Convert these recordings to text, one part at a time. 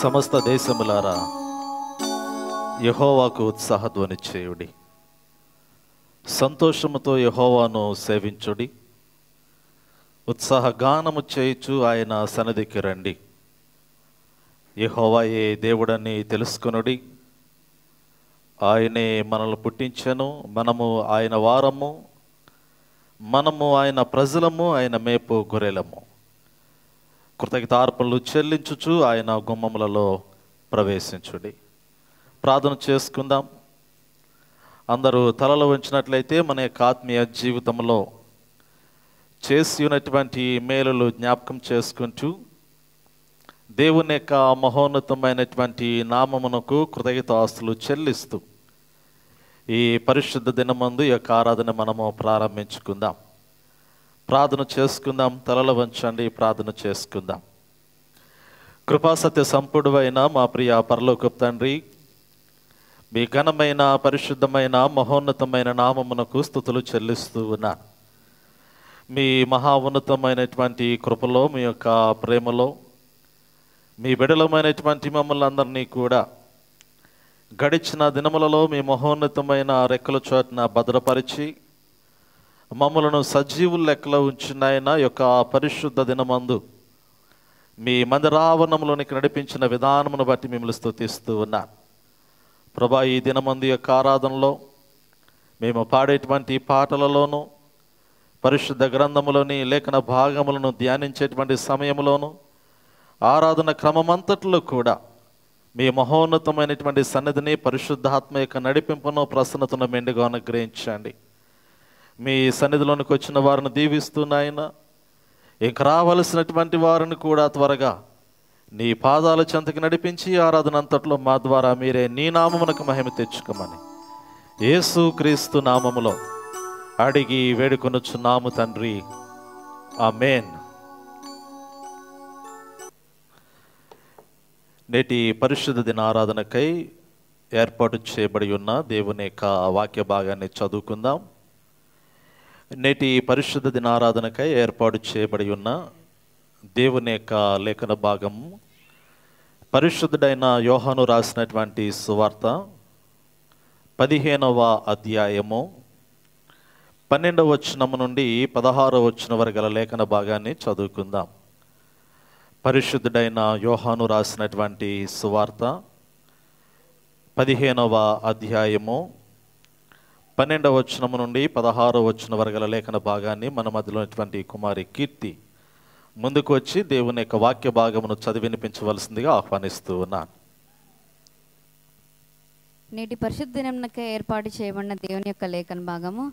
సమస్త దేశములారా యహోవాకు ఉత్సాహధ్వని చేయుడి సంతోషముతో యహోవాను సేవించుడి ఉత్సాహగానము చేయుచు ఆయన సన్నిధికి రండి యహోవా ఏ దేవుడని తెలుసుకునుడి ఆయనే మనల్ని పుట్టించను మనము ఆయన వారము మనము ఆయన ప్రజలము ఆయన మేపు గొర్రెలము కృతజ్ఞతార్పణలు చెల్లించుచు ఆయన గుమ్మములలో ప్రవేశించుడి ప్రార్థన చేసుకుందాం అందరూ తలలో ఉంచినట్లయితే మన యొక్క ఆత్మీయ జీవితంలో చేసి ఉన్నటువంటి మేలులు జ్ఞాపకం చేసుకుంటూ దేవుని యొక్క మహోన్నతమైనటువంటి నామమునకు ఆస్తులు చెల్లిస్తూ ఈ పరిశుద్ధ దినమందు యొక్క ఆరాధన మనము ప్రారంభించుకుందాం ప్రార్థన చేసుకుందాం తలల వంచండి ప్రార్థన చేసుకుందాం కృపాసత్య అయిన మా ప్రియ పరలోకపు తండ్రి మీ ఘనమైన పరిశుద్ధమైన మహోన్నతమైన నామమునకు స్థుతులు చెల్లిస్తూ ఉన్నా మీ మహా ఉన్నతమైనటువంటి కృపలో మీ యొక్క ప్రేమలో మీ బిడలమైనటువంటి మమ్మల్ని అందరినీ కూడా గడిచిన దినములలో మీ మహోన్నతమైన రెక్కల చోటున భద్రపరిచి మమ్మలను సజీవుల లెక్కలో ఉంచిన ఆయన యొక్క పరిశుద్ధ దినమందు మీ మందిరావరణంలోనికి నడిపించిన విధానమును బట్టి మిమ్మల్ని స్థుతిస్తూ ఉన్నా ప్రభా ఈ దినమందు యొక్క ఆరాధనలో మేము పాడేటువంటి పాటలలోనూ పరిశుద్ధ గ్రంథములోని లేఖన భాగములను ధ్యానించేటువంటి సమయంలోనూ ఆరాధన క్రమమంతట్లో కూడా మీ మహోన్నతమైనటువంటి సన్నిధిని పరిశుద్ధాత్మ యొక్క నడిపింపును ప్రసన్నతను మెండుగా అనుగ్రహించండి మీ సన్నిధిలోనికి వచ్చిన వారిని దీవిస్తున్నాయన ఇంక రావలసినటువంటి వారిని కూడా త్వరగా నీ పాదాల చెంతకి నడిపించి ఆరాధన అంతట్లో మా ద్వారా మీరే నీ నామమునకు మహిమ తెచ్చుకోమని యేసు క్రీస్తు నామములో అడిగి నాము తండ్రి ఆ మేన్ నేటి పరిశుద్ధ దిన ఆరాధనకై ఏర్పాటు చేయబడి ఉన్న దేవుని యొక్క వాక్య భాగాన్ని చదువుకుందాం నేటి పరిశుద్ధ దినారాధనకై ఏర్పాటు చేయబడి ఉన్న దేవుని యొక్క లేఖన భాగం పరిశుద్ధుడైన యోహాను రాసినటువంటి సువార్త పదిహేనవ అధ్యాయము పన్నెండవ వచనము నుండి పదహారవ వచనం వరకు గల లేఖన భాగాన్ని చదువుకుందాం పరిశుద్ధుడైన యోహాను రాసినటువంటి సువార్త పదిహేనవ అధ్యాయము పన్నెండవ వచనం నుండి పదహారవ వచ్చిన వరగల లేఖన భాగాన్ని మన మధ్యలోటువంటి కుమారి కీర్తి ముందుకు వచ్చి దేవుని యొక్క వాక్య భాగమును చదివినిపించవలసిందిగా ఆహ్వానిస్తూ ఉన్నాను నేటి పరిశుద్ధ దినంకై ఏర్పాటు చేయబడిన దేవుని యొక్క లేఖన భాగము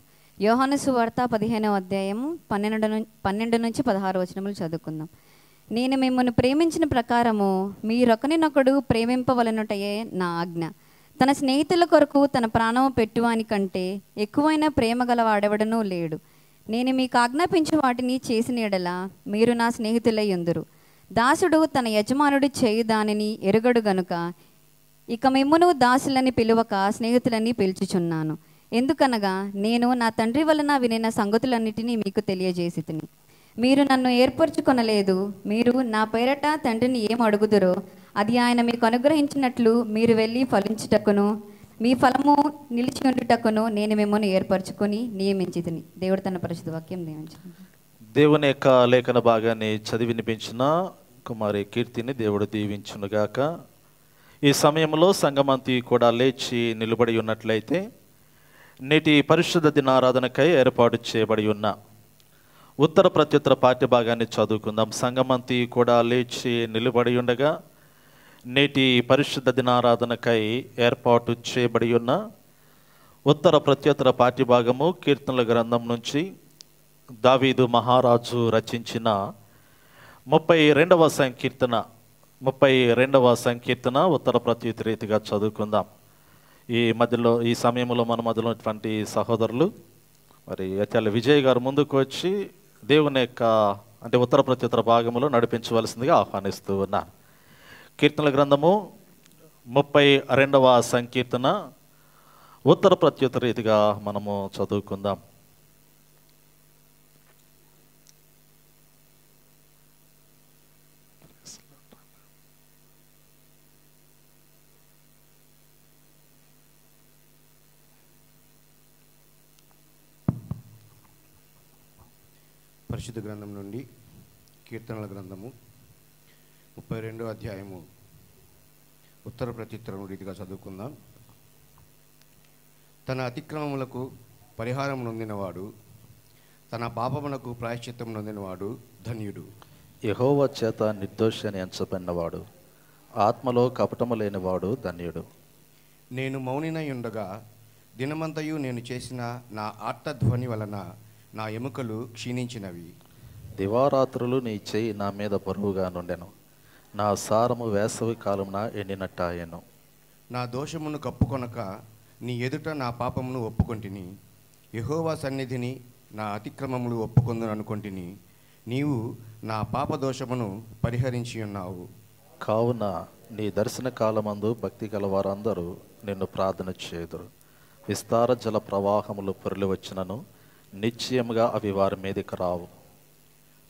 యోహానసు వార్త పదిహేనవ అధ్యాయము పన్నెండు పన్నెండు నుంచి పదహారు వచనములు చదువుకుందాం నేను మిమ్మల్ని ప్రేమించిన ప్రకారము మీరొకనినొకడు ప్రేమింపవలనుటయే నా ఆజ్ఞ తన స్నేహితుల కొరకు తన ప్రాణం పెట్టువాని కంటే ఎక్కువైన ప్రేమ గల వాడెవడనూ లేడు నేను మీకు ఆజ్ఞాపించి వాటిని చేసిన ఎడలా మీరు నా స్నేహితులై ఎందురు దాసుడు తన యజమానుడు చేయు దానిని ఎరుగడు గనుక ఇక మిమ్మును దాసులని పిలువక స్నేహితులని పిలుచుచున్నాను ఎందుకనగా నేను నా తండ్రి వలన వినిన సంగతులన్నిటినీ మీకు తెలియజేసి మీరు నన్ను ఏర్పరచుకొనలేదు మీరు నా పేరట తండ్రిని ఏం అడుగుదురో అది ఆయన మీకు అనుగ్రహించినట్లు మీరు వెళ్ళి ఫలించుటకును మీ ఫలము నిలిచి ఉండుటకును నేను మిమ్మల్ని ఏర్పరచుకొని తిని దేవుడు తన పరిశుద్ధ వాక్యం నియమించింది దేవుని యొక్క లేఖన భాగాన్ని చదివి వినిపించిన కుమారి కీర్తిని దేవుడు దీవించునుగాక ఈ సమయంలో సంగమంతి కూడా లేచి నిలబడి ఉన్నట్లయితే నేటి పరిశుద్ధ దినారాధనకై ఏర్పాటు చేయబడి ఉన్న ఉత్తర ప్రత్యుత్తర పాఠ్యభాగాన్ని భాగాన్ని చదువుకుందాం సంగమంతి కూడా లేచి నిలబడి ఉండగా నేటి పరిశుద్ధ దినారాధనకై ఏర్పాటు చేయబడి ఉన్న ఉత్తర ప్రత్యుత్తర పాఠ్యభాగము కీర్తనల గ్రంథం నుంచి దావీదు మహారాజు రచించిన ముప్పై రెండవ సంకీర్తన ముప్పై రెండవ సంకీర్తన ఉత్తర ప్రత్యుత రీతిగా చదువుకుందాం ఈ మధ్యలో ఈ సమయంలో మన మధ్యలో ఉన్నటువంటి సహోదరులు మరి అత్యాల విజయ్ గారు ముందుకు వచ్చి దేవుని యొక్క అంటే ఉత్తర ప్రత్యుత్తర భాగంలో నడిపించవలసిందిగా ఆహ్వానిస్తూ ఉన్నాను కీర్తనల గ్రంథము ముప్పై రెండవ సంకీర్తన ఉత్తర ప్రత్యుత రీతిగా మనము చదువుకుందాం పరిశుద్ధ గ్రంథం నుండి కీర్తనల గ్రంథము ముప్పై రెండో అధ్యాయము ఉత్తర ప్రత్యుత్తరం రీతిగా చదువుకుందాం తన అతిక్రమములకు పరిహారం నొందినవాడు తన పాపమునకు ప్రాయశ్చిత్తం నొందినవాడు ధన్యుడు యహోవ చేత నిర్దోషి అని ఎంచబడినవాడు ఆత్మలో కపటము లేనివాడు ధన్యుడు నేను మౌనినై ఉండగా దినమంతయు నేను చేసిన నా ఆర్తధ్వని వలన నా ఎముకలు క్షీణించినవి దివారాత్రులు నీ చేయి నా మీద బరువుగా నుండెను నా సారము వేసవి కాలమున ఎండినట్టాయను నా దోషమును కప్పుకొనక నీ ఎదుట నా పాపమును ఒప్పుకొంటిని యహోవా సన్నిధిని నా అతిక్రమములు ఒప్పుకొందును నీవు నా పాప దోషమును పరిహరించి ఉన్నావు కావున నీ దర్శన కాలమందు భక్తి గల వారందరూ నిన్ను ప్రార్థన చేదురు విస్తార జల ప్రవాహములు పొరలి వచ్చినను నిశ్చయముగా అవి వారి మీదకి రావు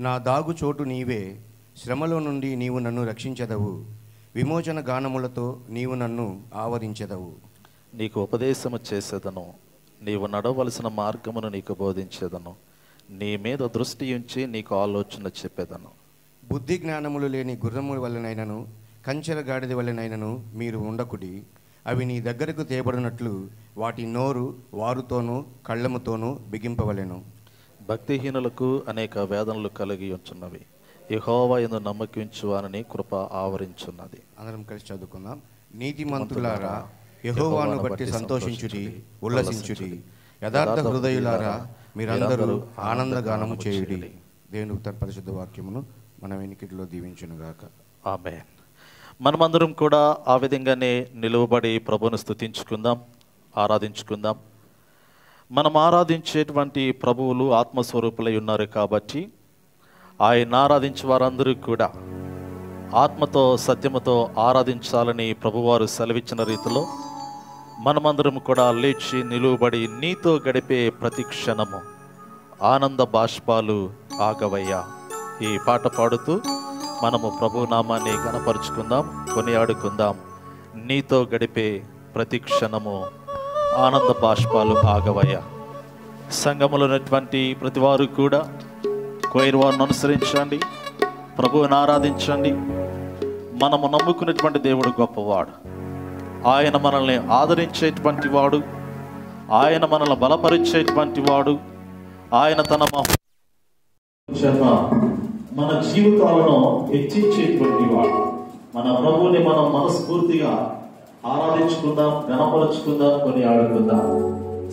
నా దాగు చోటు నీవే శ్రమలో నుండి నీవు నన్ను రక్షించదవు విమోచన గానములతో నీవు నన్ను ఆవరించదవు నీకు ఉపదేశము చేసేదను నీవు నడవలసిన మార్గమును నీకు బోధించేదను నీ మీద దృష్టి ఉంచి నీకు ఆలోచన చెప్పేదను బుద్ధి జ్ఞానములు లేని గుర్రముల వలనైనను కంచెల గాడిద వలనైనను మీరు ఉండకుడి అవి నీ దగ్గరకు తేబడినట్లు వాటి నోరు వారుతోనూ కళ్ళముతోనూ బిగింపవలెను భక్తిహీనులకు అనేక వేదనలు కలిగి ఉంచున్నవి యహోవా ఎందు నమ్మకించువానని కృప ఆవరించున్నది అందరం కలిసి చదువుకుందాం నీతిమంతులారా యహోవాను బట్టి సంతోషించుడి ఉల్లసించుడి యథార్థ హృదయులారా మీరందరూ ఆనందగానము చేయుడి దేవుని ఉత్తర పరిశుద్ధ వాక్యమును మన వెనికిటిలో గాక ఆమె మనమందరం కూడా ఆ విధంగానే నిలువబడి ప్రభును స్థుతించుకుందాం ఆరాధించుకుందాం మనం ఆరాధించేటువంటి ప్రభువులు ఆత్మస్వరూపులై ఉన్నారు కాబట్టి ఆయన ఆరాధించే వారందరూ కూడా ఆత్మతో సత్యముతో ఆరాధించాలని ప్రభువారు సెలవిచ్చిన రీతిలో మనమందరం కూడా లేచి నిలువబడి నీతో గడిపే ప్రతి క్షణము ఆనంద బాష్పాలు ఆగవయ్యా ఈ పాట పాడుతూ మనము ప్రభునామాన్ని గణపరుచుకుందాం కొనియాడుకుందాం నీతో గడిపే ప్రతి క్షణము ఆనంద బాష్పాలు ఆగవయ్యా సంఘములైనటువంటి ప్రతివారు కూడా కోయిర్ వారిని అనుసరించండి ప్రభువుని ఆరాధించండి మనము నమ్ముకునేటువంటి దేవుడు గొప్పవాడు ఆయన మనల్ని ఆదరించేటువంటి వాడు ఆయన మనల్ని బలపరిచేటువంటి వాడు ఆయన తన మన జీవితాలను హెచ్చించేటువంటి వాడు మన ప్రభువుని మనం మనస్ఫూర్తిగా ఆరాధించుకుందాం గణపరుచుకుందాం కొని ఆడుకుందాం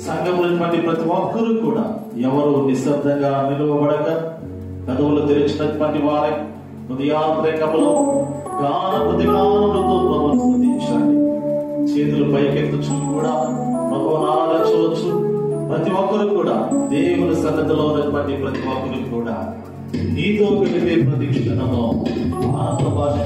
సంఘంలో ప్రతి ఒక్కరూ కూడా ఎవరు నిశ్శబ్దంగా నిలువబడక కథవులు తెరిచినటువంటి వారే హృదయాత్రేకములు గాన చేతులు పైకెత్తు కూడా ప్రభునాడచవచ్చు ప్రతి ఒక్కరు కూడా దేవుని సన్నతిలో ఉన్నటువంటి ప్రతి ఒక్కరు కూడా నీతో కలిగే ప్రతి క్షణంలో ఆనంద భాష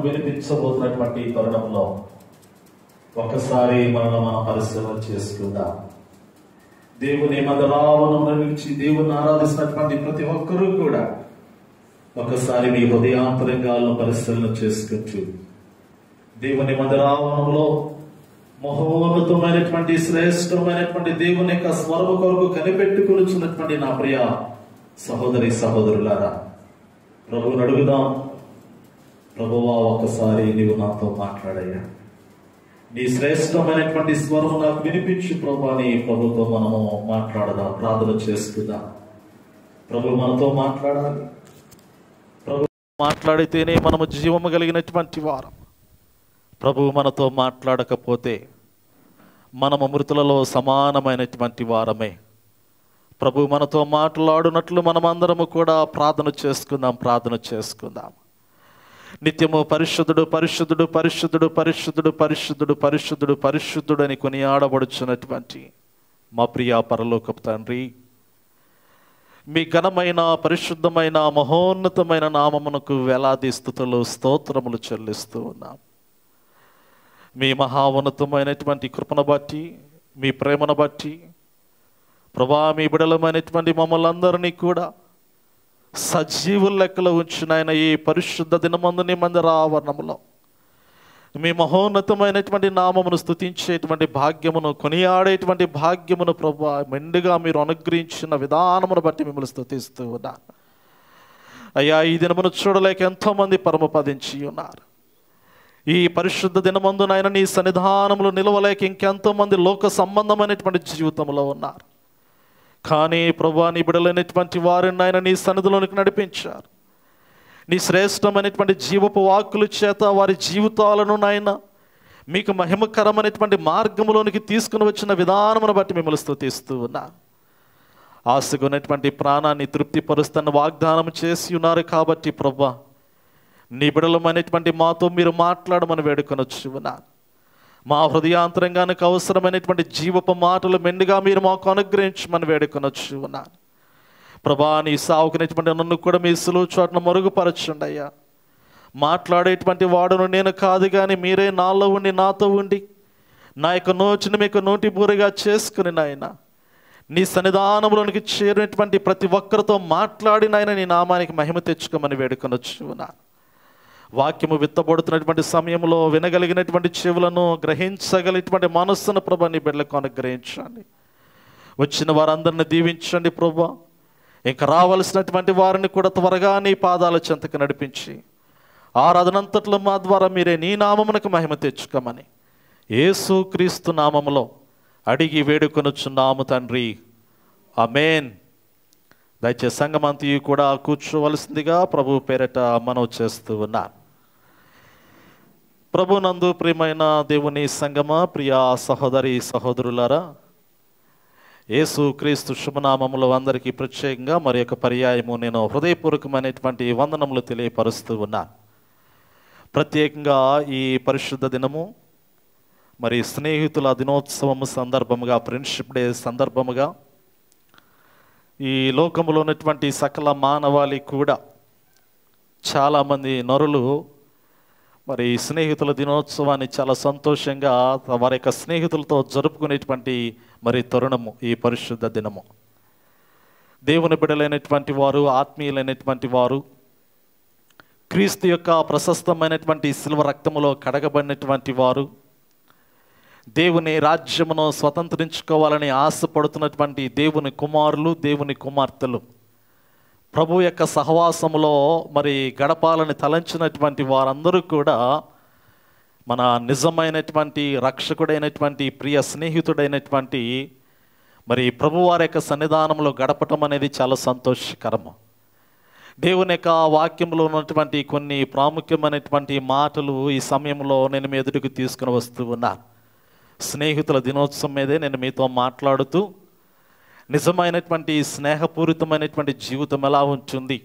వాక్కు వినిపించబోతున్నటువంటి తరుణంలో ఒక్కసారి మనం మనం పరిశ్రమ చేసుకుందాం దేవుని మదలావనం నుంచి దేవుని ఆరాధిస్తున్నటువంటి ప్రతి ఒక్కరూ కూడా ఒకసారి మీ హృదయాంతరంగాలను పరిశీలన చేసుకోవచ్చు దేవుని మదరావనంలో మహోన్నతమైనటువంటి శ్రేష్టమైనటువంటి దేవుని యొక్క స్వరము కొరకు కనిపెట్టుకుని నా ప్రియ సహోదరి సహోదరులారా ప్రభువుని అడుగుదాం ప్రభువా ఒక్కసారి నీవు నాతో మాట్లాడయ్యా నీ శ్రేష్టమైనటువంటి స్వరం నాకు వినిపించి ప్రభు ప్రభుతో మనము మాట్లాడదాం ప్రార్థన చేస్తుందా ప్రభు మనతో మాట్లాడాలి ప్రభు మాట్లాడితేనే మనము జీవము కలిగినటువంటి వారం ప్రభువు మనతో మాట్లాడకపోతే మనము మృతులలో సమానమైనటువంటి వారమే ప్రభు మనతో మాట్లాడునట్లు మనమందరము కూడా ప్రార్థన చేసుకుందాం ప్రార్థన చేసుకుందాం నిత్యము పరిశుద్ధుడు పరిశుద్ధుడు పరిశుద్ధుడు పరిశుద్ధుడు పరిశుద్ధుడు పరిశుద్ధుడు పరిశుద్ధుడు అని కొనియాడబడుచున్నటువంటి మా ప్రియా పరలోకపు తండ్రి మీ ఘనమైన పరిశుద్ధమైన మహోన్నతమైన నామమునకు వేలాది స్థుతులు స్తోత్రములు చెల్లిస్తూ ఉన్నాం మీ మహాఉన్నతమైనటువంటి కృపను బట్టి మీ ప్రేమను బట్టి ప్రభా మీ బిడలమైనటువంటి మమ్మల్ని అందరినీ కూడా సజీవుల లెక్కలో ఉంచిన ఆయన ఈ పరిశుద్ధ దినమందు నీ మందిర ఆవరణంలో మీ మహోన్నతమైనటువంటి నామమును స్థుతించేటువంటి భాగ్యమును కొనియాడేటువంటి భాగ్యమును ప్రభు మెండుగా మీరు అనుగ్రహించిన విధానమును బట్టి మిమ్మల్ని స్థుతిస్తూ ఉన్నాను అయ్యా ఈ దినమును చూడలేక ఎంతోమంది పరమపదించి ఉన్నారు ఈ పరిశుద్ధ దినమందునైనా నీ సన్నిధానములు నిలవలేక ఇంకెంతోమంది లోక సంబంధమైనటువంటి జీవితంలో ఉన్నారు కానీ ప్రభా నీ బిడలైనటువంటి వారిని ఆయన నీ సన్నిధిలోనికి నడిపించారు నీ శ్రేష్టమైనటువంటి జీవపు వాక్కుల చేత వారి జీవితాలను నాయన మీకు మహిమకరమైనటువంటి మార్గంలోనికి తీసుకుని వచ్చిన విధానమును బట్టి మిమ్మల్ని స్థుతిస్తూ ఉన్నా ఆశకున్నటువంటి ప్రాణాన్ని తృప్తిపరుస్తున్న వాగ్దానం చేసి ఉన్నారు కాబట్టి ప్రభా నిబిడలమైనటువంటి మాతో మీరు మాట్లాడమని వేడుకొనొచ్చు ఉన్నారు మా హృదయాంతరంగానికి అవసరమైనటువంటి జీవపు మాటలు మెండుగా మీరు మాకు అనుగ్రహించమని వేడుకొనొచ్చు ఉన్నాను ప్రభా నీ సాగుకునేటువంటి నన్ను కూడా మీ సులువు చోట్ల మరుగుపరచండి అయ్యా మాట్లాడేటువంటి వాడును నేను కాదు కానీ మీరే నాలో ఉండి నాతో ఉండి నా యొక్క నోచిని మీకు నోటి బూరగా చేసుకుని నాయన నీ సన్నిధానంలోనికి చేరినటువంటి ప్రతి ఒక్కరితో మాట్లాడి నాయన నీ నామానికి మహిమ తెచ్చుకోమని వేడుకొనొచ్చు నాన్న వాక్యము విత్తబడుతున్నటువంటి సమయంలో వినగలిగినటువంటి చెవులను గ్రహించగలిగినటువంటి మనస్సును ప్రభ నీ బిడ్డలకు అనుగ్రహించండి వచ్చిన వారందరిని దీవించండి ప్రభ ఇంకా రావాల్సినటువంటి వారిని కూడా త్వరగా నీ పాదాల చెంతకు నడిపించి ఆరాధనంతట్లో మా ద్వారా మీరే నీ నామమునకు మహిమ తెచ్చుకోమని ఏసు క్రీస్తు నామములో అడిగి వేడుకొనుచున్నాము తండ్రి అమేన్ దయచేసి సంగమంతియు కూడా కూర్చోవలసిందిగా ప్రభు పేరట మనవు చేస్తూ ఉన్నాను ప్రభునందు ప్రియమైన దేవుని సంగమ ప్రియ సహోదరి సహోదరులారా యేసు క్రీస్తు శుభనామములు అందరికీ ప్రత్యేకంగా మరి యొక్క పర్యాయము నేను హృదయపూర్వకమైనటువంటి వందనములు తెలియపరుస్తూ ఉన్నా ప్రత్యేకంగా ఈ పరిశుద్ధ దినము మరి స్నేహితుల దినోత్సవము సందర్భముగా ఫ్రెండ్షిప్ డే సందర్భముగా ఈ లోకంలో ఉన్నటువంటి సకల మానవాళి కూడా చాలామంది నరులు మరి స్నేహితుల దినోత్సవాన్ని చాలా సంతోషంగా వారి యొక్క స్నేహితులతో జరుపుకునేటువంటి మరి తరుణము ఈ పరిశుద్ధ దినము దేవుని బిడలైనటువంటి వారు ఆత్మీయులైనటువంటి వారు క్రీస్తు యొక్క ప్రశస్తమైనటువంటి శిల్వ రక్తములో కడగబడినటువంటి వారు దేవుని రాజ్యమును స్వతంత్రించుకోవాలని ఆశపడుతున్నటువంటి దేవుని కుమారులు దేవుని కుమార్తెలు ప్రభు యొక్క సహవాసంలో మరి గడపాలని తలంచినటువంటి వారందరూ కూడా మన నిజమైనటువంటి రక్షకుడైనటువంటి ప్రియ స్నేహితుడైనటువంటి మరి ప్రభువారి యొక్క సన్నిధానంలో గడపటం అనేది చాలా సంతోషకరము దేవుని యొక్క వాక్యంలో ఉన్నటువంటి కొన్ని ప్రాముఖ్యమైనటువంటి మాటలు ఈ సమయంలో నేను మీ ఎదుటికి తీసుకుని వస్తూ ఉన్నాను స్నేహితుల దినోత్సవం మీదే నేను మీతో మాట్లాడుతూ నిజమైనటువంటి స్నేహపూరితమైనటువంటి జీవితం ఎలా ఉంటుంది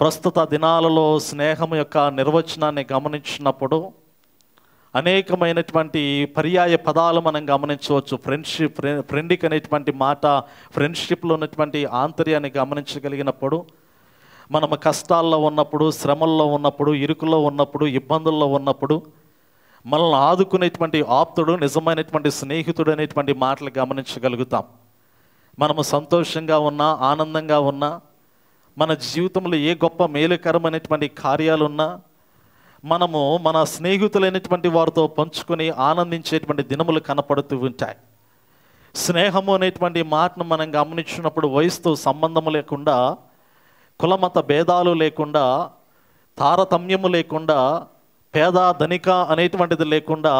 ప్రస్తుత దినాలలో స్నేహం యొక్క నిర్వచనాన్ని గమనించినప్పుడు అనేకమైనటువంటి పర్యాయ పదాలు మనం గమనించవచ్చు ఫ్రెండ్షిప్ ఫ్రెండ్కి అనేటువంటి మాట ఫ్రెండ్షిప్లో ఉన్నటువంటి ఆంతర్యాన్ని గమనించగలిగినప్పుడు మనం కష్టాల్లో ఉన్నప్పుడు శ్రమల్లో ఉన్నప్పుడు ఇరుకులో ఉన్నప్పుడు ఇబ్బందుల్లో ఉన్నప్పుడు మనల్ని ఆదుకునేటువంటి ఆప్తుడు నిజమైనటువంటి స్నేహితుడు అనేటువంటి మాటలు గమనించగలుగుతాం మనము సంతోషంగా ఉన్నా ఆనందంగా ఉన్నా మన జీవితంలో ఏ గొప్ప మేలుకరమైనటువంటి కార్యాలు ఉన్నా మనము మన స్నేహితులైనటువంటి వారితో పంచుకొని ఆనందించేటువంటి దినములు కనపడుతూ ఉంటాయి స్నేహము అనేటువంటి మాటను మనం గమనించినప్పుడు వయసుతో సంబంధము లేకుండా కులమత భేదాలు లేకుండా తారతమ్యము లేకుండా పేద ధనిక అనేటువంటిది లేకుండా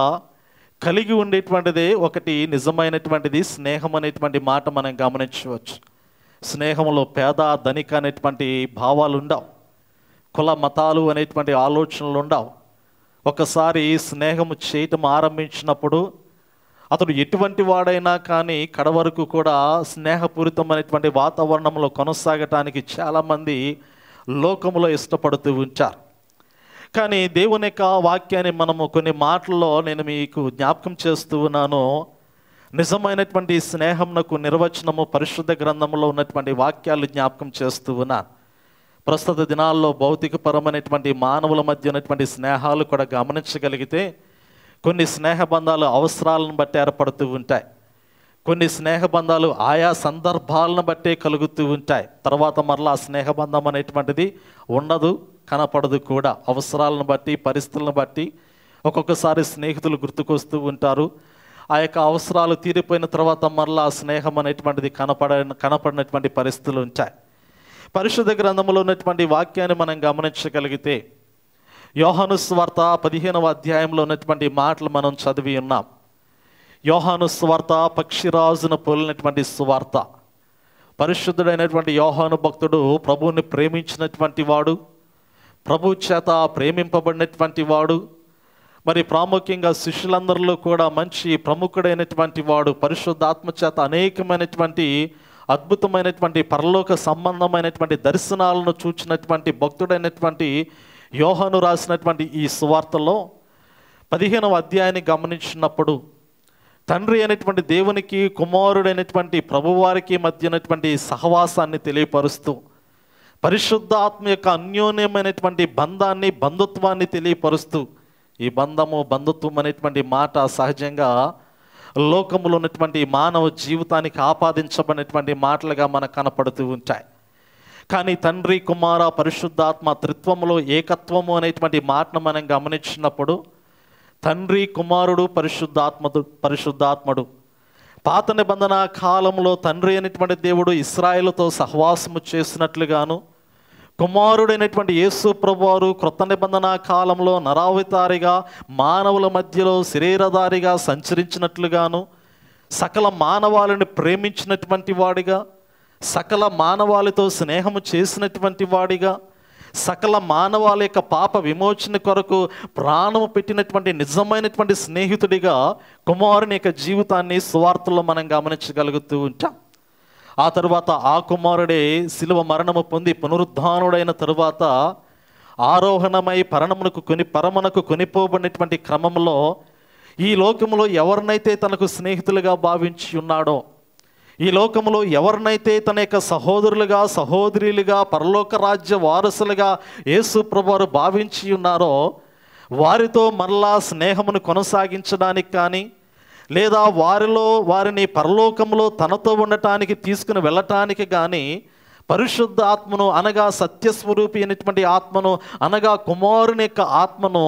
కలిగి ఉండేటువంటిది ఒకటి నిజమైనటువంటిది స్నేహం అనేటువంటి మాట మనం గమనించవచ్చు స్నేహంలో పేద ధనిక అనేటువంటి భావాలు ఉండవు కుల మతాలు అనేటువంటి ఆలోచనలు ఉండవు ఒకసారి స్నేహము చేయటం ఆరంభించినప్పుడు అతడు ఎటువంటి వాడైనా కానీ కడ వరకు కూడా స్నేహపూరితమైనటువంటి వాతావరణంలో కొనసాగటానికి చాలామంది లోకంలో ఇష్టపడుతూ ఉంచారు కానీ దేవుని యొక్క వాక్యాన్ని మనము కొన్ని మాటల్లో నేను మీకు జ్ఞాపకం చేస్తూ ఉన్నాను నిజమైనటువంటి స్నేహంకు నిర్వచనము పరిశుద్ధ గ్రంథంలో ఉన్నటువంటి వాక్యాలు జ్ఞాపకం చేస్తూ ఉన్నాను ప్రస్తుత దినాల్లో భౌతికపరమైనటువంటి మానవుల మధ్య ఉన్నటువంటి స్నేహాలు కూడా గమనించగలిగితే కొన్ని స్నేహ బంధాలు అవసరాలను బట్టి ఏర్పడుతూ ఉంటాయి కొన్ని స్నేహబంధాలు ఆయా సందర్భాలను బట్టే కలుగుతూ ఉంటాయి తర్వాత మరలా స్నేహబంధం అనేటువంటిది ఉండదు కనపడదు కూడా అవసరాలను బట్టి పరిస్థితులను బట్టి ఒక్కొక్కసారి స్నేహితులు గుర్తుకొస్తూ ఉంటారు ఆ యొక్క అవసరాలు తీరిపోయిన తర్వాత మరలా స్నేహం అనేటువంటిది కనపడ కనపడినటువంటి పరిస్థితులు ఉంటాయి పరిశుద్ధ గ్రంథంలో ఉన్నటువంటి వాక్యాన్ని మనం గమనించగలిగితే యోహనుస్వార్త పదిహేనవ అధ్యాయంలో ఉన్నటువంటి మాటలు మనం చదివి ఉన్నాం యోహాను స్వార్త పక్షిరాజును పోలినటువంటి స్వార్త పరిశుద్ధుడైనటువంటి యోహాను భక్తుడు ప్రభువుని ప్రేమించినటువంటి వాడు ప్రభు చేత ప్రేమింపబడినటువంటి వాడు మరి ప్రాముఖ్యంగా శిష్యులందరిలో కూడా మంచి ప్రముఖుడైనటువంటి వాడు పరిశుద్ధాత్మ చేత అనేకమైనటువంటి అద్భుతమైనటువంటి పరలోక సంబంధమైనటువంటి దర్శనాలను చూచినటువంటి భక్తుడైనటువంటి యోహను రాసినటువంటి ఈ సువార్తలో పదిహేనవ అధ్యాయాన్ని గమనించినప్పుడు తండ్రి అనేటువంటి దేవునికి కుమారుడైనటువంటి ప్రభువారికి మధ్యనటువంటి సహవాసాన్ని తెలియపరుస్తూ పరిశుద్ధ ఆత్మ యొక్క అన్యోన్యమైనటువంటి బంధాన్ని బంధుత్వాన్ని తెలియపరుస్తూ ఈ బంధము బంధుత్వం అనేటువంటి మాట సహజంగా లోకంలో ఉన్నటువంటి మానవ జీవితానికి ఆపాదించబడినటువంటి మాటలుగా మనకు కనపడుతూ ఉంటాయి కానీ తండ్రి కుమార పరిశుద్ధాత్మ త్రిత్వంలో ఏకత్వము అనేటువంటి మాటను మనం గమనించినప్పుడు తండ్రి కుమారుడు పరిశుద్ధాత్మడు పరిశుద్ధాత్మడు పాత నిబంధన కాలంలో తండ్రి అయినటువంటి దేవుడు ఇస్రాయేల్తో సహవాసము చేసినట్లుగాను కుమారుడైనటువంటి యేసు ప్రభువారు క్రొత్త నిబంధన కాలంలో నరావితారిగా మానవుల మధ్యలో శరీరధారిగా సంచరించినట్లుగాను సకల మానవాళిని ప్రేమించినటువంటి వాడిగా సకల మానవాళితో స్నేహము చేసినటువంటి వాడిగా సకల మానవాల యొక్క పాప విమోచన కొరకు ప్రాణము పెట్టినటువంటి నిజమైనటువంటి స్నేహితుడిగా కుమారుని యొక్క జీవితాన్ని స్వార్థలో మనం గమనించగలుగుతూ ఉంటాం ఆ తర్వాత ఆ కుమారుడే శిలువ మరణము పొంది పునరుద్ధానుడైన తరువాత ఆరోహణమై పరణమునకు కొని పరమునకు కొనిపోబడినటువంటి క్రమంలో ఈ లోకంలో ఎవరినైతే తనకు స్నేహితులుగా భావించి ఉన్నాడో ఈ లోకంలో ఎవరినైతే తన యొక్క సహోదరులుగా సహోదరులుగా పరలోక రాజ్య వారసులుగా యేసు ప్రభువారు భావించి ఉన్నారో వారితో మరలా స్నేహమును కొనసాగించడానికి కానీ లేదా వారిలో వారిని పరలోకంలో తనతో ఉండటానికి తీసుకుని వెళ్ళటానికి కానీ పరిశుద్ధ ఆత్మను అనగా సత్యస్వరూపి అయినటువంటి ఆత్మను అనగా కుమారుని యొక్క ఆత్మను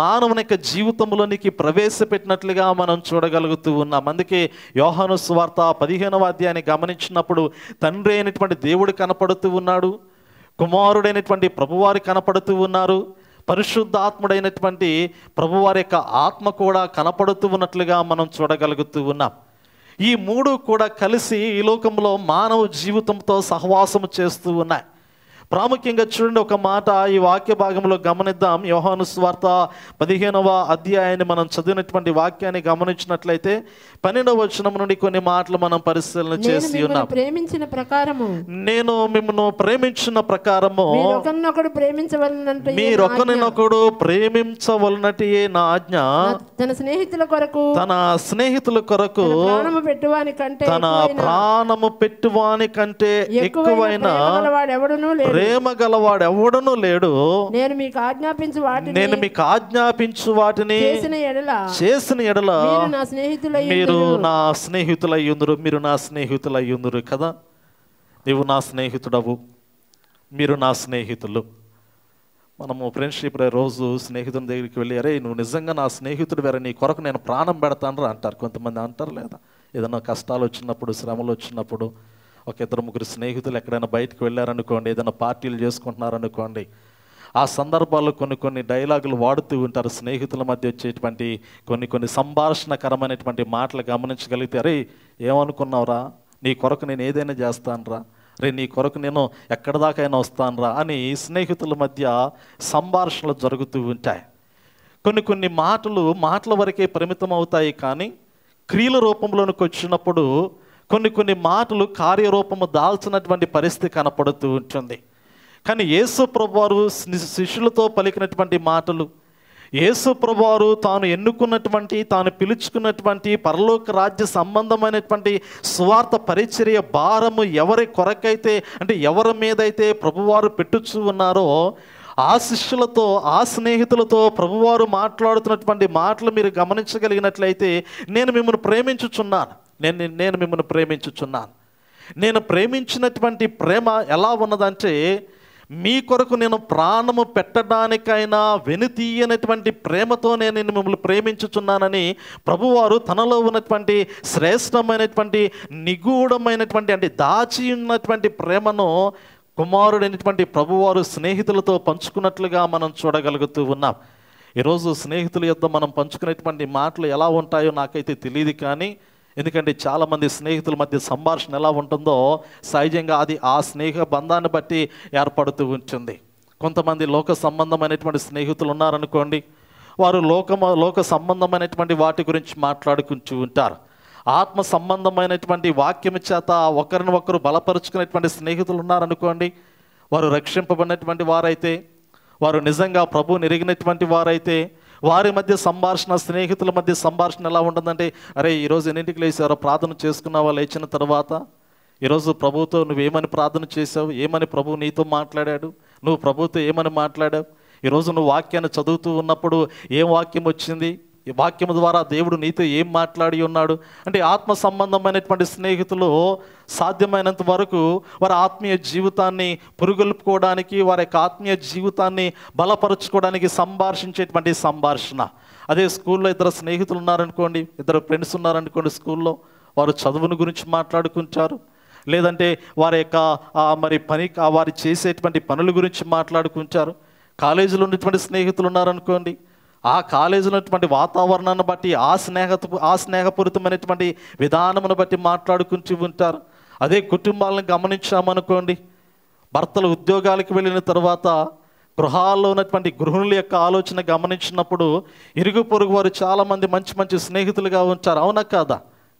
మానవుని యొక్క జీవితంలోనికి ప్రవేశపెట్టినట్లుగా మనం చూడగలుగుతూ ఉన్నాం అందుకే యోహాను స్వార్త పదిహేనవ అధ్యాయాన్ని గమనించినప్పుడు తండ్రి అయినటువంటి దేవుడు కనపడుతూ ఉన్నాడు కుమారుడైనటువంటి ప్రభువారు కనపడుతూ ఉన్నారు పరిశుద్ధాత్ముడైనటువంటి ప్రభువారి యొక్క ఆత్మ కూడా కనపడుతూ ఉన్నట్లుగా మనం చూడగలుగుతూ ఉన్నాం ఈ మూడు కూడా కలిసి ఈ లోకంలో మానవ జీవితంతో సహవాసం చేస్తూ ఉన్నాయి ప్రాముఖ్యంగా చూడండి ఒక మాట ఈ వాక్య భాగంలో గమనిద్దాం యోహాను స్వార్త పదిహేనవ అధ్యాయాన్ని మనం చదివినటువంటి వాక్యాన్ని గమనించినట్లయితే పన్నెండవ వచనం నుండి కొన్ని మాటలు మనం పరిశీలన చేసి ఉన్నాం ప్రేమించిన ప్రకారము నేను మిమ్మల్ని ప్రేమించిన ప్రకారము ఒకరినొకడు ప్రేమించవలనంటే మీరు ఒకరినొకడు ప్రేమించవలనటి నా ఆజ్ఞ తన స్నేహితుల కొరకు తన స్నేహితుల కొరకు ప్రాణము పెట్టువాని కంటే తన ప్రాణము పెట్టువాని కంటే ఎక్కువైన వాడు ప్రేమ గలవాడు ఎవడను లేడు నేను మీకు ఆజ్ఞాపించు వాటిని నేను మీకు ఆజ్ఞాపించు వాటిని చేసిన ఎడల చేసిన ఎడల నా స్నేహితులై మీరు నా స్నేహితులయ్యుందురు మీరు నా స్నేహితులయ్యుందురు కదా నువ్వు నా స్నేహితుడవు మీరు నా స్నేహితులు మనము ఫ్రెండ్షిప్ రోజు స్నేహితుని దగ్గరికి వెళ్ళి అరే నువ్వు నిజంగా నా స్నేహితుడు వేరే నీ కొరకు నేను ప్రాణం పెడతాను అంటారు కొంతమంది అంటారు లేదా ఏదైనా కష్టాలు వచ్చినప్పుడు శ్రమలు వచ్చినప్పుడు ఒక ఇద్దరు ముగ్గురు స్నేహితులు ఎక్కడైనా బయటకు వెళ్ళారనుకోండి ఏదైనా పార్టీలు చేసుకుంటున్నారనుకోండి ఆ సందర్భాల్లో కొన్ని కొన్ని డైలాగులు వాడుతూ ఉంటారు స్నేహితుల మధ్య వచ్చేటువంటి కొన్ని కొన్ని సంభాషణకరమైనటువంటి మాటలు గమనించగలిగితే అరే ఏమనుకున్నావురా నీ కొరకు నేను ఏదైనా చేస్తానురా రే నీ కొరకు నేను ఎక్కడ దాకైనా వస్తానురా అని స్నేహితుల మధ్య సంభాషణలు జరుగుతూ ఉంటాయి కొన్ని కొన్ని మాటలు మాటల వరకే పరిమితం అవుతాయి కానీ క్రియల రూపంలోనికి వచ్చినప్పుడు కొన్ని కొన్ని మాటలు కార్యరూపము దాల్చినటువంటి పరిస్థితి కనపడుతూ ఉంటుంది కానీ యేసు ప్రభువారు శిష్యులతో పలికినటువంటి మాటలు యేసు ప్రభువారు తాను ఎన్నుకున్నటువంటి తాను పిలుచుకున్నటువంటి పరలోక రాజ్య సంబంధమైనటువంటి స్వార్థ పరిచర్య భారము ఎవరి కొరకైతే అంటే ఎవరి మీదైతే ప్రభువారు పెట్టుచు ఉన్నారో ఆ శిష్యులతో ఆ స్నేహితులతో ప్రభువారు మాట్లాడుతున్నటువంటి మాటలు మీరు గమనించగలిగినట్లయితే నేను మిమ్మల్ని ప్రేమించుచున్నాను నేను నేను మిమ్మల్ని ప్రేమించుచున్నాను నేను ప్రేమించినటువంటి ప్రేమ ఎలా ఉన్నదంటే మీ కొరకు నేను ప్రాణము పెట్టడానికైనా వెనుతీయనటువంటి ప్రేమతో నేను మిమ్మల్ని ప్రేమించుచున్నానని ప్రభువారు తనలో ఉన్నటువంటి శ్రేష్టమైనటువంటి నిగూఢమైనటువంటి అంటే దాచి ఉన్నటువంటి ప్రేమను కుమారుడైనటువంటి ప్రభువారు స్నేహితులతో పంచుకున్నట్లుగా మనం చూడగలుగుతూ ఉన్నాం ఈరోజు స్నేహితుల యొక్క మనం పంచుకునేటువంటి మాటలు ఎలా ఉంటాయో నాకైతే తెలియదు కానీ ఎందుకంటే చాలామంది స్నేహితుల మధ్య సంభాషణ ఎలా ఉంటుందో సహజంగా అది ఆ స్నేహ బంధాన్ని బట్టి ఏర్పడుతూ ఉంటుంది కొంతమంది లోక సంబంధమైనటువంటి స్నేహితులు ఉన్నారనుకోండి వారు లోకమ లోక సంబంధమైనటువంటి వాటి గురించి మాట్లాడుకుంటూ ఉంటారు ఆత్మ సంబంధమైనటువంటి వాక్యం చేత ఒకరిని ఒకరు బలపరుచుకునేటువంటి స్నేహితులు ఉన్నారనుకోండి వారు రక్షింపబడినటువంటి వారైతే వారు నిజంగా ప్రభు నిరిగినటువంటి వారైతే వారి మధ్య సంభాషణ స్నేహితుల మధ్య సంభాషణ ఎలా ఉంటుందంటే అరే ఈరోజు ఎన్నింటికి లేచారో ప్రార్థన చేసుకున్నావా లేచిన తర్వాత ఈరోజు ప్రభుతో నువ్వేమని ప్రార్థన చేసావు ఏమని ప్రభు నీతో మాట్లాడాడు నువ్వు ప్రభుతో ఏమని మాట్లాడావు ఈరోజు నువ్వు వాక్యాన్ని చదువుతూ ఉన్నప్పుడు ఏం వాక్యం వచ్చింది ఈ వాక్యం ద్వారా దేవుడు నీతో ఏం మాట్లాడి ఉన్నాడు అంటే ఆత్మ సంబంధమైనటువంటి స్నేహితులు సాధ్యమైనంత వరకు వారి ఆత్మీయ జీవితాన్ని పురుగొల్పుకోవడానికి వారి యొక్క ఆత్మీయ జీవితాన్ని బలపరుచుకోవడానికి సంభాషించేటువంటి సంభాషణ అదే స్కూల్లో ఇద్దరు స్నేహితులు ఉన్నారనుకోండి ఇద్దరు ఫ్రెండ్స్ ఉన్నారనుకోండి స్కూల్లో వారు చదువుని గురించి మాట్లాడుకుంటారు లేదంటే వారి యొక్క మరి పని వారు చేసేటువంటి పనుల గురించి మాట్లాడుకుంటారు కాలేజీలో ఉన్నటువంటి స్నేహితులు ఉన్నారనుకోండి ఆ కాలేజీలో ఉన్నటువంటి వాతావరణాన్ని బట్టి ఆ స్నేహత ఆ స్నేహపూరితమైనటువంటి విధానమును బట్టి మాట్లాడుకుంటూ ఉంటారు అదే కుటుంబాలను గమనించామనుకోండి భర్తలు ఉద్యోగాలకు వెళ్ళిన తర్వాత గృహాల్లో ఉన్నటువంటి గృహిణుల యొక్క ఆలోచన గమనించినప్పుడు ఇరుగు పొరుగు వారు చాలామంది మంచి మంచి స్నేహితులుగా ఉంటారు అవునా కాదా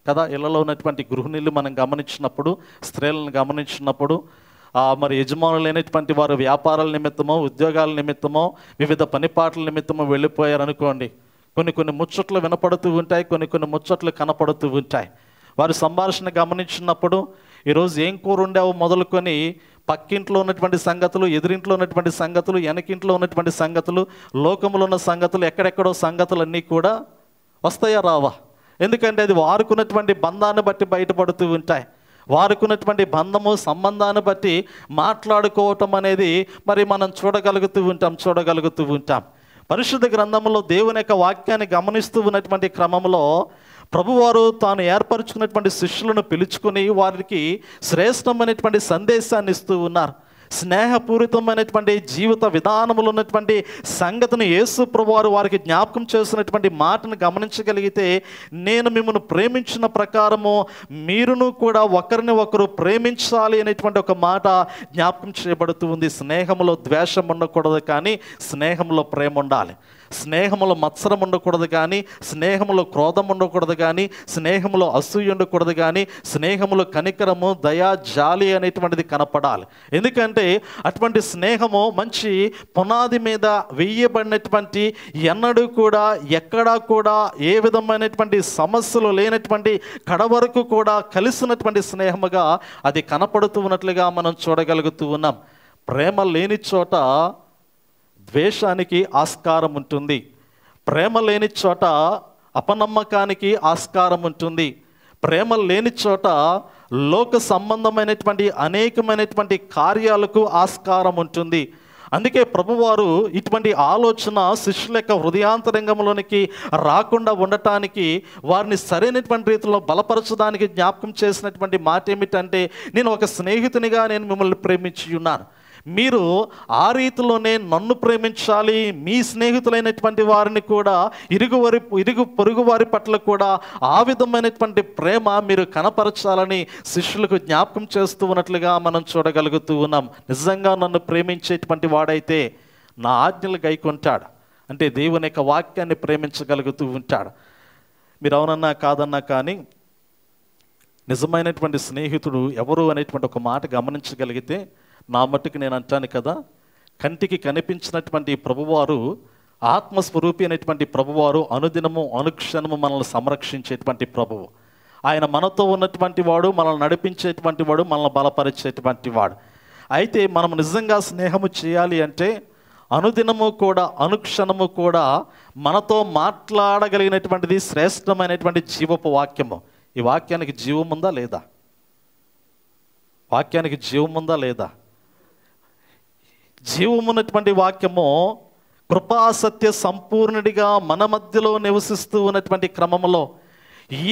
కదా ఇళ్లలో ఉన్నటువంటి గృహిణులు మనం గమనించినప్పుడు స్త్రీలను గమనించినప్పుడు మరి యజమానులు లేనటువంటి వారు వ్యాపారాల నిమిత్తమో ఉద్యోగాల నిమిత్తమో వివిధ పనిపాట్ల నిమిత్తమో వెళ్ళిపోయారనుకోండి కొన్ని కొన్ని ముచ్చట్లు వినపడుతూ ఉంటాయి కొన్ని కొన్ని ముచ్చట్లు కనపడుతూ ఉంటాయి వారి సంభాషణ గమనించినప్పుడు ఈరోజు ఏం కూర ఉండేవో మొదలుకొని పక్కింట్లో ఉన్నటువంటి సంగతులు ఎదురింట్లో ఉన్నటువంటి సంగతులు వెనకింట్లో ఉన్నటువంటి సంగతులు లోకంలో ఉన్న సంగతులు ఎక్కడెక్కడో సంగతులన్నీ కూడా వస్తాయా రావా ఎందుకంటే అది వారుకున్నటువంటి బంధాన్ని బట్టి బయటపడుతూ ఉంటాయి వారికి ఉన్నటువంటి బంధము సంబంధాన్ని బట్టి మాట్లాడుకోవటం అనేది మరి మనం చూడగలుగుతూ ఉంటాం చూడగలుగుతూ ఉంటాం పరిశుద్ధ గ్రంథంలో దేవుని యొక్క వాక్యాన్ని గమనిస్తూ ఉన్నటువంటి క్రమంలో ప్రభువారు తాను ఏర్పరచుకున్నటువంటి శిష్యులను పిలుచుకుని వారికి శ్రేష్టమైనటువంటి సందేశాన్ని ఇస్తూ ఉన్నారు స్నేహపూరితమైనటువంటి జీవిత విధానములు ఉన్నటువంటి సంగతిని యేసు వారు వారికి జ్ఞాపకం చేసినటువంటి మాటను గమనించగలిగితే నేను మిమ్మల్ని ప్రేమించిన ప్రకారము మీరును కూడా ఒకరిని ఒకరు ప్రేమించాలి అనేటువంటి ఒక మాట జ్ఞాపకం చేయబడుతూ ఉంది స్నేహంలో ద్వేషం ఉండకూడదు కానీ స్నేహంలో ప్రేమ ఉండాలి స్నేహంలో మత్సరం ఉండకూడదు కానీ స్నేహంలో క్రోధం ఉండకూడదు కానీ స్నేహంలో అసూయ ఉండకూడదు కానీ స్నేహంలో కనికరము దయా జాలి అనేటువంటిది కనపడాలి ఎందుకంటే అటువంటి స్నేహము మంచి పునాది మీద వేయబడినటువంటి ఎన్నడూ కూడా ఎక్కడా కూడా ఏ విధమైనటువంటి సమస్యలు లేనటువంటి కడ వరకు కూడా కలిసినటువంటి స్నేహముగా అది కనపడుతూ ఉన్నట్లుగా మనం చూడగలుగుతూ ఉన్నాం ప్రేమ లేని చోట ద్వేషానికి ఆస్కారం ఉంటుంది ప్రేమ లేని చోట అపనమ్మకానికి ఆస్కారం ఉంటుంది ప్రేమ లేని చోట లోక సంబంధమైనటువంటి అనేకమైనటువంటి కార్యాలకు ఆస్కారం ఉంటుంది అందుకే ప్రభువారు ఇటువంటి ఆలోచన శిష్యుల యొక్క హృదయాంతరంగంలోనికి రాకుండా ఉండటానికి వారిని సరైనటువంటి రీతిలో బలపరచడానికి జ్ఞాపకం చేసినటువంటి మాట ఏమిటంటే నేను ఒక స్నేహితునిగా నేను మిమ్మల్ని ప్రేమించి ఉన్నాను మీరు ఆ రీతిలోనే నన్ను ప్రేమించాలి మీ స్నేహితులైనటువంటి వారిని కూడా ఇరుగు వారి ఇరుగు పొరుగు వారి పట్ల కూడా ఆ విధమైనటువంటి ప్రేమ మీరు కనపరచాలని శిష్యులకు జ్ఞాపకం చేస్తూ ఉన్నట్లుగా మనం చూడగలుగుతూ ఉన్నాం నిజంగా నన్ను ప్రేమించేటువంటి వాడైతే నా ఆజ్ఞలు గైకొంటాడు అంటే దేవుని యొక్క వాక్యాన్ని ప్రేమించగలుగుతూ ఉంటాడు మీరు అవునన్నా కాదన్నా కానీ నిజమైనటువంటి స్నేహితుడు ఎవరు అనేటువంటి ఒక మాట గమనించగలిగితే నా మట్టుకు నేను అంటాను కదా కంటికి కనిపించినటువంటి ప్రభువారు ఆత్మస్వరూపి అనేటువంటి ప్రభువారు అనుదినము అనుక్షణము మనల్ని సంరక్షించేటువంటి ప్రభువు ఆయన మనతో ఉన్నటువంటి వాడు మనల్ని నడిపించేటువంటి వాడు మనల్ని బలపరిచేటువంటి వాడు అయితే మనం నిజంగా స్నేహము చేయాలి అంటే అనుదినము కూడా అనుక్షణము కూడా మనతో మాట్లాడగలిగినటువంటిది శ్రేష్టమైనటువంటి జీవపు వాక్యము ఈ వాక్యానికి జీవముందా లేదా వాక్యానికి జీవముందా లేదా జీవమున్నటువంటి వాక్యము కృపాసత్య సంపూర్ణుడిగా మన మధ్యలో నివసిస్తూ ఉన్నటువంటి క్రమంలో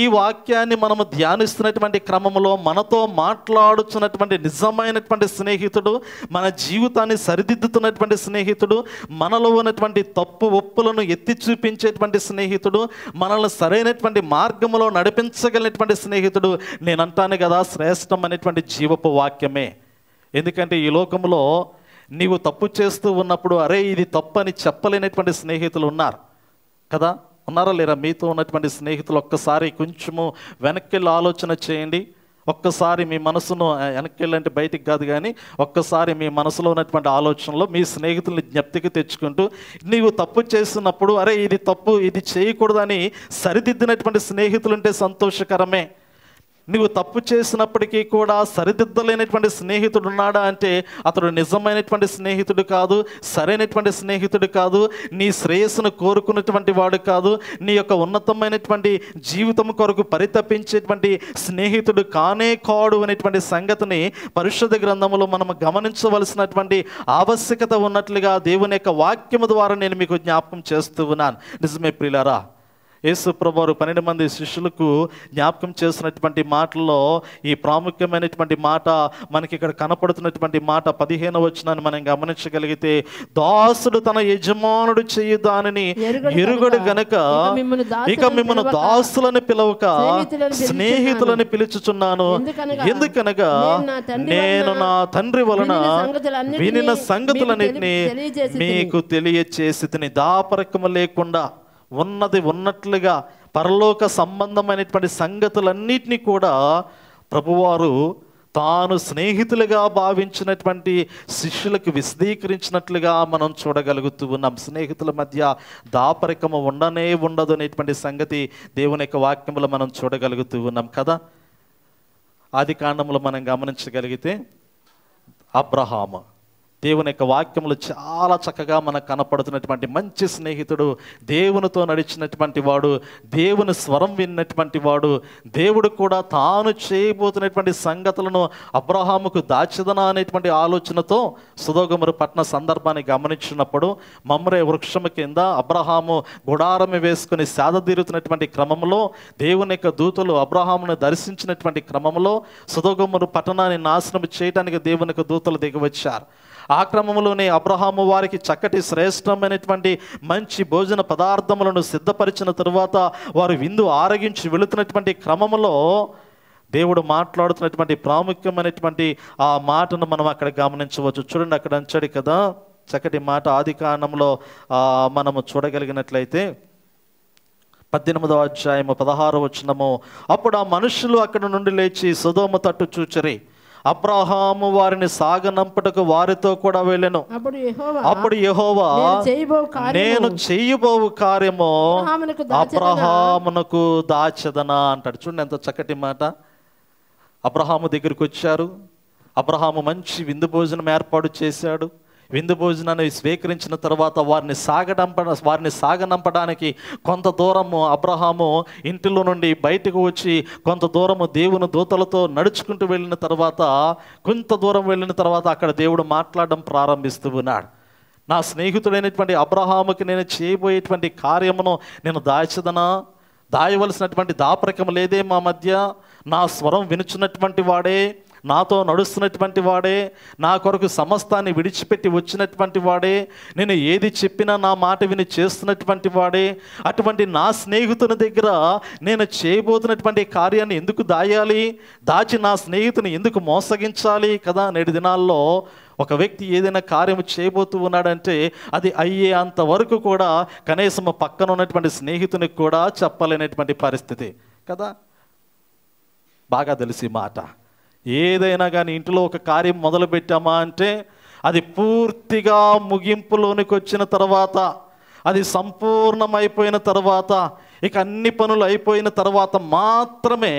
ఈ వాక్యాన్ని మనము ధ్యానిస్తున్నటువంటి క్రమంలో మనతో మాట్లాడుచున్నటువంటి నిజమైనటువంటి స్నేహితుడు మన జీవితాన్ని సరిదిద్దుతున్నటువంటి స్నేహితుడు మనలో ఉన్నటువంటి తప్పు ఒప్పులను ఎత్తి చూపించేటువంటి స్నేహితుడు మనల్ని సరైనటువంటి మార్గంలో నడిపించగలిగినటువంటి స్నేహితుడు నేనంటాను కదా కదా శ్రేష్టమైనటువంటి జీవపు వాక్యమే ఎందుకంటే ఈ లోకంలో నీవు తప్పు చేస్తూ ఉన్నప్పుడు అరే ఇది తప్పని చెప్పలేనటువంటి స్నేహితులు ఉన్నారు కదా ఉన్నారా లేరా మీతో ఉన్నటువంటి స్నేహితులు ఒక్కసారి కొంచెము వెనక్కి ఆలోచన చేయండి ఒక్కసారి మీ మనసును వెనక్కి బయటికి కాదు కానీ ఒక్కసారి మీ మనసులో ఉన్నటువంటి ఆలోచనలో మీ స్నేహితుల్ని జ్ఞప్తికి తెచ్చుకుంటూ నీవు తప్పు చేస్తున్నప్పుడు అరే ఇది తప్పు ఇది చేయకూడదని సరిదిద్దినటువంటి స్నేహితులుంటే సంతోషకరమే నువ్వు తప్పు చేసినప్పటికీ కూడా సరిదిద్దలేనటువంటి స్నేహితుడు ఉన్నాడా అంటే అతడు నిజమైనటువంటి స్నేహితుడు కాదు సరైనటువంటి స్నేహితుడు కాదు నీ శ్రేయస్సును కోరుకున్నటువంటి వాడు కాదు నీ యొక్క ఉన్నతమైనటువంటి జీవితం కొరకు పరితపించేటువంటి స్నేహితుడు కానే కాడు అనేటువంటి సంగతిని పరిశుద్ధ గ్రంథంలో మనం గమనించవలసినటువంటి ఆవశ్యకత ఉన్నట్లుగా దేవుని యొక్క వాక్యము ద్వారా నేను మీకు జ్ఞాపకం చేస్తూ ఉన్నాను నిజమే ప్రిలరా యేసు వారు పన్నెండు మంది శిష్యులకు జ్ఞాపకం చేసినటువంటి మాటల్లో ఈ ప్రాముఖ్యమైనటువంటి మాట మనకి ఇక్కడ కనపడుతున్నటువంటి మాట పదిహేను వచ్చినాన్ని మనం గమనించగలిగితే దాసుడు తన యజమానుడు చేయు దానిని ఎరుగడు గనక ఇక మిమ్మల్ని దాసులను పిలవక స్నేహితులని పిలుచుచున్నాను ఎందుకనగా నేను నా తండ్రి వలన వినిన సంగతులన్నింటినీ మీకు తెలియచేసి దాపరకము లేకుండా ఉన్నది ఉన్నట్లుగా పరలోక సంబంధమైనటువంటి సంగతులన్నిటినీ కూడా ప్రభువారు తాను స్నేహితులుగా భావించినటువంటి శిష్యులకు విశదీకరించినట్లుగా మనం చూడగలుగుతూ ఉన్నాం స్నేహితుల మధ్య దాపరికము ఉండనే ఉండదు అనేటువంటి సంగతి దేవుని యొక్క వాక్యములు మనం చూడగలుగుతూ ఉన్నాం కదా ఆది కాండంలో మనం గమనించగలిగితే అబ్రహాము దేవుని యొక్క వాక్యములు చాలా చక్కగా మనకు కనపడుతున్నటువంటి మంచి స్నేహితుడు దేవునితో నడిచినటువంటి వాడు దేవుని స్వరం విన్నటువంటి వాడు దేవుడు కూడా తాను చేయబోతున్నటువంటి సంగతులను అబ్రహాముకు దాచిదన అనేటువంటి ఆలోచనతో సుధోగమురు పట్టణ సందర్భాన్ని గమనించినప్పుడు మమ్మరే వృక్షము కింద అబ్రహాము గుడారమి వేసుకుని సేదతీరుతున్నటువంటి క్రమంలో దేవుని యొక్క దూతలు అబ్రహామును దర్శించినటువంటి క్రమంలో సుధోగమురు పట్టణాన్ని నాశనం చేయడానికి దేవుని యొక్క దూతలు దిగివచ్చారు ఆ క్రమంలోనే అబ్రహాము వారికి చక్కటి శ్రేష్టమైనటువంటి మంచి భోజన పదార్థములను సిద్ధపరిచిన తరువాత వారు విందు ఆరగించి వెళుతున్నటువంటి క్రమంలో దేవుడు మాట్లాడుతున్నటువంటి ప్రాముఖ్యమైనటువంటి ఆ మాటను మనం అక్కడ గమనించవచ్చు చూడండి అక్కడ అంచాడు కదా చక్కటి మాట ఆది కాలంలో మనము చూడగలిగినట్లయితే పద్దెనిమిదవ అధ్యాయము పదహారు వచ్చినము అప్పుడు ఆ మనుషులు అక్కడ నుండి లేచి సుధోమ తట్టు చూచరి అబ్రహాము వారిని సాగనంపటకు వారితో కూడా వెళ్ళను అప్పుడు యహోవా నేను చేయబోవు కార్యము అబ్రహామునకు దాచదనా అంటాడు చూడండి ఎంత చక్కటి మాట అబ్రహాము దగ్గరికి వచ్చారు అబ్రహాము మంచి విందు భోజనం ఏర్పాటు చేశాడు విందు భోజనాన్ని స్వీకరించిన తర్వాత వారిని సాగడంప వారిని సాగనంపడానికి కొంత దూరము అబ్రహాము ఇంటిలో నుండి బయటకు వచ్చి కొంత దూరము దేవుని దూతలతో నడుచుకుంటూ వెళ్ళిన తర్వాత కొంత దూరం వెళ్ళిన తర్వాత అక్కడ దేవుడు మాట్లాడడం ప్రారంభిస్తూ ఉన్నాడు నా స్నేహితుడైనటువంటి అబ్రహాముకి నేను చేయబోయేటువంటి కార్యమును నేను దాచదనా దాయవలసినటువంటి దాపరికము లేదే మా మధ్య నా స్వరం వినుచున్నటువంటి వాడే నాతో నడుస్తున్నటువంటి వాడే నా కొరకు సమస్తాన్ని విడిచిపెట్టి వచ్చినటువంటి వాడే నేను ఏది చెప్పినా నా మాట విని చేస్తున్నటువంటి వాడే అటువంటి నా స్నేహితుని దగ్గర నేను చేయబోతున్నటువంటి కార్యాన్ని ఎందుకు దాయాలి దాచి నా స్నేహితుని ఎందుకు మోసగించాలి కదా నేటి దినాల్లో ఒక వ్యక్తి ఏదైనా కార్యము చేయబోతూ ఉన్నాడంటే అది అయ్యే అంతవరకు కూడా కనీసం పక్కన ఉన్నటువంటి స్నేహితునికి కూడా చెప్పలేనటువంటి పరిస్థితి కదా బాగా తెలిసి మాట ఏదైనా కానీ ఇంట్లో ఒక కార్యం మొదలు పెట్టామా అంటే అది పూర్తిగా ముగింపులోనికి వచ్చిన తర్వాత అది సంపూర్ణమైపోయిన తర్వాత ఇక అన్ని పనులు అయిపోయిన తర్వాత మాత్రమే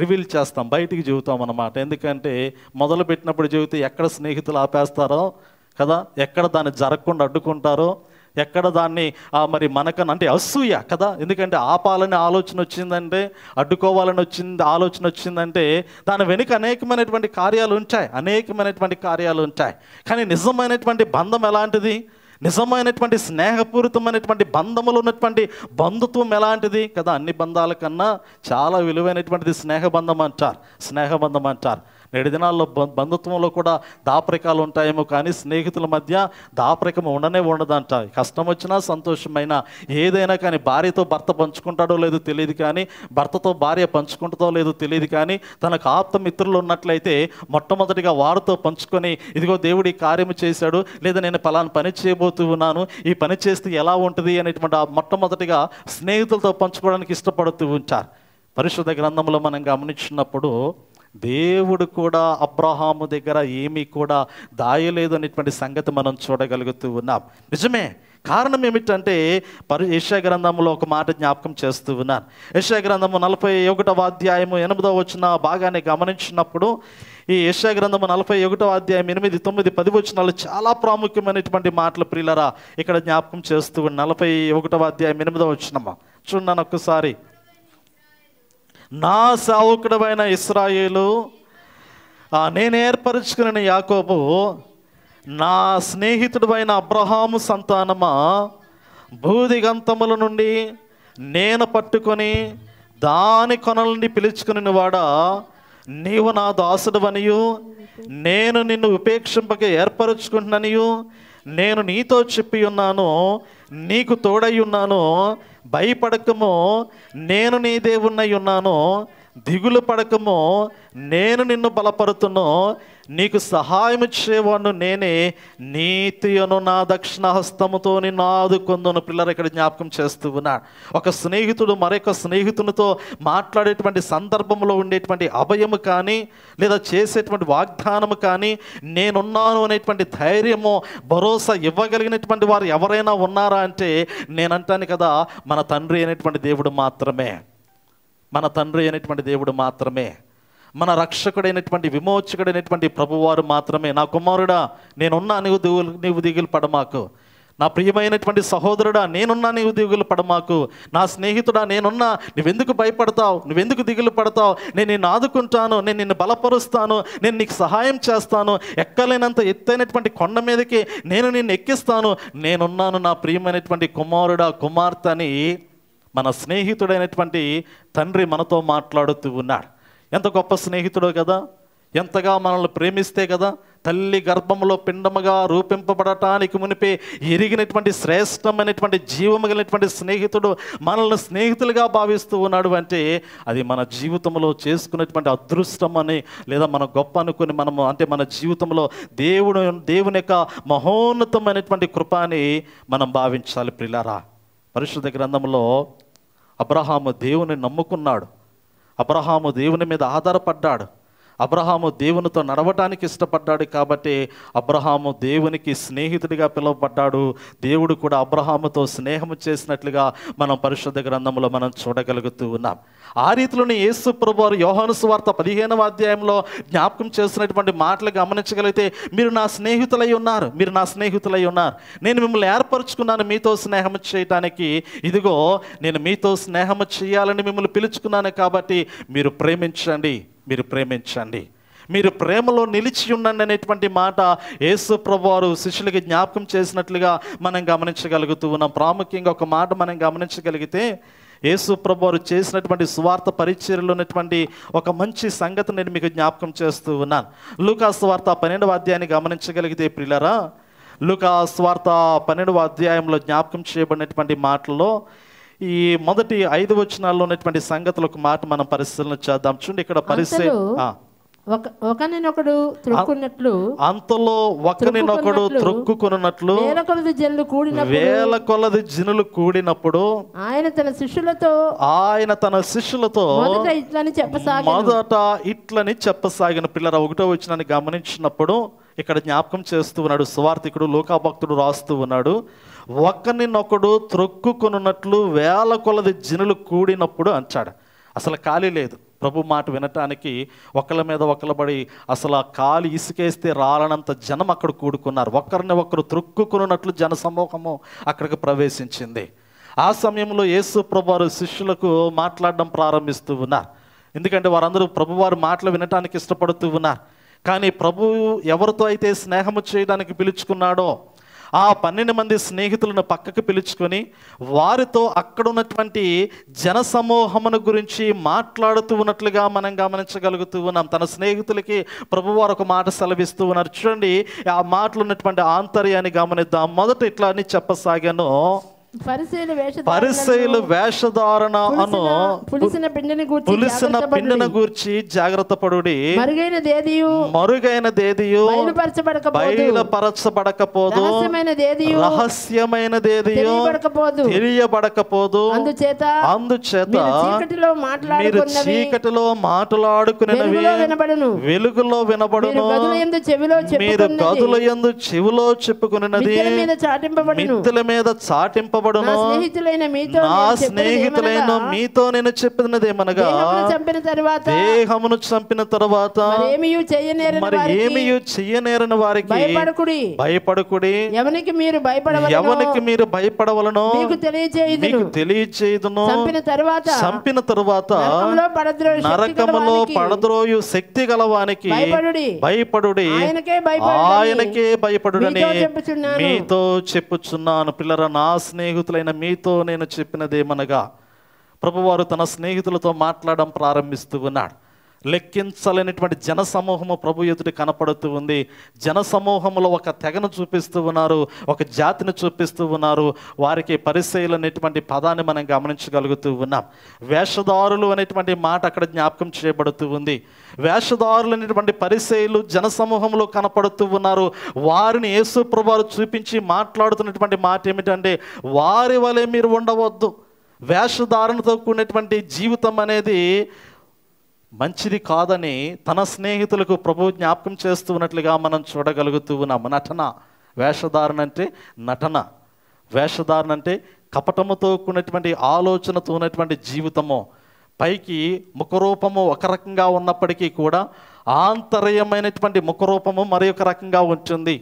రివీల్ చేస్తాం బయటికి చెబుతాం అన్నమాట ఎందుకంటే మొదలు పెట్టినప్పుడు చెబితే ఎక్కడ స్నేహితులు ఆపేస్తారో కదా ఎక్కడ దాన్ని జరగకుండా అడ్డుకుంటారో ఎక్కడ దాన్ని మరి మనకన్నా అంటే అసూయ కదా ఎందుకంటే ఆపాలని ఆలోచన వచ్చిందంటే అడ్డుకోవాలని వచ్చింది ఆలోచన వచ్చిందంటే దాని వెనుక అనేకమైనటువంటి కార్యాలు ఉంటాయి అనేకమైనటువంటి కార్యాలు ఉంటాయి కానీ నిజమైనటువంటి బంధం ఎలాంటిది నిజమైనటువంటి స్నేహపూరితమైనటువంటి బంధములు ఉన్నటువంటి బంధుత్వం ఎలాంటిది కదా అన్ని బంధాల కన్నా చాలా విలువైనటువంటిది స్నేహబంధం అంటారు స్నేహబంధం అంటారు నేడు దినాల్లో బంధుత్వంలో కూడా దాపరికాలు ఉంటాయేమో కానీ స్నేహితుల మధ్య దాపరికం ఉండనే ఉండదంట కష్టం వచ్చినా సంతోషమైన ఏదైనా కానీ భార్యతో భర్త పంచుకుంటాడో లేదో తెలియదు కానీ భర్తతో భార్య పంచుకుంటుందో లేదో తెలియదు కానీ తనకు ఆప్త మిత్రులు ఉన్నట్లయితే మొట్టమొదటిగా వారితో పంచుకొని ఇదిగో దేవుడి కార్యము చేశాడు లేదా నేను పలాను పని చేయబోతూ ఉన్నాను ఈ పని చేస్తే ఎలా ఉంటుంది అనేటువంటి ఆ మొట్టమొదటిగా స్నేహితులతో పంచుకోవడానికి ఇష్టపడుతూ ఉంటారు పరిశుద్ధ గ్రంథంలో మనం గమనించినప్పుడు దేవుడు కూడా అబ్రహాము దగ్గర ఏమీ కూడా దాయలేదు అనేటువంటి సంగతి మనం చూడగలుగుతూ ఉన్నాం నిజమే కారణం ఏమిటంటే పరి యశా గ్రంథంలో ఒక మాట జ్ఞాపకం చేస్తూ ఉన్నాను యశా గ్రంథము నలభై ఒకటవ అధ్యాయము ఎనిమిదవ వచ్చిన బాగానే గమనించినప్పుడు ఈ యశా గ్రంథము నలభై ఒకటవ అధ్యాయం ఎనిమిది తొమ్మిది పది వచనాలు చాలా ప్రాముఖ్యమైనటువంటి మాటలు ప్రియులరా ఇక్కడ జ్ఞాపకం చేస్తూ నలభై ఒకటవ అధ్యాయం ఎనిమిదవ వచ్చినమ్మా చూడండి ఒక్కసారి నా సావుకుడమైన ఇస్రాయేలు నేను ఏర్పరచుకున్న యాకోబు నా స్నేహితుడమైన అబ్రహాము సంతానమా భూదిగంతముల నుండి నేను పట్టుకొని దాని కొనల్ని పిలుచుకుని వాడా నీవు నా దాసుడవనియు నేను నిన్ను ఉపేక్షింపక ఏర్పరచుకుంటున్ననియు నేను నీతో చెప్పి ఉన్నాను నీకు తోడై ఉన్నాను భయపడకము నేను నీ దేవుణ్ణై ఉన్నాను దిగులు పడకము నేను నిన్ను బలపరుతును నీకు సహాయం ఇచ్చేవాడు నేనే నీతియను నా దక్షిణ హస్తముతో నిన్ను ఆదుకుందును పిల్లలు ఇక్కడ జ్ఞాపకం చేస్తూ ఉన్నాడు ఒక స్నేహితుడు మరొక స్నేహితునితో మాట్లాడేటువంటి సందర్భంలో ఉండేటువంటి అభయము కానీ లేదా చేసేటువంటి వాగ్దానము కానీ నేనున్నాను అనేటువంటి ధైర్యము భరోసా ఇవ్వగలిగినటువంటి వారు ఎవరైనా ఉన్నారా అంటే నేనంటాను కదా మన తండ్రి అనేటువంటి దేవుడు మాత్రమే మన తండ్రి అనేటువంటి దేవుడు మాత్రమే మన రక్షకుడైనటువంటి విమోచకుడైనటువంటి ప్రభువారు మాత్రమే నా కుమారుడా నేనున్నా నీవు దిగులు నీవు దిగులు పడమాకు నా ప్రియమైనటువంటి సహోదరుడా నేనున్నా నీవు దిగులు పడమాకు నా స్నేహితుడా నేనున్నా నువ్వెందుకు భయపడతావు నువ్వెందుకు దిగులు పడతావు నేను నిన్ను ఆదుకుంటాను నేను నిన్ను బలపరుస్తాను నేను నీకు సహాయం చేస్తాను ఎక్కలేనంత ఎత్తైనటువంటి కొండ మీదకి నేను నిన్ను ఎక్కిస్తాను నేనున్నాను నా ప్రియమైనటువంటి కుమారుడా కుమార్తె అని మన స్నేహితుడైనటువంటి తండ్రి మనతో మాట్లాడుతూ ఉన్నాడు ఎంత గొప్ప స్నేహితుడో కదా ఎంతగా మనల్ని ప్రేమిస్తే కదా తల్లి గర్భంలో పిండముగా రూపింపబడటానికి మునిపే ఎరిగినటువంటి శ్రేష్టమైనటువంటి జీవము కలిగినటువంటి స్నేహితుడు మనల్ని స్నేహితులుగా భావిస్తూ ఉన్నాడు అంటే అది మన జీవితంలో చేసుకున్నటువంటి అదృష్టం అని లేదా మన గొప్ప అనుకుని మనము అంటే మన జీవితంలో దేవుడు దేవుని యొక్క మహోన్నతమైనటువంటి కృప అని మనం భావించాలి ప్రిలారా పరిశుద్ధ గ్రంథంలో అబ్రహాము దేవుని నమ్ముకున్నాడు అబ్రహాము దేవుని మీద ఆధారపడ్డాడు అబ్రహాము దేవునితో నడవటానికి ఇష్టపడ్డాడు కాబట్టి అబ్రహాము దేవునికి స్నేహితుడిగా పిలువబడ్డాడు దేవుడు కూడా అబ్రహాముతో స్నేహం చేసినట్లుగా మనం పరిశుద్ధ గ్రంథంలో మనం చూడగలుగుతూ ఉన్నాం ఆ రీతిలోనే యేసు ప్రభువారు యోహాను వార్త పదిహేనవ అధ్యాయంలో జ్ఞాపకం చేస్తున్నటువంటి మాటలు గమనించగలిగితే మీరు నా స్నేహితులై ఉన్నారు మీరు నా స్నేహితులై ఉన్నారు నేను మిమ్మల్ని ఏర్పరచుకున్నాను మీతో స్నేహం చేయటానికి ఇదిగో నేను మీతో స్నేహం చేయాలని మిమ్మల్ని పిలుచుకున్నాను కాబట్టి మీరు ప్రేమించండి మీరు ప్రేమించండి మీరు ప్రేమలో నిలిచి ఉండండి అనేటువంటి మాట యేసు ప్రభువారు శిష్యులకి జ్ఞాపకం చేసినట్లుగా మనం గమనించగలుగుతూ ఉన్నాం ప్రాముఖ్యంగా ఒక మాట మనం గమనించగలిగితే యేసు వారు చేసినటువంటి స్వార్థ పరిచయలు ఉన్నటువంటి ఒక మంచి సంగతి నేను మీకు జ్ఞాపకం చేస్తూ ఉన్నాను లూకా స్వార్థ పన్నెండవ అధ్యాయాన్ని గమనించగలిగితే ప్రిలరా లూకా స్వార్థ పన్నెండవ అధ్యాయంలో జ్ఞాపకం చేయబడినటువంటి మాటల్లో ఈ మొదటి ఐదు వచనాల్లో ఉన్నటువంటి సంగతులకు మాట మనం పరిశీలన చేద్దాం చూడండి ఇక్కడ పరిశీలి అంతలో ఒకరినొకడు త్రొక్కుకున్నట్లు వేల కొలది జనులు వేల కొలది జనులు కూడినప్పుడు ఆయన తన శిష్యులతో ఆయన తన శిష్యులతో మొదట ఇట్లని చెప్పసాగిన మొదట ఇట్లని చెప్పసాగిన పిల్లల ఒకటో వచ్చినాన్ని గమనించినప్పుడు ఇక్కడ జ్ఞాపకం చేస్తూ ఉన్నాడు సువార్థికుడు లోకాభక్తుడు రాస్తూ ఉన్నాడు ఒకరినొకడు త్రొక్కుకొనున్నట్లు వేల కొలది జనులు కూడినప్పుడు అంచాడు అసలు ఖాళీ లేదు ప్రభు మాట వినటానికి ఒకళ్ళ మీద ఒకళ్ళబడి అసలు ఆ కాలు ఇసుకేస్తే రాలనంత జనం అక్కడ కూడుకున్నారు ఒకరిని ఒకరు త్రొక్కుకున్నట్లు జన సమూహము అక్కడికి ప్రవేశించింది ఆ సమయంలో యేసు ప్రభువారు శిష్యులకు మాట్లాడడం ప్రారంభిస్తూ ఉన్నారు ఎందుకంటే వారందరూ ప్రభువారు మాటలు వినటానికి ఇష్టపడుతూ ఉన్నారు కానీ ప్రభు ఎవరితో అయితే స్నేహము చేయడానికి పిలుచుకున్నాడో ఆ పన్నెండు మంది స్నేహితులను పక్కకు పిలుచుకొని వారితో అక్కడ ఉన్నటువంటి జన సమూహమును గురించి మాట్లాడుతూ ఉన్నట్లుగా మనం గమనించగలుగుతూ ఉన్నాం తన స్నేహితులకి వారు ఒక మాట సెలవిస్తూ ఉన్నారు చూడండి ఆ మాటలు ఉన్నటువంటి ఆంతర్యాన్ని గమనిద్దాం మొదట ఇట్లా అని చెప్పసాగాను పరిశైలు వేషధారణ అను పులిసిన పిండిని గూర్చి పులిసిన పిండిని గూర్చి జాగ్రత్త పడుడి మరుగైనదేదియు మరుగైనదేదియు బయలుపరచబడక బయలుపరచబడకపోదు తెలియబడకపోదు అందుచేత అందుచేత చీకటిలో చీకటిలో మాట్లాడుకునేవి వినబడును వెలుగులో వినబడును యందు చెవిలో మీరు గదుల ఎందు చెవిలో చెప్పుకున్నది చాటింపబడి మీద చాటింప చెప్పబడును నా స్నేహితులైన మీతో నేను చెప్పినది ఏమనగా చంపిన తర్వాత దేహమును చంపిన తర్వాత మరి ఏమి చెయ్యనేరని వారికి భయపడకుడి భయపడకుడి ఎవరికి మీరు భయపడవలను ఎవరికి మీరు భయపడవలను మీకు తెలియచేయదు చంపిన తర్వాత చంపిన తర్వాత నరకములో పడద్రోయు శక్తి గలవానికి భయపడు ఆయనకే భయపడు మీతో చెప్పుచున్నాను పిల్లర నా స్నేహ స్నేహితులైన మీతో నేను చెప్పినదేమనగా ప్రభువారు తన స్నేహితులతో మాట్లాడడం ప్రారంభిస్తూ ఉన్నాడు లెక్కించలేనటువంటి జన సమూహము ప్రభు ఎదుటి కనపడుతూ ఉంది జన సమూహంలో ఒక తెగను చూపిస్తూ ఉన్నారు ఒక జాతిని చూపిస్తూ ఉన్నారు వారికి పరిశైలు అనేటువంటి పదాన్ని మనం గమనించగలుగుతూ ఉన్నాం వేషధారులు అనేటువంటి మాట అక్కడ జ్ఞాపకం చేయబడుతూ ఉంది వేషధారులు అనేటువంటి పరిశీలు జన సమూహంలో కనపడుతూ ఉన్నారు వారిని యేసు ప్రభువారు చూపించి మాట్లాడుతున్నటువంటి మాట ఏమిటంటే వారి వలె మీరు ఉండవద్దు వేషధారణతో కూడినటువంటి జీవితం అనేది మంచిది కాదని తన స్నేహితులకు ప్రభు జ్ఞాపకం చేస్తూ ఉన్నట్లుగా మనం చూడగలుగుతూ ఉన్నాము నటన వేషధారణ అంటే నటన వేషధారణ అంటే కపటముతో కూడినటువంటి ఆలోచనతో ఉన్నటువంటి జీవితము పైకి ముఖరూపము ఒక రకంగా ఉన్నప్పటికీ కూడా ఆంతర్యమైనటువంటి ముఖరూపము మరి ఒక రకంగా ఉంటుంది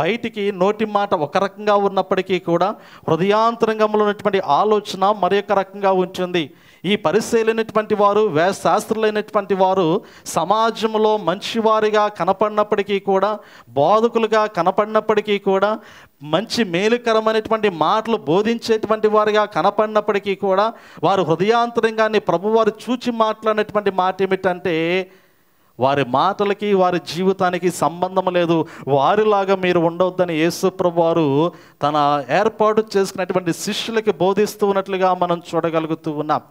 బయటికి నోటి మాట ఒక రకంగా ఉన్నప్పటికీ కూడా హృదయాంతరంగంలో ఉన్నటువంటి ఆలోచన మరి ఒక రకంగా ఉంటుంది ఈ పరిశీలైనటువంటి వారు శాస్త్రులైనటువంటి వారు సమాజంలో మంచివారిగా కనపడినప్పటికీ కూడా బోధకులుగా కనపడినప్పటికీ కూడా మంచి మేలుకరమైనటువంటి మాటలు బోధించేటువంటి వారిగా కనపడినప్పటికీ కూడా వారు హృదయాంతరంగాన్ని ప్రభువారు చూచి మాట్లాడినటువంటి మాట ఏమిటంటే వారి మాటలకి వారి జీవితానికి సంబంధం లేదు వారిలాగా మీరు ఉండవద్దని యేసుప్రభు వారు తన ఏర్పాటు చేసుకున్నటువంటి శిష్యులకి బోధిస్తూ ఉన్నట్లుగా మనం చూడగలుగుతూ ఉన్నాం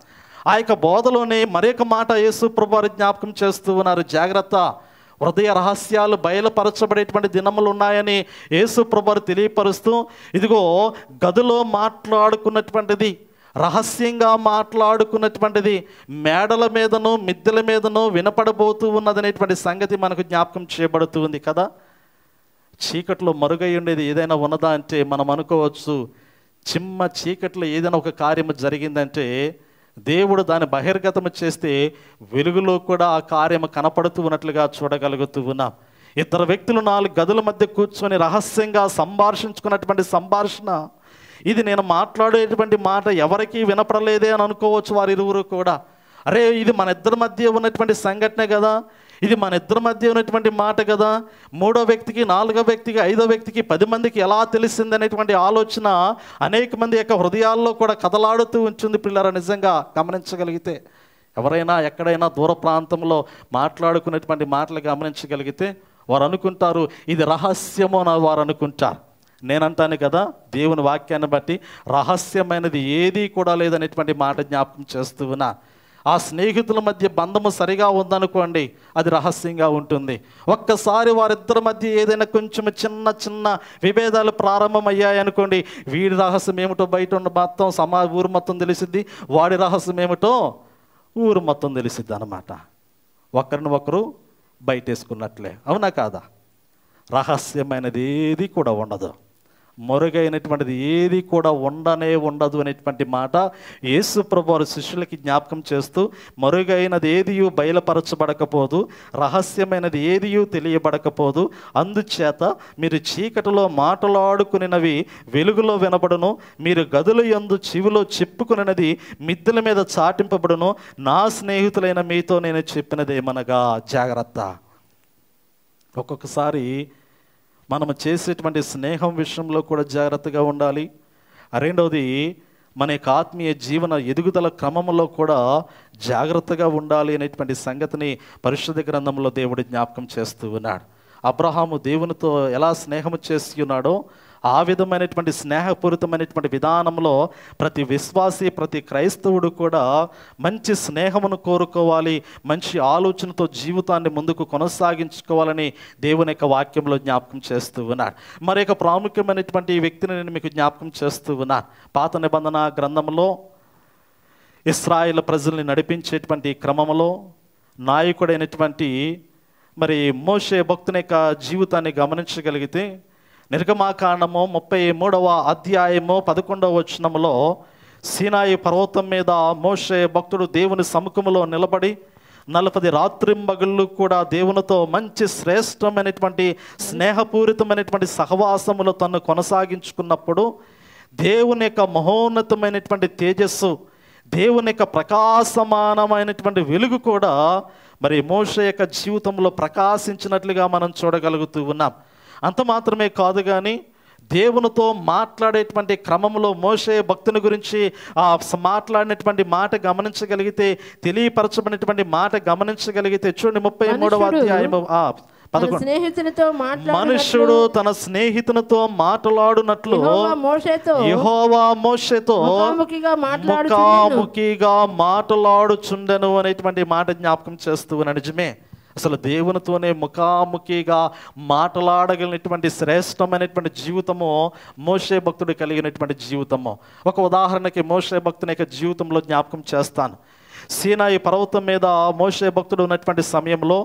ఆ యొక్క బోధలోనే మరొక మాట యేసు ప్రభువారు జ్ఞాపకం చేస్తూ ఉన్నారు జాగ్రత్త హృదయ రహస్యాలు బయలుపరచబడేటువంటి దినములు ఉన్నాయని యేసు ప్రభువారు తెలియపరుస్తూ ఇదిగో గదిలో మాట్లాడుకున్నటువంటిది రహస్యంగా మాట్లాడుకున్నటువంటిది మేడల మీదను మిద్దెల మీదను వినపడబోతూ ఉన్నదనేటువంటి సంగతి మనకు జ్ఞాపకం చేయబడుతూ ఉంది కదా చీకట్లో మరుగై ఉండేది ఏదైనా ఉన్నదా అంటే మనం అనుకోవచ్చు చిమ్మ చీకట్లో ఏదైనా ఒక కార్యము జరిగిందంటే దేవుడు దాన్ని బహిర్గతము చేస్తే వెలుగులో కూడా ఆ కార్యము కనపడుతూ ఉన్నట్లుగా చూడగలుగుతూ ఉన్నాం ఇద్దరు వ్యక్తులు నాలుగు గదుల మధ్య కూర్చొని రహస్యంగా సంభాషించుకున్నటువంటి సంభాషణ ఇది నేను మాట్లాడేటువంటి మాట ఎవరికీ వినపడలేదే అని అనుకోవచ్చు ఇరువురు కూడా అరే ఇది మన ఇద్దరి మధ్య ఉన్నటువంటి సంఘటనే కదా ఇది మన ఇద్దరి మధ్య ఉన్నటువంటి మాట కదా మూడో వ్యక్తికి నాలుగో వ్యక్తికి ఐదో వ్యక్తికి పది మందికి ఎలా తెలిసింది అనేటువంటి ఆలోచన అనేక మంది యొక్క హృదయాల్లో కూడా కదలాడుతూ ఉంచుంది పిల్లర నిజంగా గమనించగలిగితే ఎవరైనా ఎక్కడైనా దూర ప్రాంతంలో మాట్లాడుకునేటువంటి మాటలు గమనించగలిగితే వారు అనుకుంటారు ఇది అని వారు అనుకుంటారు నేనంటాను కదా దేవుని వాక్యాన్ని బట్టి రహస్యమైనది ఏదీ కూడా లేదనేటువంటి మాట జ్ఞాపకం చేస్తూ ఉన్నా ఆ స్నేహితుల మధ్య బంధము సరిగా ఉందనుకోండి అది రహస్యంగా ఉంటుంది ఒక్కసారి వారిద్దరి మధ్య ఏదైనా కొంచెం చిన్న చిన్న విభేదాలు ప్రారంభమయ్యాయనుకోండి వీడి రహస్యం ఏమిటో బయట ఉన్న మొత్తం సమా ఊరు మొత్తం తెలిసిద్ది వాడి రహస్యం ఏమిటో ఊరు మొత్తం తెలిసిద్ది అనమాట ఒకరిని ఒకరు బయటేసుకున్నట్లే అవునా కాదా రహస్యమైనది ఏది కూడా ఉండదు మరుగైనటువంటిది ఏది కూడా ఉండనే ఉండదు అనేటువంటి మాట యేసు ప్రభువారు శిష్యులకి జ్ఞాపకం చేస్తూ మరుగైనది ఏదియు బయలుపరచబడకపోదు రహస్యమైనది ఏదియు తెలియబడకపోదు అందుచేత మీరు చీకటిలో మాటలాడుకునినవి వెలుగులో వినబడును మీరు గదుల యందు చెవిలో చెప్పుకునేది మిద్దుల మీద చాటింపబడును నా స్నేహితులైన మీతో నేను చెప్పినదేమనగా జాగ్రత్త ఒక్కొక్కసారి మనం చేసేటువంటి స్నేహం విషయంలో కూడా జాగ్రత్తగా ఉండాలి రెండవది మన యొక్క ఆత్మీయ జీవన ఎదుగుదల క్రమంలో కూడా జాగ్రత్తగా ఉండాలి అనేటువంటి సంగతిని పరిశుద్ధ గ్రంథంలో దేవుడు జ్ఞాపకం చేస్తూ ఉన్నాడు అబ్రహాము దేవునితో ఎలా స్నేహము చేస్తున్నాడో ఆ విధమైనటువంటి స్నేహపూరితమైనటువంటి విధానంలో ప్రతి విశ్వాసి ప్రతి క్రైస్తవుడు కూడా మంచి స్నేహమును కోరుకోవాలి మంచి ఆలోచనతో జీవితాన్ని ముందుకు కొనసాగించుకోవాలని దేవుని యొక్క వాక్యంలో జ్ఞాపకం చేస్తూ ఉన్నాడు మరి యొక్క ప్రాముఖ్యమైనటువంటి వ్యక్తిని నేను మీకు జ్ఞాపకం చేస్తూ ఉన్నాను పాత నిబంధన గ్రంథంలో ఇస్రాయిల్ ప్రజల్ని నడిపించేటువంటి క్రమంలో నాయకుడైనటువంటి మరి మోసే భక్తుని యొక్క జీవితాన్ని గమనించగలిగితే నిర్గమాకాండము ముప్పై మూడవ అధ్యాయము పదకొండవ వచనంలో సీనాయి పర్వతం మీద మోషే భక్తుడు దేవుని సముఖంలో నిలబడి నలపది రాత్రింబగుళ్ళు కూడా దేవునితో మంచి శ్రేష్టమైనటువంటి స్నేహపూరితమైనటువంటి సహవాసములు తను కొనసాగించుకున్నప్పుడు దేవుని యొక్క మహోన్నతమైనటువంటి తేజస్సు దేవుని యొక్క ప్రకాశమానమైనటువంటి వెలుగు కూడా మరి మోష యొక్క జీవితంలో ప్రకాశించినట్లుగా మనం చూడగలుగుతూ ఉన్నాం అంత మాత్రమే కాదు కానీ దేవునితో మాట్లాడేటువంటి క్రమంలో మోసే భక్తుని గురించి ఆ మాట్లాడినటువంటి మాట గమనించగలిగితే తెలియపరచబడినటువంటి మాట గమనించగలిగితే చూడండి ముప్పై మూడవ అధ్యాయము స్నేహితునితో మనుషుడు తన స్నేహితునితో మాట్లాడునట్లు ముఖాముఖిగా మాట్లాడుచుండెను అనేటువంటి మాట జ్ఞాపకం చేస్తూ నిజమే అసలు దేవునితోనే ముఖాముఖిగా మాట్లాడగలిగినటువంటి శ్రేష్టమైనటువంటి జీవితము మోసే భక్తుడు కలిగినటువంటి జీవితము ఒక ఉదాహరణకి మోసే భక్తుని యొక్క జీవితంలో జ్ఞాపకం చేస్తాను సీనాయి పర్వతం మీద మోసే భక్తుడు ఉన్నటువంటి సమయంలో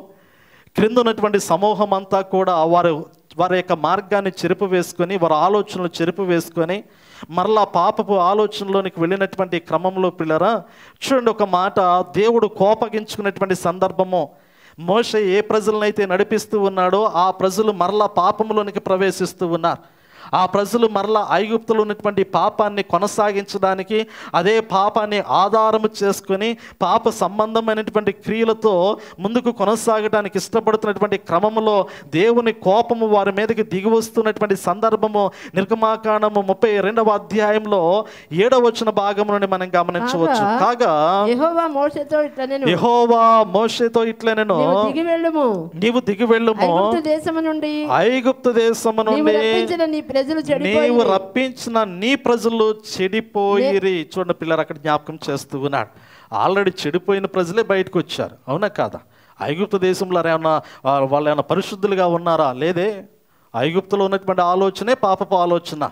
క్రింద ఉన్నటువంటి సమూహం అంతా కూడా వారు వారి యొక్క మార్గాన్ని చెరుపు వేసుకొని వారి ఆలోచనలు చెరుపు వేసుకొని మరలా పాపపు ఆలోచనలోనికి వెళ్ళినటువంటి క్రమంలో పిల్లరా చూడండి ఒక మాట దేవుడు కోపగించుకున్నటువంటి సందర్భము మోస ఏ ప్రజలనైతే నడిపిస్తూ ఉన్నాడో ఆ ప్రజలు మరలా పాపంలోనికి ప్రవేశిస్తూ ఉన్నారు ఆ ప్రజలు మరలా ఐగుప్తులు ఉన్నటువంటి పాపాన్ని కొనసాగించడానికి అదే పాపాన్ని ఆధారము చేసుకొని పాప సంబంధమైనటువంటి క్రియలతో ముందుకు కొనసాగడానికి ఇష్టపడుతున్నటువంటి క్రమంలో దేవుని కోపము వారి మీదకి దిగి వస్తున్నటువంటి సందర్భము నిర్గమాకాండము ముప్పై రెండవ అధ్యాయంలో ఏడవ వచ్చిన భాగం నుండి మనం గమనించవచ్చు కాగా యహోవా మోషేతో ఇట్లా నేను నీవు దిగి వెళ్ళుము ఐగుప్తు దేశము నుండి ప్రజలు నీవు రప్పించిన నీ ప్రజలు చెడిపోయిరి చూడండి పిల్లలు అక్కడ జ్ఞాపకం చేస్తూ ఉన్నాడు ఆల్రెడీ చెడిపోయిన ప్రజలే బయటకు వచ్చారు అవునా కాదా ఐగుప్తు దేశంలో ఏమన్నా వాళ్ళు ఏమైనా పరిశుద్ధులుగా ఉన్నారా లేదే ఐగుప్తులో ఉన్నటువంటి ఆలోచనే పాపపు ఆలోచన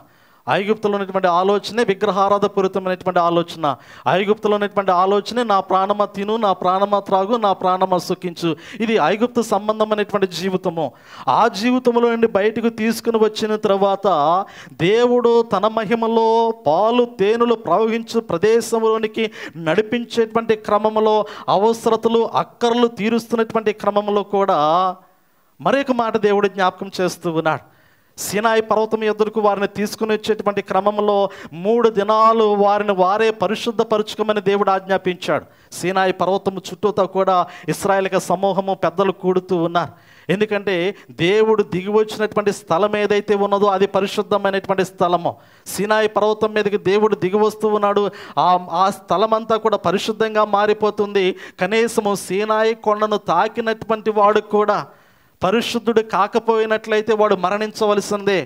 ఐగుప్తులు ఉన్నటువంటి ఆలోచనే విగ్రహారాధపూరితమైనటువంటి ఆలోచన ఐగుప్తులు ఉన్నటువంటి ఆలోచనే నా ప్రాణమ తిను నా ప్రాణమ త్రాగు నా ప్రాణమ సుఖించు ఇది ఐగుప్తు సంబంధమైనటువంటి జీవితము ఆ జీవితంలో నుండి బయటకు తీసుకుని వచ్చిన తర్వాత దేవుడు తన మహిమలో పాలు తేనెలు ప్రవహించు ప్రదేశంలోనికి నడిపించేటువంటి క్రమంలో అవసరతలు అక్కర్లు తీరుస్తున్నటువంటి క్రమంలో కూడా మరొక మాట దేవుడు జ్ఞాపకం చేస్తూ ఉన్నాడు సినాయి పర్వతం ఎదురుకు వారిని తీసుకుని వచ్చేటువంటి క్రమంలో మూడు దినాలు వారిని వారే పరిశుద్ధపరుచుకోమని దేవుడు ఆజ్ఞాపించాడు సీనాయి పర్వతం చుట్టూతో కూడా ఇస్రాయలిక సమూహము పెద్దలు కూడుతూ ఉన్నారు ఎందుకంటే దేవుడు దిగి వచ్చినటువంటి స్థలం ఏదైతే ఉన్నదో అది పరిశుద్ధమైనటువంటి స్థలము సీనాయి పర్వతం మీదకి దేవుడు దిగి వస్తూ ఉన్నాడు ఆ ఆ స్థలం అంతా కూడా పరిశుద్ధంగా మారిపోతుంది కనీసము సీనాయి కొండను తాకినటువంటి వాడు కూడా పరిశుద్ధుడు కాకపోయినట్లయితే వాడు మరణించవలసిందే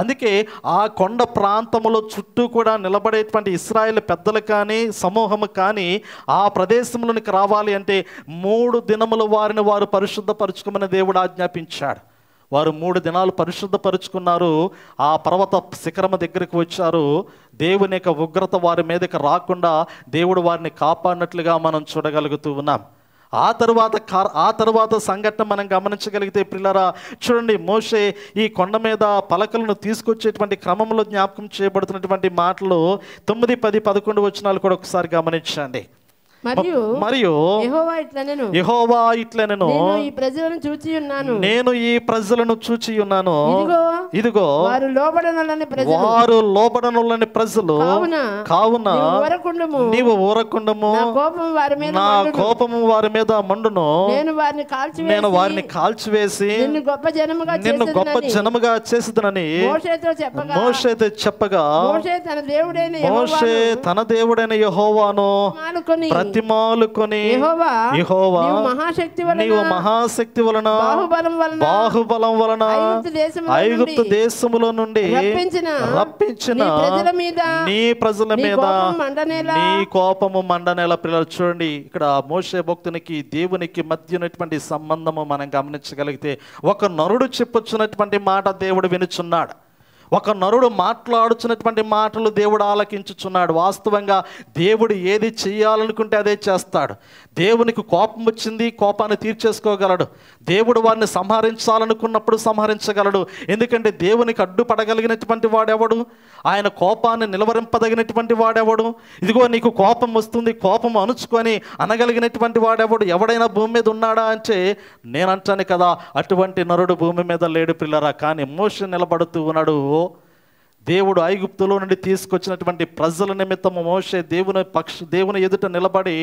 అందుకే ఆ కొండ ప్రాంతంలో చుట్టూ కూడా నిలబడేటువంటి ఇస్రాయేల్ పెద్దలు కానీ సమూహము కానీ ఆ ప్రదేశంలోనికి రావాలి అంటే మూడు దినముల వారిని వారు పరిశుద్ధపరుచుకోమని దేవుడు ఆజ్ఞాపించాడు వారు మూడు దినాలు పరిశుద్ధపరుచుకున్నారు ఆ పర్వత శిఖరమ దగ్గరికి వచ్చారు దేవుని యొక్క ఉగ్రత వారి మీదకి రాకుండా దేవుడు వారిని కాపాడినట్లుగా మనం చూడగలుగుతూ ఉన్నాం ఆ తర్వాత ఆ తర్వాత సంఘటన మనం గమనించగలిగితే పిల్లరా చూడండి మోషే ఈ కొండ మీద పలకలను తీసుకొచ్చేటువంటి క్రమంలో జ్ఞాపకం చేయబడుతున్నటువంటి మాటలు తొమ్మిది పది పదకొండు వచనాలు కూడా ఒకసారి గమనించండి మరియు మరియు యెహోవా యెహోవా నేను ఈ ప్రజలను చూచి ఉన్నాను నేను ఈ ప్రజలను చూచి ఉన్నాను ఇదిగో ఇదిగో వారు లోబడనొల్లని ప్రజలు వారు లోబడనొల్లని ప్రజలు కావున కావున ఊరకుండము నీవు ఊరకుండము నా కోపము వారి మీద నా కోపము వారి మీద మండును నేను వారిని కాల్చివేసి నేను వారిని కాల్చివేసి నిన్ను గొప్ప జనముగా నిన్ను గొప్ప జనముగా చేసిదనని మోషేతో చెప్పగా మోషేతో చెప్పగా మోషే తన దేవుడైన మోషే తన దేవుడైన యెహోవాను మహాశక్తి వలన బాహుబలం వలన ఐగుప్తు దేశములో నుండి రప్పించిన నీ ప్రజల మీద నీ కోపము మండనేల పిల్లలు చూడండి ఇక్కడ మోసే భక్తునికి దేవునికి మధ్య ఉన్నటువంటి సంబంధము మనం గమనించగలిగితే ఒక నరుడు చెప్పొచ్చినటువంటి మాట దేవుడు వినుచున్నాడు ఒక నరుడు మాట్లాడుచున్నటువంటి మాటలు దేవుడు ఆలకించుచున్నాడు వాస్తవంగా దేవుడు ఏది చేయాలనుకుంటే అదే చేస్తాడు దేవునికి కోపం వచ్చింది కోపాన్ని తీర్చేసుకోగలడు దేవుడు వారిని సంహరించాలనుకున్నప్పుడు సంహరించగలడు ఎందుకంటే దేవునికి అడ్డుపడగలిగినటువంటి వాడెవడు ఆయన కోపాన్ని నిలవరింపదగినటువంటి వాడెవడు ఇదిగో నీకు కోపం వస్తుంది కోపం అనుచుకొని అనగలిగినటువంటి వాడెవడు ఎవడైనా భూమి మీద ఉన్నాడా అంటే నేనంటాను కదా అటువంటి నరుడు భూమి మీద లేడు పిల్లరా కానీ ఎమోషన్ నిలబడుతూ ఉన్నాడు ఓ దేవుడు ఐగుప్తులో నుండి తీసుకొచ్చినటువంటి ప్రజల నిమిత్తము మోసే దేవుని పక్ష దేవుని ఎదుట నిలబడి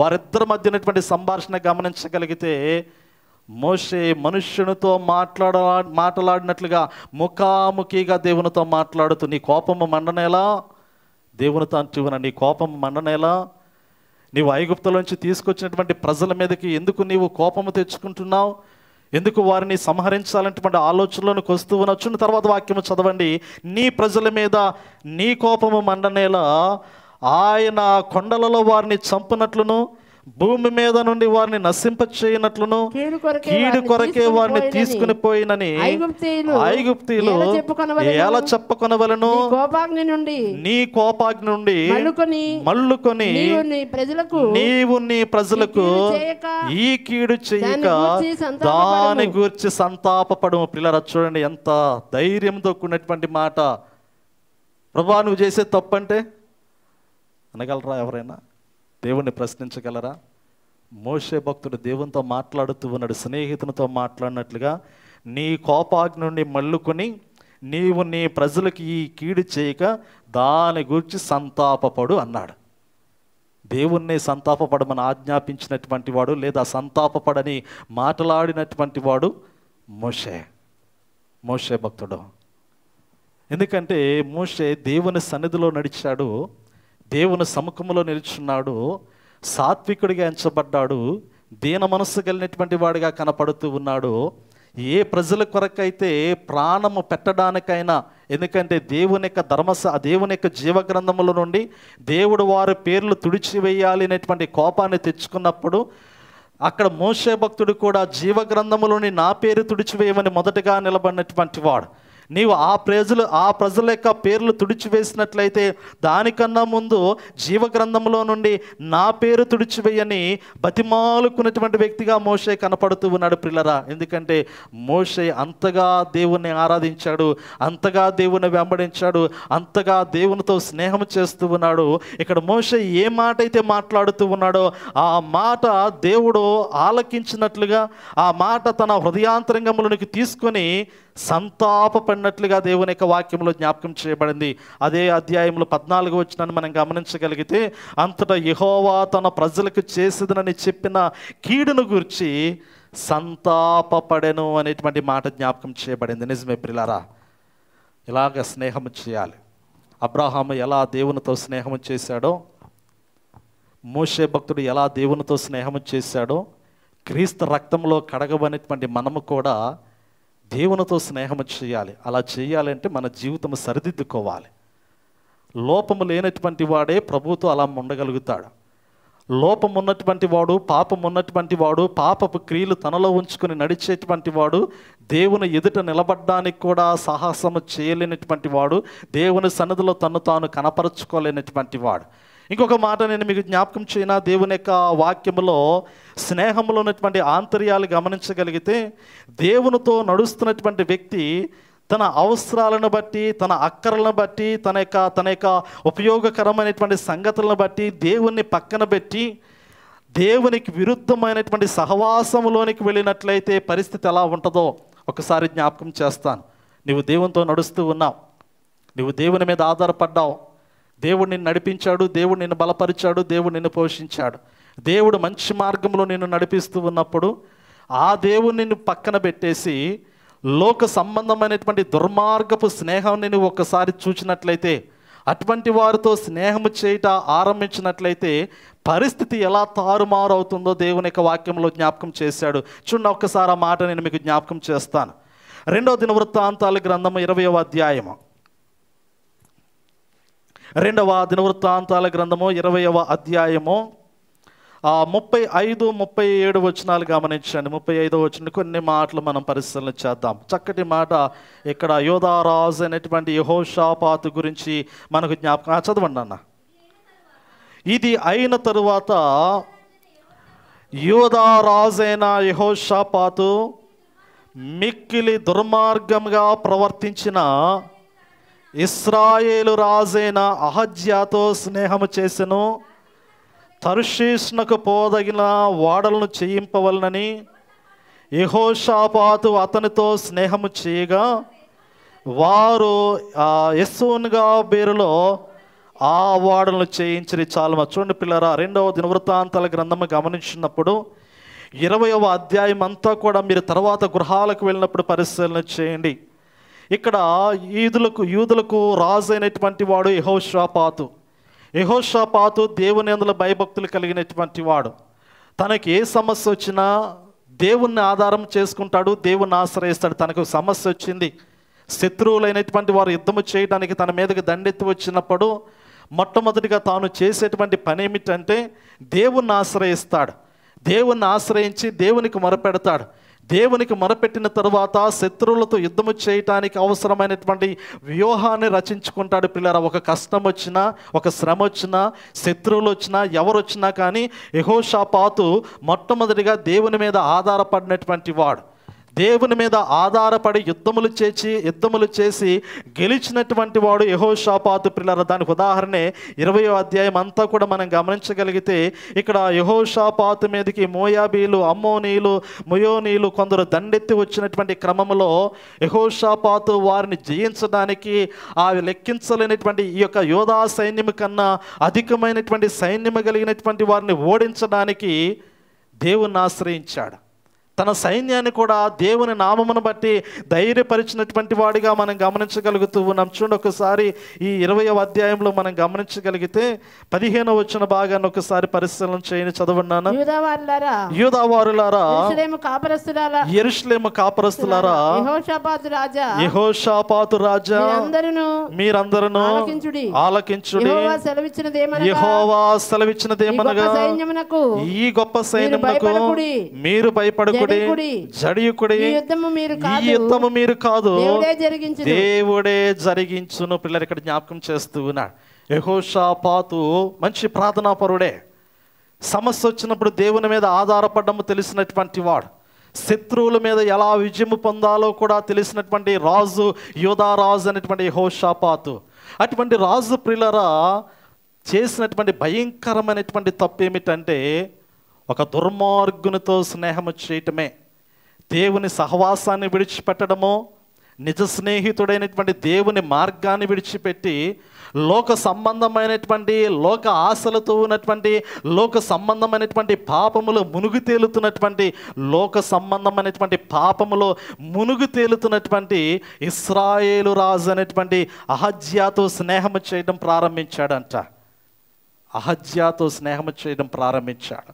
వారిద్దరి మధ్యనటువంటి సంభాషణ గమనించగలిగితే మోసే మనుష్యునితో మాట్లాడ మాట్లాడినట్లుగా ముఖాముఖిగా దేవునితో మాట్లాడుతూ నీ కోపము మండనేలా దేవునితో అంటున్న నీ కోపం మండనేలా నీవు నుంచి తీసుకొచ్చినటువంటి ప్రజల మీదకి ఎందుకు నీవు కోపము తెచ్చుకుంటున్నావు ఎందుకు వారిని సంహరించాలనేటువంటి ఆలోచనలోనికి వస్తూ నచ్చిన తర్వాత వాక్యము చదవండి నీ ప్రజల మీద నీ కోపము మండనేలా ఆయన కొండలలో వారిని చంపునట్లును భూమి మీద నుండి వారిని నశింప చేయనట్లును కీడు కొరకే వారిని తీసుకుని పోయినని ఐగుప్తీలు ఎలా చెప్పకొనవలను కోపాగ్ని నుండి నీ కోపాగ్ని నుండి మల్లుకొని ప్రజలకు నీవు నీ ప్రజలకు ఈ కీడు చేయక దాని గురించి సంతాప పిల్లరా చూడండి ఎంత ధైర్యంతో కూడినటువంటి మాట ప్రభా నువ్వు చేసే తప్పంటే అనగలరా ఎవరైనా దేవుణ్ణి ప్రశ్నించగలరా మోసే భక్తుడు దేవునితో మాట్లాడుతూ ఉన్నాడు స్నేహితునితో మాట్లాడినట్లుగా నీ కోపాగ్ని నుండి మళ్ళుకొని నీవు నీ ప్రజలకు ఈ కీడు చేయక దాని గురించి సంతాపపడు అన్నాడు దేవుణ్ణి సంతాపపడమని ఆజ్ఞాపించినటువంటి వాడు లేదా సంతాపపడని మాట్లాడినటువంటి వాడు మోషే మోషే భక్తుడు ఎందుకంటే మోషే దేవుని సన్నిధిలో నడిచాడు దేవుని సముఖంలో నిలుచున్నాడు సాత్వికుడిగా ఎంచబడ్డాడు దీన మనస్సు కలిగినటువంటి వాడిగా కనపడుతూ ఉన్నాడు ఏ ప్రజల కొరకైతే ప్రాణము పెట్టడానికైనా ఎందుకంటే దేవుని యొక్క ధర్మస దేవుని యొక్క జీవగ్రంథముల నుండి దేవుడు వారి పేర్లు తుడిచివేయాలి అనేటువంటి కోపాన్ని తెచ్చుకున్నప్పుడు అక్కడ మోసే భక్తుడు కూడా జీవగ్రంథములోని నా పేరు తుడిచివేయమని మొదటగా నిలబడినటువంటి వాడు నీవు ఆ ప్రజలు ఆ ప్రజల యొక్క పేర్లు తుడిచివేసినట్లయితే దానికన్నా ముందు జీవగ్రంథంలో నుండి నా పేరు తుడిచివేయని బతిమాలుకున్నటువంటి వ్యక్తిగా మోషే కనపడుతూ ఉన్నాడు పిల్లరా ఎందుకంటే మోషే అంతగా దేవుణ్ణి ఆరాధించాడు అంతగా దేవుణ్ణి వెంబడించాడు అంతగా దేవునితో స్నేహం చేస్తూ ఉన్నాడు ఇక్కడ మోషే ఏ మాట అయితే మాట్లాడుతూ ఉన్నాడో ఆ మాట దేవుడు ఆలకించినట్లుగా ఆ మాట తన హృదయాంతరంగములకి తీసుకొని సంతాపపడినట్లుగా దేవుని యొక్క వాక్యంలో జ్ఞాపకం చేయబడింది అదే అధ్యాయంలో పద్నాలుగు వచ్చినని మనం గమనించగలిగితే అంతటా యహోవా తన ప్రజలకు చేసేదనని చెప్పిన కీడును గురించి సంతాపపడెను అనేటువంటి మాట జ్ఞాపకం చేయబడింది నిజమే పిల్లరా ఇలాగ స్నేహం చేయాలి అబ్రాహాము ఎలా దేవునితో స్నేహం చేశాడో మోషే భక్తుడు ఎలా దేవునితో స్నేహం చేశాడో క్రీస్తు రక్తంలో కడగబనేటువంటి మనము కూడా దేవునితో స్నేహం చేయాలి అలా చేయాలంటే మన జీవితం సరిదిద్దుకోవాలి లోపము లేనటువంటి వాడే ప్రభుత్వం అలా ఉండగలుగుతాడు లోపం ఉన్నటువంటి వాడు పాపం ఉన్నటువంటి వాడు పాపపు క్రియలు తనలో ఉంచుకుని నడిచేటువంటి వాడు దేవుని ఎదుట నిలబడ్డానికి కూడా సాహసము చేయలేనటువంటి వాడు దేవుని సన్నిధిలో తను తాను కనపరచుకోలేనటువంటి వాడు ఇంకొక మాట నేను మీకు జ్ఞాపకం చేయన దేవుని యొక్క వాక్యములో స్నేహంలో ఉన్నటువంటి ఆంతర్యాలు గమనించగలిగితే దేవునితో నడుస్తున్నటువంటి వ్యక్తి తన అవసరాలను బట్టి తన అక్కరలను బట్టి తన యొక్క తన యొక్క ఉపయోగకరమైనటువంటి సంగతులను బట్టి దేవుణ్ణి పక్కన పెట్టి దేవునికి విరుద్ధమైనటువంటి సహవాసంలోనికి వెళ్ళినట్లయితే పరిస్థితి ఎలా ఉంటుందో ఒకసారి జ్ఞాపకం చేస్తాను నువ్వు దేవునితో నడుస్తూ ఉన్నావు నువ్వు దేవుని మీద ఆధారపడ్డావు దేవుడు నిన్ను నడిపించాడు దేవుడు నిన్ను బలపరిచాడు దేవుడు నిన్ను పోషించాడు దేవుడు మంచి మార్గంలో నిన్ను నడిపిస్తూ ఉన్నప్పుడు ఆ దేవుడిని పక్కన పెట్టేసి లోక సంబంధమైనటువంటి దుర్మార్గపు స్నేహాన్ని నేను ఒక్కసారి చూచినట్లయితే అటువంటి వారితో స్నేహము చేయట ఆరంభించినట్లయితే పరిస్థితి ఎలా తారుమారు అవుతుందో దేవుని యొక్క వాక్యంలో జ్ఞాపకం చేశాడు చూడండి ఒక్కసారి ఆ మాట నేను మీకు జ్ఞాపకం చేస్తాను రెండో దిన వృత్తాంతాల గ్రంథము ఇరవయో అధ్యాయము రెండవ దినవృత్తాంతాల గ్రంథము ఇరవైవ అధ్యాయము ముప్పై ఐదు ముప్పై ఏడు వచనాలు గమనించండి ముప్పై ఐదు వచ్చిన కొన్ని మాటలు మనం పరిశీలన చేద్దాం చక్కటి మాట ఇక్కడ యోధారాజు అనేటువంటి యహోషాపాత్ గురించి మనకు జ్ఞాపకం చదవండి అన్న ఇది అయిన తరువాత యోధారాజైన యహోషాపాతు మిక్కిలి దుర్మార్గంగా ప్రవర్తించిన ఇస్రాయేలు రాజైన అహజ్యాతో స్నేహము చేసెను తరుషీష్ణకు పోదగిన వాడలను చేయింపవలనని యహోషాపాతు అతనితో స్నేహము చేయగా వారు యస్సూన్గా బీరులో ఆ వాడలను చేయించి చాలా చూడండి పిల్లరా రెండవ దినవృత్తాంతాల గ్రంథము గమనించినప్పుడు ఇరవయవ అధ్యాయం అంతా కూడా మీరు తర్వాత గృహాలకు వెళ్ళినప్పుడు పరిశీలన చేయండి ఇక్కడ యూదులకు యూదులకు రాజు అయినటువంటి వాడు యహోషాపాతు యహోషాపాతు దేవుని అందులో భయభక్తులు కలిగినటువంటి వాడు తనకి ఏ సమస్య వచ్చినా దేవుణ్ణి ఆధారం చేసుకుంటాడు దేవుణ్ణి ఆశ్రయిస్తాడు తనకు సమస్య వచ్చింది శత్రువులైనటువంటి వారు యుద్ధము చేయడానికి తన మీదకి దండెత్తి వచ్చినప్పుడు మొట్టమొదటిగా తాను చేసేటువంటి పని ఏమిటంటే దేవుణ్ణి ఆశ్రయిస్తాడు దేవుణ్ణి ఆశ్రయించి దేవునికి మొరపెడతాడు దేవునికి మొరపెట్టిన తరువాత శత్రువులతో యుద్ధము చేయటానికి అవసరమైనటువంటి వ్యూహాన్ని రచించుకుంటాడు పిల్లరా ఒక కష్టం వచ్చినా ఒక శ్రమ వచ్చినా శత్రువులు వచ్చినా ఎవరు వచ్చినా కానీ యహోషాపాతు మొట్టమొదటిగా దేవుని మీద ఆధారపడినటువంటి వాడు దేవుని మీద ఆధారపడి యుద్ధములు చేసి యుద్ధములు చేసి గెలిచినటువంటి వాడు యహోషాపాతు పిల్లల దానికి ఉదాహరణే ఇరవై అధ్యాయం అంతా కూడా మనం గమనించగలిగితే ఇక్కడ యహోషాపాతు మీదకి మోయాబీలు అమ్మోనీలు ముయోనీలు కొందరు దండెత్తి వచ్చినటువంటి క్రమంలో యహోషాపాతు వారిని జయించడానికి ఆ లెక్కించలేనటువంటి ఈ యొక్క యోధా సైన్యం కన్నా అధికమైనటువంటి సైన్యము కలిగినటువంటి వారిని ఓడించడానికి దేవుణ్ణి ఆశ్రయించాడు తన సైన్యాన్ని కూడా దేవుని నామమును బట్టి ధైర్యపరిచినటువంటి వాడిగా మనం గమనించగలుగుతూ ఉన్నాం చూడండి ఒకసారి ఈ ఇరవై అధ్యాయంలో మనం గమనించగలిగితే పదిహేను వచ్చిన భాగాన్ని ఒకసారి పరిశీలన చేయని చదవన్నాను యూదావారులారా ఎరుషులేమ కాపరస్తులారా యహోషాపాతు రాజా మీరందరూ ఆలకించుడి యహోవా సెలవిచ్చినదేమనగా ఈ గొప్ప సైన్యమునకు మీరు భయపడకూడదు జడికుడి ఈ యుద్ధము మీరు కాదు దేవుడే జరిగించును పిల్లలు ఇక్కడ జ్ఞాపకం చేస్తూ ఉన్నాడు పాతు మంచి ప్రార్థనా పరుడే సమస్య వచ్చినప్పుడు దేవుని మీద ఆధారపడము తెలిసినటువంటి వాడు శత్రువుల మీద ఎలా విజయము పొందాలో కూడా తెలిసినటువంటి రాజు యోధారాజు అనేటువంటి హోషాపాతు అటువంటి రాజు ప్రిలరా చేసినటువంటి భయంకరమైనటువంటి తప్పు ఏమిటంటే ఒక దుర్మార్గునితో స్నేహము చేయటమే దేవుని సహవాసాన్ని విడిచిపెట్టడము నిజ స్నేహితుడైనటువంటి దేవుని మార్గాన్ని విడిచిపెట్టి లోక సంబంధమైనటువంటి లోక ఆశలతో ఉన్నటువంటి లోక సంబంధమైనటువంటి పాపములో మునుగు తేలుతున్నటువంటి లోక సంబంధమైనటువంటి పాపములో మునుగు తేలుతున్నటువంటి ఇస్రాయేలు రాజు అనేటువంటి అహజ్యాతో స్నేహం చేయడం ప్రారంభించాడంట అహజ్యాతో స్నేహం చేయడం ప్రారంభించాడు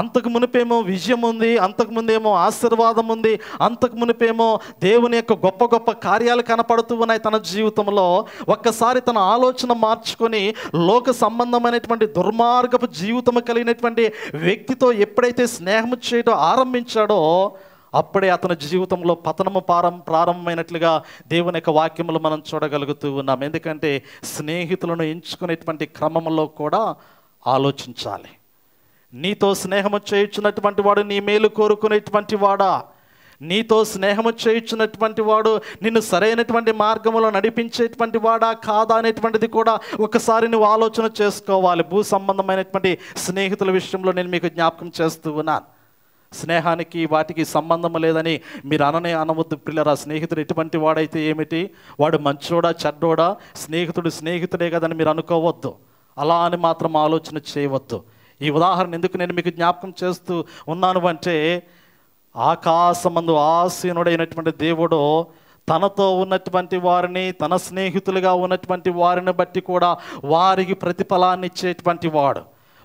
అంతకు మునిపేమో విజయం ఉంది అంతకు ముందేమో ఆశీర్వాదం ఉంది అంతకు మునిపేమో దేవుని యొక్క గొప్ప గొప్ప కార్యాలు కనపడుతూ ఉన్నాయి తన జీవితంలో ఒక్కసారి తన ఆలోచన మార్చుకొని లోక సంబంధమైనటువంటి దుర్మార్గపు జీవితం కలిగినటువంటి వ్యక్తితో ఎప్పుడైతే స్నేహం చేయడం ఆరంభించాడో అప్పుడే అతని జీవితంలో పతనము పారం ప్రారంభమైనట్లుగా దేవుని యొక్క వాక్యములు మనం చూడగలుగుతూ ఉన్నాం ఎందుకంటే స్నేహితులను ఎంచుకునేటువంటి క్రమంలో కూడా ఆలోచించాలి నీతో స్నేహము చేయించినటువంటి వాడు నీ మేలు కోరుకునేటువంటి వాడా నీతో స్నేహము చేయించినటువంటి వాడు నిన్ను సరైనటువంటి మార్గంలో నడిపించేటువంటి వాడా కాదా అనేటువంటిది కూడా ఒకసారి నువ్వు ఆలోచన చేసుకోవాలి భూ సంబంధమైనటువంటి స్నేహితుల విషయంలో నేను మీకు జ్ఞాపకం చేస్తూ ఉన్నాను స్నేహానికి వాటికి సంబంధం లేదని మీరు అననే అనవద్దు పిల్లరా స్నేహితుడు ఎటువంటి వాడైతే ఏమిటి వాడు మంచోడా చెడ్డోడా స్నేహితుడు స్నేహితుడే కదని మీరు అనుకోవద్దు అలా అని మాత్రం ఆలోచన చేయవద్దు ఈ ఉదాహరణ ఎందుకు నేను మీకు జ్ఞాపకం చేస్తూ ఉన్నాను అంటే ఆకాశమందు ఆసీనుడైనటువంటి దేవుడు తనతో ఉన్నటువంటి వారిని తన స్నేహితులుగా ఉన్నటువంటి వారిని బట్టి కూడా వారికి ప్రతిఫలాన్ని ఇచ్చేటువంటి వాడు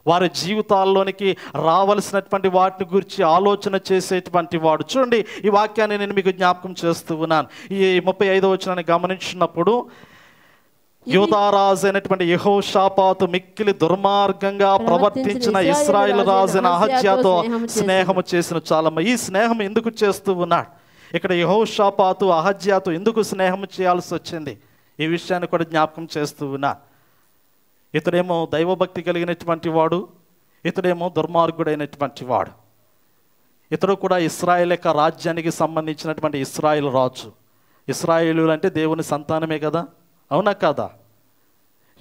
వారి జీవితాల్లోనికి రావలసినటువంటి వాటిని గురించి ఆలోచన చేసేటువంటి వాడు చూడండి ఈ వాక్యాన్ని నేను మీకు జ్ఞాపకం చేస్తూ ఉన్నాను ఈ ముప్పై ఐదో వచ్చినాన్ని గమనించినప్పుడు యూదారాజు అయినటువంటి యహో షాపాతు మిక్కిలి దుర్మార్గంగా ప్రవర్తించిన ఇస్రాయిల్ రాజైన అహజ్యాతో స్నేహము చేసిన చాలమ్మ ఈ స్నేహం ఎందుకు చేస్తూ ఉన్నాడు ఇక్కడ యహో షాపాతు అహజ్యాతో ఎందుకు స్నేహం చేయాల్సి వచ్చింది ఈ విషయాన్ని కూడా జ్ఞాపకం చేస్తూ ఉన్నా ఇతడేమో దైవభక్తి కలిగినటువంటి వాడు ఇతడేమో దుర్మార్గుడైనటువంటి వాడు ఇతడు కూడా ఇస్రాయేల్ యొక్క రాజ్యానికి సంబంధించినటువంటి ఇస్రాయిల్ రాజు ఇస్రాయేలు అంటే దేవుని సంతానమే కదా అవునా కాదా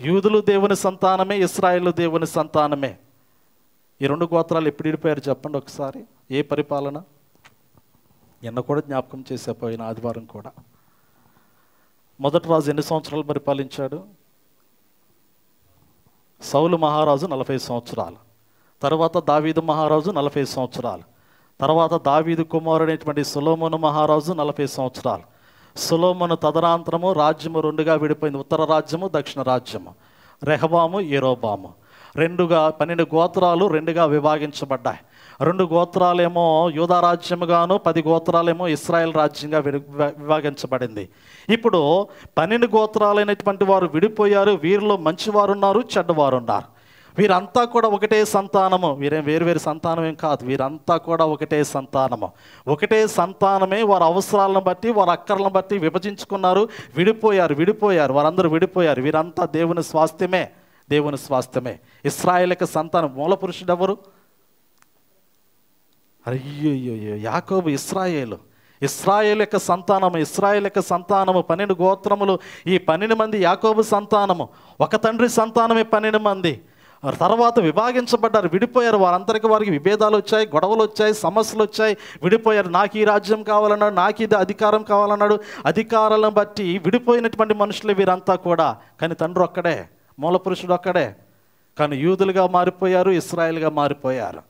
యూదులు దేవుని సంతానమే ఇస్రాయిల్ దేవుని సంతానమే ఈ రెండు గోత్రాలు ఎప్పుడు విడిపోయారు చెప్పండి ఒకసారి ఏ పరిపాలన నిన్న కూడా జ్ఞాపకం చేసేపోయిన ఆదివారం కూడా మొదటి రాజు ఎన్ని సంవత్సరాలు పరిపాలించాడు సౌలు మహారాజు నలభై సంవత్సరాలు తర్వాత దావీదు మహారాజు నలభై సంవత్సరాలు తర్వాత దావీదు అనేటువంటి సులోమోను మహారాజు నలభై సంవత్సరాలు సులోమను తదనాంతరము రాజ్యము రెండుగా విడిపోయింది ఉత్తర రాజ్యము దక్షిణ రాజ్యము రెహబాము ఎరోబాము రెండుగా పన్నెండు గోత్రాలు రెండుగా విభాగించబడ్డాయి రెండు గోత్రాలేమో యూధారాజ్యముగాను పది గోత్రాలేమో ఇస్రాయెల్ రాజ్యంగా విడి విభాగించబడింది ఇప్పుడు పన్నెండు గోత్రాలైనటువంటి వారు విడిపోయారు వీరిలో మంచివారు ఉన్నారు చెడ్డవారు ఉన్నారు వీరంతా కూడా ఒకటే సంతానము వీరేం వేరువేరు సంతానం ఏం కాదు వీరంతా కూడా ఒకటే సంతానము ఒకటే సంతానమే వారి అవసరాలను బట్టి వారి అక్కర్లను బట్టి విభజించుకున్నారు విడిపోయారు విడిపోయారు వారందరూ విడిపోయారు వీరంతా దేవుని స్వాస్థ్యమే దేవుని స్వాస్థ్యమే యొక్క సంతానం మూల పురుషుడు ఎవరు అయ్యో యాకోబు ఇస్రాయేలు ఇస్రాయేల్ యొక్క సంతానము ఇస్రాయేల్ యొక్క సంతానము పన్నెండు గోత్రములు ఈ పన్నెండు మంది యాకోబు సంతానము ఒక తండ్రి సంతానమే పన్నెండు మంది తర్వాత విభాగించబడ్డారు విడిపోయారు వారందరికీ వారికి విభేదాలు వచ్చాయి గొడవలు వచ్చాయి సమస్యలు వచ్చాయి విడిపోయారు నాకు ఈ రాజ్యం కావాలన్నాడు నాకు ఇది అధికారం కావాలన్నాడు అధికారాలను బట్టి విడిపోయినటువంటి మనుషులు వీరంతా కూడా కానీ తండ్రి ఒక్కడే మూలపురుషుడు ఒక్కడే కానీ యూదులుగా మారిపోయారు ఇస్రాయేల్గా మారిపోయారు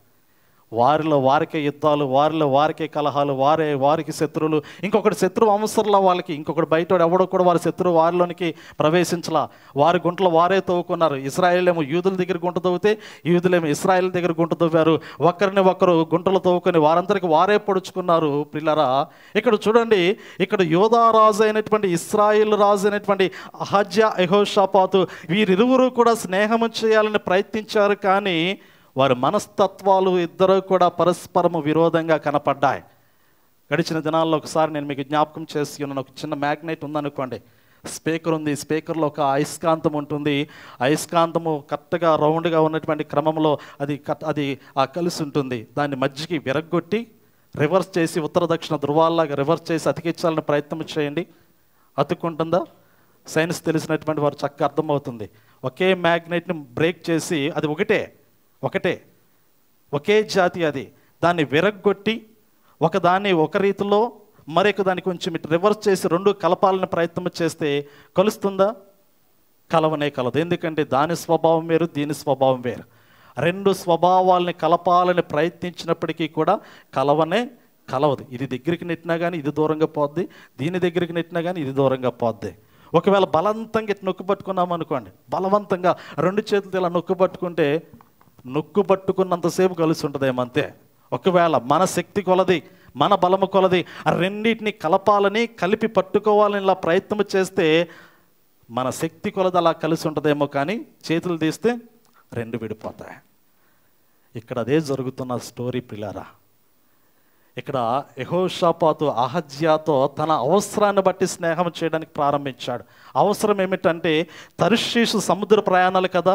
వారిలో వారికే యుద్ధాలు వారిలో వారికే కలహాలు వారే వారికి శత్రువులు ఇంకొకటి శత్రువు అవసరంలో వాళ్ళకి ఇంకొకటి బయట ఎవడో కూడా వారి శత్రువు వారిలోనికి ప్రవేశించలా వారి గుంటలు వారే తవ్వుకున్నారు ఇస్రాయేల్ ఏమో యూదుల దగ్గర గుంట తవ్వితే యూదులేమో ఇస్రాయల్ దగ్గర గుంట తవ్వారు ఒకరిని ఒకరు గుంటలు తవ్వుకొని వారందరికీ వారే పొడుచుకున్నారు పిల్లరా ఇక్కడ చూడండి ఇక్కడ యోధా రాజు అయినటువంటి ఇస్రాయిల్ రాజు అయినటువంటి అహజ్య ఎహోషాపాతు వీరిరువురు కూడా స్నేహము చేయాలని ప్రయత్నించారు కానీ వారి మనస్తత్వాలు ఇద్దరు కూడా పరస్పరము విరోధంగా కనపడ్డాయి గడిచిన దినాల్లో ఒకసారి నేను మీకు జ్ఞాపకం చేసి ఉన్నాను ఒక చిన్న మ్యాగ్నెట్ ఉందనుకోండి స్పీకర్ ఉంది స్పీకర్లో ఒక అయస్కాంతం ఉంటుంది అయస్కాంతము కరెక్ట్గా రౌండ్గా ఉన్నటువంటి క్రమంలో అది అది ఆ కలిసి ఉంటుంది దాన్ని మధ్యకి విరగ్గొట్టి రివర్స్ చేసి ఉత్తర దక్షిణ ధృవాల్లాగా రివర్స్ చేసి అతికించాలని ప్రయత్నం చేయండి అతుక్కుంటుందా సైన్స్ తెలిసినటువంటి వారు చక్కగా అర్థమవుతుంది ఒకే మ్యాగ్నెట్ని బ్రేక్ చేసి అది ఒకటే ఒకటే ఒకే జాతి అది దాన్ని విరగ్గొట్టి ఒకదాన్ని ఒక రీతిలో మరొక దాన్ని కొంచెం రివర్స్ చేసి రెండు కలపాలని ప్రయత్నం చేస్తే కలుస్తుందా కలవనే కలదు ఎందుకంటే దాని స్వభావం వేరు దీని స్వభావం వేరు రెండు స్వభావాలని కలపాలని ప్రయత్నించినప్పటికీ కూడా కలవనే కలవదు ఇది దగ్గరికి నెట్టినా కానీ ఇది దూరంగా పోద్ది దీని దగ్గరికి నెట్టినా కానీ ఇది దూరంగా పోద్ది ఒకవేళ బలవంతంగా ఇటు నొక్కు పట్టుకున్నాం అనుకోండి బలవంతంగా రెండు చేతులతో ఇలా నొక్కు పట్టుకుంటే నొక్కు పట్టుకున్నంతసేపు కలిసి ఏమంతే ఒకవేళ మన శక్తి కొలది మన బలము కొలది ఆ రెండింటిని కలపాలని కలిపి పట్టుకోవాలని ఇలా ప్రయత్నం చేస్తే మన శక్తి కొలది అలా కలిసి ఉంటుందేమో కానీ చేతులు తీస్తే రెండు విడిపోతాయి ఇక్కడ అదే జరుగుతున్న స్టోరీ పిల్లరా ఇక్కడ యహోషాపాతు అహజ్యాతో తన అవసరాన్ని బట్టి స్నేహం చేయడానికి ప్రారంభించాడు అవసరం ఏమిటంటే తరుషీసు సముద్ర ప్రయాణాలు కదా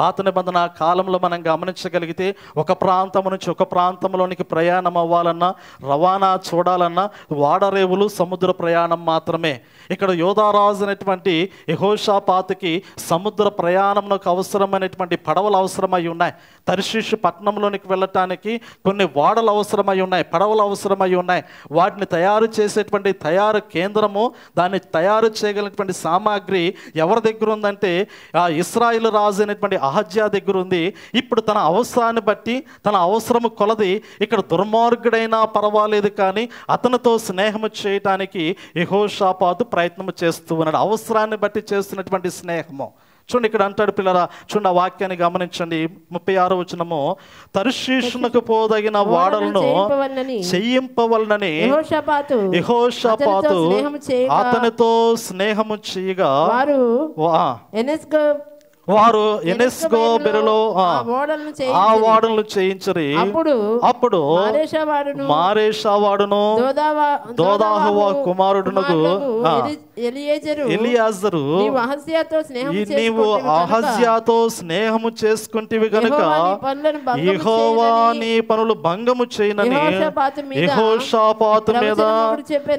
పాత నిబంధన కాలంలో మనం గమనించగలిగితే ఒక ప్రాంతం నుంచి ఒక ప్రాంతంలోనికి ప్రయాణం అవ్వాలన్నా రవాణా చూడాలన్నా వాడరేవులు సముద్ర ప్రయాణం మాత్రమే ఇక్కడ యోధారాజు అనేటువంటి యహోషాపాతికి సముద్ర ప్రయాణంలోకి అవసరమైనటువంటి పడవలు అవసరమై ఉన్నాయి తరిశీషు పట్టణంలోనికి వెళ్ళటానికి కొన్ని వాడలు అవసరమై ఉన్నాయి పడవలు అవసరమై ఉన్నాయి వాటిని తయారు చేసేటువంటి తయారు కేంద్రము దాన్ని తయారు చేయగలిగినటువంటి సామాగ్రి ఎవరి దగ్గర ఉందంటే ఇస్రాయిల్ రాజు అనేటువంటి అహజ్యా దగ్గర ఉంది ఇప్పుడు తన అవసరాన్ని బట్టి తన అవసరము కొలది ఇక్కడ దుర్మార్గుడైనా పర్వాలేదు కానీ అతనితో స్నేహము చేయటానికి యహోషాపాతు ప్రయత్నం చేస్తూ ఉన్నాడు అవసరాన్ని బట్టి చేస్తున్నటువంటి స్నేహము చూడండి ఇక్కడ అంటాడు పిల్లరా చూడండి ఆ వాక్యాన్ని గమనించండి ముప్పై ఆరో వచనము తరుశీషునకు పోదగిన వాడలను చేయింపవలనని అతనితో స్నేహము చేయగా వారు ఎనెస్కో బెరలో ఆ వాడలను చేయించరి అప్పుడు అప్పుడు మారేషా వాడును కుమారుడునకు ఎలియేజరు ఎలియాజరు నీవు అహజ్యాతో స్నేహము చేసుకుంటివి గనుక యెహోవా నీ పనులు భంగము చేయనని యెహోషాపాతు మీద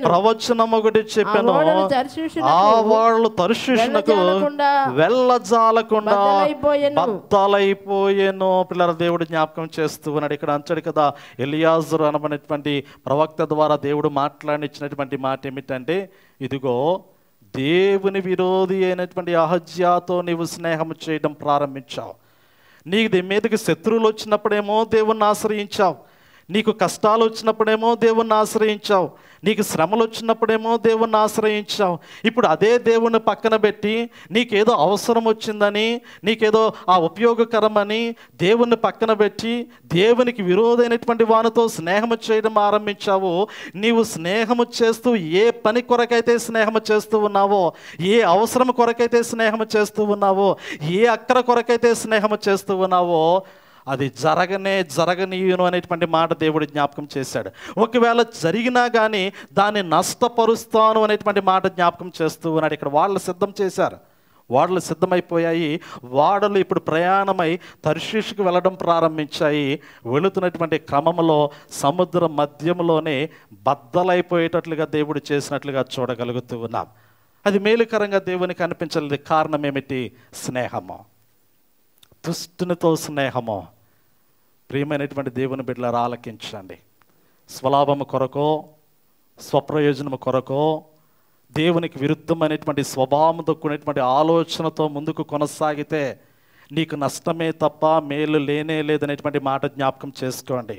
ప్రవచనమొకటి చెప్పాను ఆ వాళ్ళు తర్షుషునకు వెళ్ళజాలకుండా బద్దలైపోయేను పిల్లల దేవుడు జ్ఞాపకం చేస్తూ ఉన్నాడు ఇక్కడ అంచాడు కదా ఎలియాజరు అనబడినటువంటి ప్రవక్త ద్వారా దేవుడు మాట్లాడించినటువంటి మాట ఏమిటంటే ఇదిగో దేవుని విరోధి అయినటువంటి అహజ్యాతో నీవు స్నేహం చేయడం ప్రారంభించావు నీ మీదకి శత్రువులు వచ్చినప్పుడేమో దేవుణ్ణి ఆశ్రయించావు నీకు కష్టాలు వచ్చినప్పుడేమో దేవుణ్ణి ఆశ్రయించావు నీకు శ్రమలు వచ్చినప్పుడేమో దేవుణ్ణి ఆశ్రయించావు ఇప్పుడు అదే దేవుణ్ణి పక్కన పెట్టి నీకేదో అవసరం వచ్చిందని నీకేదో ఆ ఉపయోగకరమని దేవుణ్ణి పక్కన పెట్టి దేవునికి విరోధైనటువంటి వానితో స్నేహము చేయడం ఆరంభించావు నీవు స్నేహము చేస్తూ ఏ పని కొరకైతే స్నేహము చేస్తూ ఉన్నావో ఏ అవసరం కొరకైతే స్నేహము చేస్తూ ఉన్నావో ఏ అక్కర కొరకైతే స్నేహము చేస్తూ ఉన్నావో అది జరగనే జరగనీయును అనేటువంటి మాట దేవుడు జ్ఞాపకం చేశాడు ఒకవేళ జరిగినా కానీ దాన్ని నష్టపరుస్తాను అనేటువంటి మాట జ్ఞాపకం చేస్తూ ఉన్నాడు ఇక్కడ వాళ్ళు సిద్ధం చేశారు వాడలు సిద్ధమైపోయాయి వాడలు ఇప్పుడు ప్రయాణమై తర్షీష్కు వెళ్ళడం ప్రారంభించాయి వెళుతున్నటువంటి క్రమంలో సముద్ర మధ్యంలోనే బద్దలైపోయేటట్లుగా దేవుడు చేసినట్లుగా చూడగలుగుతూ ఉన్నాం అది మేలుకరంగా దేవునికి కనిపించలేదు కారణం ఏమిటి స్నేహము దుష్టునితో స్నేహము ప్రియమైనటువంటి దేవుని బిడ్డలారా ఆలకించండి స్వలాభము కొరకో స్వప్రయోజనము కొరకో దేవునికి విరుద్ధమైనటువంటి స్వభావం కూడినటువంటి ఆలోచనతో ముందుకు కొనసాగితే నీకు నష్టమే తప్ప మేలు లేనే లేదనేటువంటి మాట జ్ఞాపకం చేసుకోండి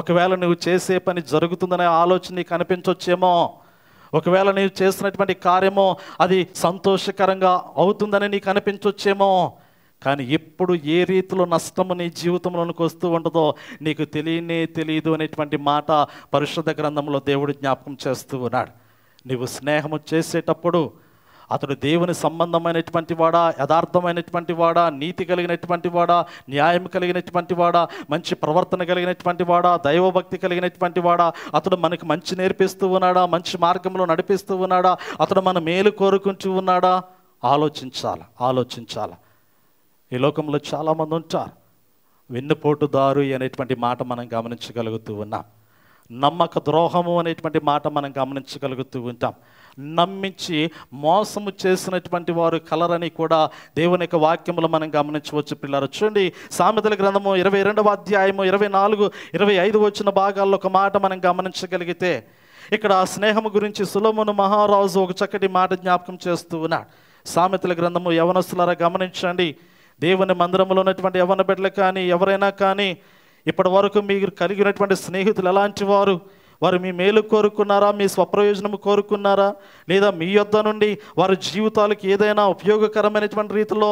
ఒకవేళ నువ్వు చేసే పని జరుగుతుందనే ఆలోచన నీకు అనిపించవచ్చేమో ఒకవేళ నీవు చేసినటువంటి కార్యము అది సంతోషకరంగా అవుతుందని నీకు అనిపించవచ్చేమో కానీ ఎప్పుడు ఏ రీతిలో నష్టము నీ జీవితంలోనికి వస్తూ ఉండదో నీకు తెలియనే తెలియదు అనేటువంటి మాట పరిశుద్ధ గ్రంథంలో దేవుడు జ్ఞాపకం చేస్తూ ఉన్నాడు నీవు స్నేహము చేసేటప్పుడు అతడు దేవుని సంబంధమైనటువంటి వాడా యథార్థమైనటువంటి వాడా నీతి కలిగినటువంటి వాడా న్యాయం కలిగినటువంటి వాడా మంచి ప్రవర్తన కలిగినటువంటి వాడా దైవభక్తి కలిగినటువంటి వాడా అతడు మనకు మంచి నేర్పిస్తూ ఉన్నాడా మంచి మార్గంలో నడిపిస్తూ ఉన్నాడా అతడు మన మేలు కోరుకుంటూ ఉన్నాడా ఆలోచించాలి ఆలోచించాలి ఈ లోకంలో చాలామంది ఉంటారు వెన్నుపోటుదారు అనేటువంటి మాట మనం గమనించగలుగుతూ ఉన్నాం నమ్మక ద్రోహము అనేటువంటి మాట మనం గమనించగలుగుతూ ఉంటాం నమ్మించి మోసము చేసినటువంటి వారు కలరని కూడా దేవుని యొక్క వాక్యములు మనం గమనించవచ్చు పిల్లలు చూడండి సామెతల గ్రంథము ఇరవై రెండవ అధ్యాయము ఇరవై నాలుగు ఇరవై ఐదు వచ్చిన భాగాల్లో ఒక మాట మనం గమనించగలిగితే ఇక్కడ ఆ స్నేహము గురించి సులమును మహారాజు ఒక చక్కటి మాట జ్ఞాపకం చేస్తూ ఉన్నాడు సామెతల గ్రంథము యవనస్తులారా గమనించండి దేవుని మందిరంలో ఉన్నటువంటి ఎవరిన బిడ్డలు కానీ ఎవరైనా కానీ ఇప్పటి వరకు మీరు కలిగినటువంటి స్నేహితులు ఎలాంటి వారు వారు మీ మేలు కోరుకున్నారా మీ స్వప్రయోజనం కోరుకున్నారా లేదా మీ యొద్ద నుండి వారి జీవితాలకు ఏదైనా ఉపయోగకరమైనటువంటి రీతిలో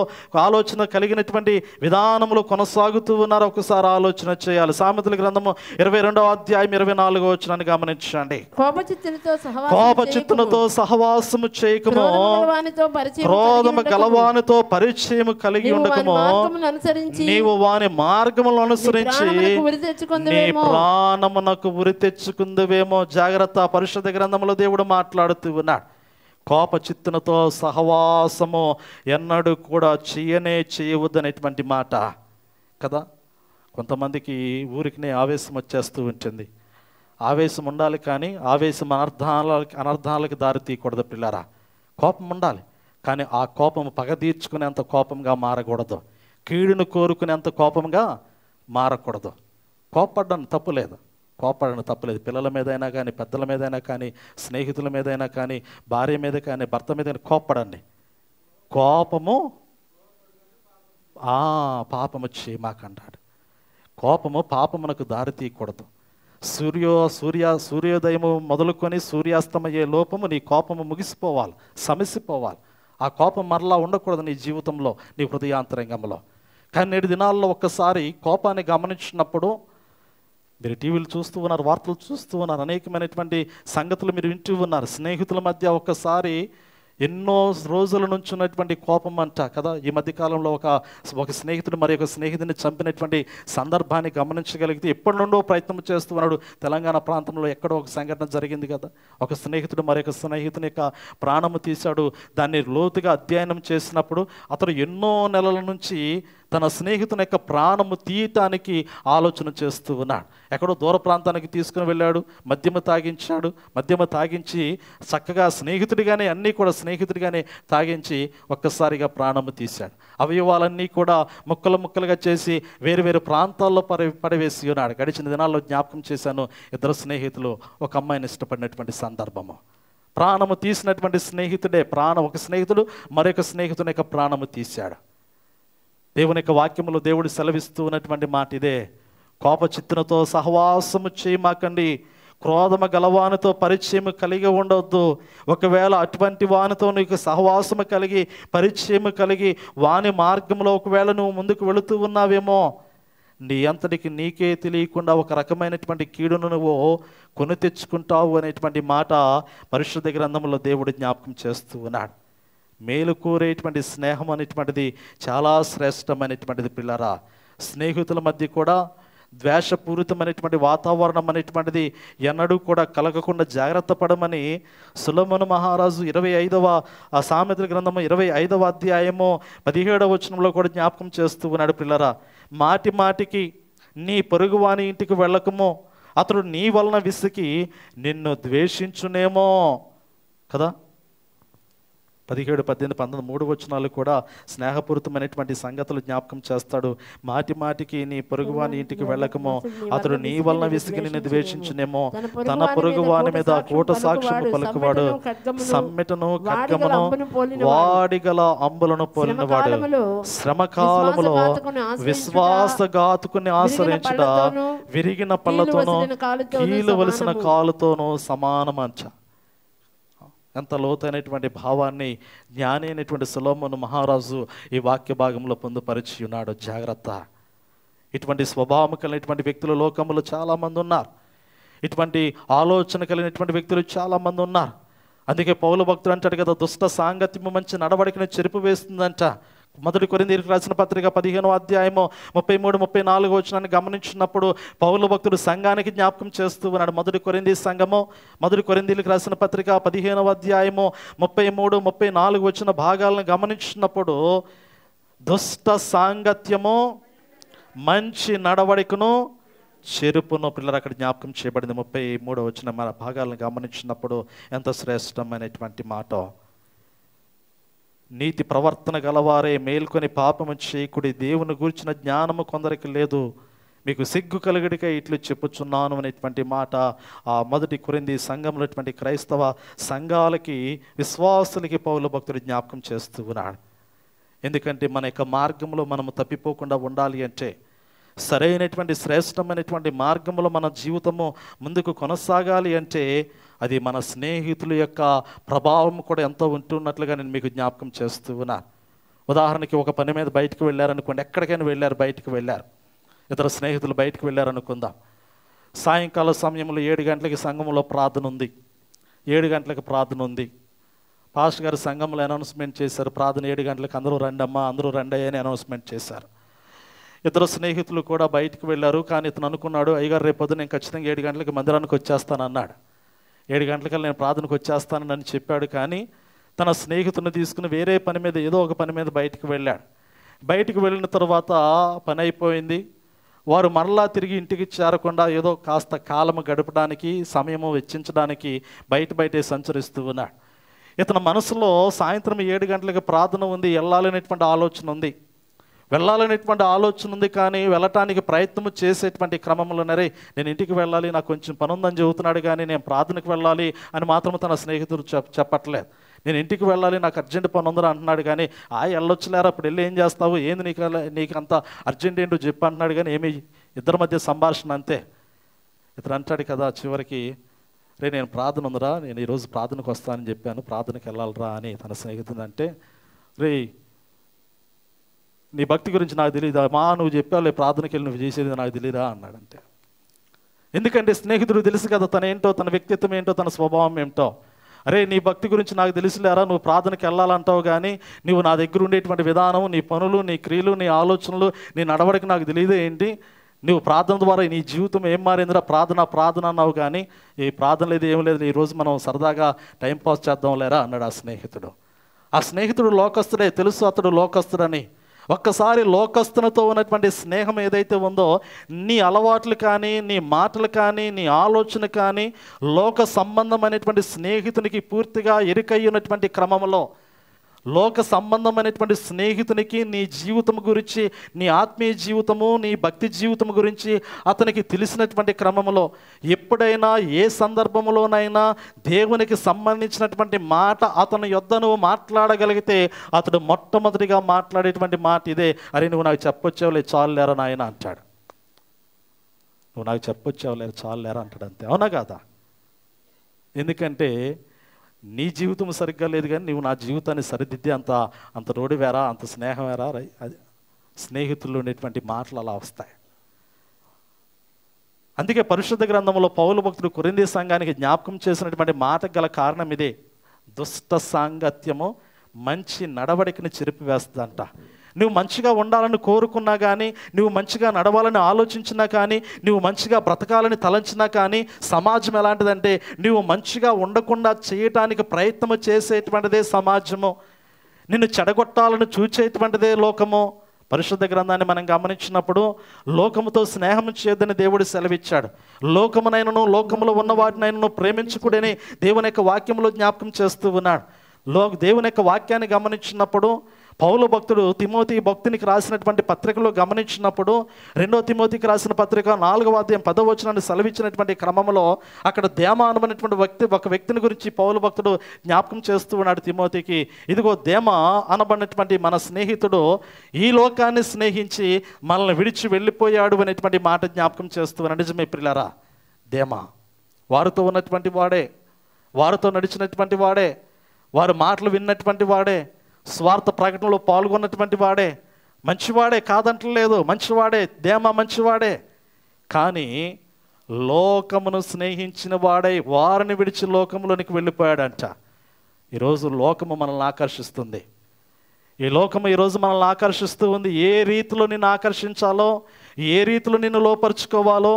ఆలోచన కలిగినటువంటి విధానంలో కొనసాగుతూ ఉన్నారా ఒకసారి ఆలోచన చేయాలి సామెతల గ్రంథము ఇరవై రెండవ అధ్యాయం ఇరవై నాలుగో వచ్చినాన్ని గమనించండి కోపచిత్తులతో సహవాసము చేయకము క్రోధము గలవానితో పరిచయం కలిగి ఉండకము నీవు వాని మార్గములను అనుసరించి ప్రాణమునకు ఉరి తెచ్చుకుంది ఎందువేమో జాగ్రత్త పరిశుద్ధ గ్రంథంలో దేవుడు మాట్లాడుతూ ఉన్నాడు కోప చిత్తునతో సహవాసము ఎన్నడు కూడా చేయనే చేయవద్దనేటువంటి మాట కదా కొంతమందికి ఊరికినే ఆవేశం వచ్చేస్తూ ఉంటుంది ఆవేశం ఉండాలి కానీ ఆవేశం అనర్థాలకి అనర్థాలకు దారి తీయకూడదు పిల్లరా కోపం ఉండాలి కానీ ఆ కోపం పగ తీర్చుకునేంత కోపంగా మారకూడదు కీడును కోరుకునేంత కోపంగా మారకూడదు కోపడ్డం తప్పు లేదు కోపడను తప్పలేదు పిల్లల మీద అయినా కానీ పెద్దల మీద అయినా కానీ స్నేహితుల మీదైనా కానీ భార్య మీద కానీ భర్త మీద కానీ కోపడండి కోపము ఆ పాపము చేయమాకంటాడు కోపము పాపమునకు దారి తీయకూడదు సూర్యో సూర్య సూర్యోదయము మొదలుకొని సూర్యాస్తమయ్యే లోపము నీ కోపము ముగిసిపోవాలి సమసిపోవాలి ఆ కోపం మరలా ఉండకూడదు నీ జీవితంలో నీ హృదయాంతరంగంలో కానీ నేటి దినాల్లో ఒక్కసారి కోపాన్ని గమనించినప్పుడు మీరు టీవీలు చూస్తూ ఉన్నారు వార్తలు చూస్తూ ఉన్నారు అనేకమైనటువంటి సంగతులు మీరు వింటూ ఉన్నారు స్నేహితుల మధ్య ఒక్కసారి ఎన్నో రోజుల నుంచి ఉన్నటువంటి కోపం అంట కదా ఈ మధ్య కాలంలో ఒక ఒక స్నేహితుడు మరి ఒక స్నేహితుడిని చంపినటువంటి సందర్భాన్ని గమనించగలిగితే ఎప్పటి నుండో ప్రయత్నం చేస్తున్నాడు తెలంగాణ ప్రాంతంలో ఎక్కడో ఒక సంఘటన జరిగింది కదా ఒక స్నేహితుడు మరి ఒక స్నేహితుని యొక్క ప్రాణము తీశాడు దాన్ని లోతుగా అధ్యయనం చేసినప్పుడు అతను ఎన్నో నెలల నుంచి తన స్నేహితుని యొక్క ప్రాణము తీయటానికి ఆలోచన చేస్తూ ఉన్నాడు ఎక్కడో దూర ప్రాంతానికి తీసుకుని వెళ్ళాడు మద్యమ తాగించాడు మద్యమ తాగించి చక్కగా స్నేహితుడిగానే అన్నీ కూడా స్నేహితుడిగానే తాగించి ఒక్కసారిగా ప్రాణము తీశాడు అవయవాలన్నీ కూడా ముక్కలు ముక్కలుగా చేసి వేరు వేరు ప్రాంతాల్లో పడి పడవేసి ఉన్నాడు గడిచిన దినాల్లో జ్ఞాపకం చేశాను ఇద్దరు స్నేహితులు ఒక అమ్మాయిని ఇష్టపడినటువంటి సందర్భము ప్రాణము తీసినటువంటి స్నేహితుడే ప్రాణం ఒక స్నేహితుడు మరొక స్నేహితుని యొక్క ప్రాణము తీశాడు దేవుని యొక్క వాక్యములో దేవుడు సెలవిస్తూ ఉన్నటువంటి మాట ఇదే కోప చిత్తునతో సహవాసము చేయమాకండి క్రోధము గలవానితో పరిచయం కలిగి ఉండవద్దు ఒకవేళ అటువంటి వానితో నీకు సహవాసము కలిగి పరిచయం కలిగి వాని మార్గంలో ఒకవేళ నువ్వు ముందుకు వెళుతూ ఉన్నావేమో నీ అంతటికి నీకే తెలియకుండా ఒక రకమైనటువంటి కీడును నువ్వు కొని తెచ్చుకుంటావు అనేటువంటి మాట పరిశుద్ధ గ్రంథంలో దేవుడు జ్ఞాపకం చేస్తూ ఉన్నాడు మేలు కోరేటువంటి స్నేహం అనేటువంటిది చాలా శ్రేష్టమైనటువంటిది పిల్లరా స్నేహితుల మధ్య కూడా ద్వేషపూరితమైనటువంటి వాతావరణం అనేటువంటిది ఎన్నడూ కూడా కలగకుండా జాగ్రత్త పడమని సులమను మహారాజు ఇరవై ఐదవ ఆ సామెతల గ్రంథము ఇరవై ఐదవ అధ్యాయము పదిహేడవ వచనంలో కూడా జ్ఞాపకం చేస్తూ ఉన్నాడు పిల్లరా మాటి మాటికి నీ పొరుగువాని ఇంటికి వెళ్ళకము అతడు నీ వలన విసికి నిన్ను ద్వేషించునేమో కదా పదిహేడు పద్దెనిమిది పంతొమ్మిది మూడు వచ్చినాలు కూడా స్నేహపూరితమైనటువంటి సంగతులు జ్ఞాపకం చేస్తాడు మాటి మాటికి నీ పొరుగువాని ఇంటికి వెళ్ళకమో అతడు నీ వలన విసిగి నిన్ను ద్వేషించునేమో తన పొరుగువాని మీద కూట సాక్ష్యం పలుకువాడు సమ్మెటను కగ్గమను వాడిగల అంబులను పోలినవాడు శ్రమకాలములో విశ్వాసఘాతుకుని ఆశ్రయించడా విరిగిన పళ్ళతోనూ కీలు వలసిన కాలుతోనూ సమానమంచ ఎంత లోతైనటువంటి భావాన్ని జ్ఞాని అయినటువంటి సులోమను మహారాజు ఈ వాక్య భాగంలో పొందుపరిచి ఉన్నాడు జాగ్రత్త ఇటువంటి స్వభావం కలిగినటువంటి వ్యక్తులు లోకంలో చాలామంది ఉన్నారు ఇటువంటి ఆలోచన కలిగినటువంటి వ్యక్తులు చాలామంది ఉన్నారు అందుకే పౌల భక్తులు అంటాడు కదా దుష్ట సాంగత్యము మంచి నడవడికను చెరుపు వేస్తుందంట మొదటి కొరిందీరికి రాసిన పత్రిక పదిహేనో అధ్యాయము ముప్పై మూడు ముప్పై నాలుగు వచ్చినాన్ని గమనించినప్పుడు పౌరుల భక్తుడు సంఘానికి జ్ఞాపకం చేస్తూ ఉన్నాడు మొదటి కొరింది సంఘము మొదటి కొరిందీలకు రాసిన పత్రిక పదిహేనవ అధ్యాయము ముప్పై మూడు ముప్పై నాలుగు వచ్చిన భాగాలను గమనించినప్పుడు దుష్ట సాంగత్యము మంచి నడవడికను చెరుపును పిల్లలు అక్కడ జ్ఞాపకం చేయబడింది ముప్పై మూడో వచ్చిన మన భాగాలను గమనించినప్పుడు ఎంత శ్రేష్టమైనటువంటి మాట నీతి ప్రవర్తన గలవారే మేల్కొని పాపము చేయకుడి దేవుని గూర్చిన జ్ఞానము కొందరికి లేదు మీకు సిగ్గు కలుగుడిగా ఇట్లు చెప్పుచున్నాను అనేటువంటి మాట ఆ మొదటి కురింది సంఘములటువంటి క్రైస్తవ సంఘాలకి విశ్వాసులకి పౌల భక్తుడు జ్ఞాపకం చేస్తూ ఉన్నాడు ఎందుకంటే మన యొక్క మార్గంలో మనము తప్పిపోకుండా ఉండాలి అంటే సరైనటువంటి శ్రేష్టమైనటువంటి మార్గంలో మన జీవితము ముందుకు కొనసాగాలి అంటే అది మన స్నేహితుల యొక్క ప్రభావం కూడా ఎంతో ఉంటున్నట్లుగా నేను మీకు జ్ఞాపకం చేస్తూ ఉన్నా ఉదాహరణకి ఒక పని మీద బయటకు వెళ్ళారనుకోండి ఎక్కడికైనా వెళ్ళారు బయటకు వెళ్ళారు ఇతర స్నేహితులు బయటకు వెళ్ళారనుకుందాం సాయంకాల సమయంలో ఏడు గంటలకి సంఘంలో ప్రార్థన ఉంది ఏడు గంటలకు ప్రార్థన ఉంది పాస్టర్ గారు సంఘంలో అనౌన్స్మెంట్ చేశారు ప్రార్థన ఏడు గంటలకు అందరూ రండమ్మా అందరూ రండి అని అనౌన్స్మెంట్ చేశారు ఇతర స్నేహితులు కూడా బయటకు వెళ్ళారు కానీ ఇతను అనుకున్నాడు అయ్యగారు రేపొద్దు నేను ఖచ్చితంగా ఏడు గంటలకు మందిరానికి వచ్చేస్తానన్నాడు ఏడు గంటలకల్లా నేను ప్రార్థనకు వచ్చేస్తానని అని చెప్పాడు కానీ తన స్నేహితుని తీసుకుని వేరే పని మీద ఏదో ఒక పని మీద బయటికి వెళ్ళాడు బయటికి వెళ్ళిన తర్వాత పని అయిపోయింది వారు మరలా తిరిగి ఇంటికి చేరకుండా ఏదో కాస్త కాలం గడపడానికి సమయము వెచ్చించడానికి బయట బయటే సంచరిస్తూ ఉన్నాడు ఇతని మనసులో సాయంత్రం ఏడు గంటలకు ప్రార్థన ఉంది వెళ్ళాలనేటువంటి ఆలోచన ఉంది వెళ్ళాలనేటువంటి ఆలోచన ఉంది కానీ వెళ్ళటానికి ప్రయత్నం చేసేటువంటి క్రమంలో నరే నేను ఇంటికి వెళ్ళాలి నాకు కొంచెం పని ఉందని చెబుతున్నాడు కానీ నేను ప్రార్థనకు వెళ్ళాలి అని మాత్రం తన స్నేహితుడు చెప్పట్లేదు నేను ఇంటికి వెళ్ళాలి నాకు అర్జెంట్ పని ఉందని అంటున్నాడు కానీ ఆ వెళ్ళొచ్చులేరా అప్పుడు వెళ్ళి ఏం చేస్తావు ఏంది నీకు నీకు అంత అర్జెంట్ ఏంటో చెప్పి అంటున్నాడు కానీ ఏమి ఇద్దరి మధ్య సంభాషణ అంతే ఇతను అంటాడు కదా చివరికి రే నేను ప్రార్థన ఉందిరా నేను ఈరోజు ప్రార్థనకు వస్తానని చెప్పాను ప్రార్థనకు వెళ్ళాలరా అని తన స్నేహితుడు అంటే రే నీ భక్తి గురించి నాకు తెలియదు మా నువ్వు చెప్పావు ప్రార్థనకి వెళ్ళి నువ్వు చేసేది నాకు తెలియదా అన్నాడంటే ఎందుకంటే స్నేహితుడు తెలుసు కదా తన ఏంటో తన వ్యక్తిత్వం ఏంటో తన స్వభావం ఏంటో అరే నీ భక్తి గురించి నాకు తెలిసిలేరా నువ్వు ప్రార్థనకి వెళ్ళాలంటావు కానీ నువ్వు నా దగ్గర ఉండేటువంటి విధానం నీ పనులు నీ క్రియలు నీ ఆలోచనలు నీ నడవడికి నాకు తెలియదు ఏంటి నువ్వు ప్రార్థన ద్వారా నీ జీవితం ఏం మారిందిరా ప్రార్థన ప్రార్థన అన్నావు కానీ ఈ ప్రార్థన లేదు ఏం లేదు ఈరోజు మనం సరదాగా టైంపాస్ చేద్దాం లేరా అన్నాడు ఆ స్నేహితుడు ఆ స్నేహితుడు లోకస్తుడే తెలుసు అతడు లోకస్తుడని ఒక్కసారి లోకస్తునితో ఉన్నటువంటి స్నేహం ఏదైతే ఉందో నీ అలవాట్లు కానీ నీ మాటలు కానీ నీ ఆలోచన కానీ లోక సంబంధమైనటువంటి స్నేహితునికి పూర్తిగా ఎరుకయ్యున్నటువంటి క్రమంలో లోక సంబంధమైనటువంటి స్నేహితునికి నీ జీవితం గురించి నీ ఆత్మీయ జీవితము నీ భక్తి జీవితం గురించి అతనికి తెలిసినటువంటి క్రమంలో ఎప్పుడైనా ఏ సందర్భంలోనైనా దేవునికి సంబంధించినటువంటి మాట అతని యొద్ద నువ్వు మాట్లాడగలిగితే అతడు మొట్టమొదటిగా మాట్లాడేటువంటి మాట ఇదే అరే నువ్వు నాకు చెప్పొచ్చావులే చాలులేరా నాయన అంటాడు నువ్వు నాకు చెప్పొచ్చావులే చాలులేరా అంటాడు అంతే అవునా కాదా ఎందుకంటే నీ జీవితం సరిగ్గా లేదు కానీ నువ్వు నా జీవితాన్ని సరిదిద్ది అంత అంత రోడి వేరా అంత స్నేహం వేరా అది స్నేహితుల్లో ఉండేటువంటి మాటలు అలా వస్తాయి అందుకే పరిశుద్ధ గ్రంథంలో పౌల భక్తుడు కొరింది సంఘానికి జ్ఞాపకం చేసినటువంటి మాటకు గల కారణం ఇదే దుష్ట సాంగత్యము మంచి నడవడికని చెరిపివేస్తుందంట నువ్వు మంచిగా ఉండాలని కోరుకున్నా కానీ నువ్వు మంచిగా నడవాలని ఆలోచించినా కానీ నువ్వు మంచిగా బ్రతకాలని తలంచినా కానీ సమాజం ఎలాంటిదంటే నువ్వు మంచిగా ఉండకుండా చేయటానికి ప్రయత్నం చేసేటువంటిదే సమాజము నిన్ను చెడగొట్టాలని చూచేటువంటిదే లోకము పరిశుద్ధ గ్రంథాన్ని మనం గమనించినప్పుడు లోకముతో స్నేహం చేయొద్దని దేవుడు సెలవిచ్చాడు లోకమునైనను లోకములో ఉన్న వాటినైనను ప్రేమించుకుడని దేవుని యొక్క వాక్యంలో జ్ఞాపకం చేస్తూ ఉన్నాడు లో దేవుని యొక్క వాక్యాన్ని గమనించినప్పుడు పౌల భక్తుడు తిమోతి భక్తునికి రాసినటువంటి పత్రికలో గమనించినప్పుడు రెండో తిమోతికి రాసిన పత్రిక నాలుగవ అధ్యాయం పదవచనాన్ని సెలవిచ్చినటువంటి క్రమంలో అక్కడ దేమానమైనటువంటి వ్యక్తి ఒక వ్యక్తిని గురించి పౌల భక్తుడు జ్ఞాపకం చేస్తూ ఉన్నాడు తిమోతికి ఇదిగో దేమ అనబడినటువంటి మన స్నేహితుడు ఈ లోకాన్ని స్నేహించి మనల్ని విడిచి వెళ్ళిపోయాడు అనేటువంటి మాట జ్ఞాపకం చేస్తూ ఉన్నాడు నిజమే పిల్లరా దేమ వారితో ఉన్నటువంటి వాడే వారితో నడిచినటువంటి వాడే వారు మాటలు విన్నటువంటి వాడే స్వార్థ ప్రకటనలో పాల్గొన్నటువంటి వాడే మంచివాడే కాదంటలేదు మంచివాడే దేమ మంచివాడే కానీ లోకమును స్నేహించిన వాడై వారిని విడిచి లోకంలోనికి వెళ్ళిపోయాడంట ఈరోజు లోకము మనల్ని ఆకర్షిస్తుంది ఈ లోకము ఈరోజు మనల్ని ఆకర్షిస్తూ ఉంది ఏ రీతిలో నిన్ను ఆకర్షించాలో ఏ రీతిలో నిన్ను లోపరుచుకోవాలో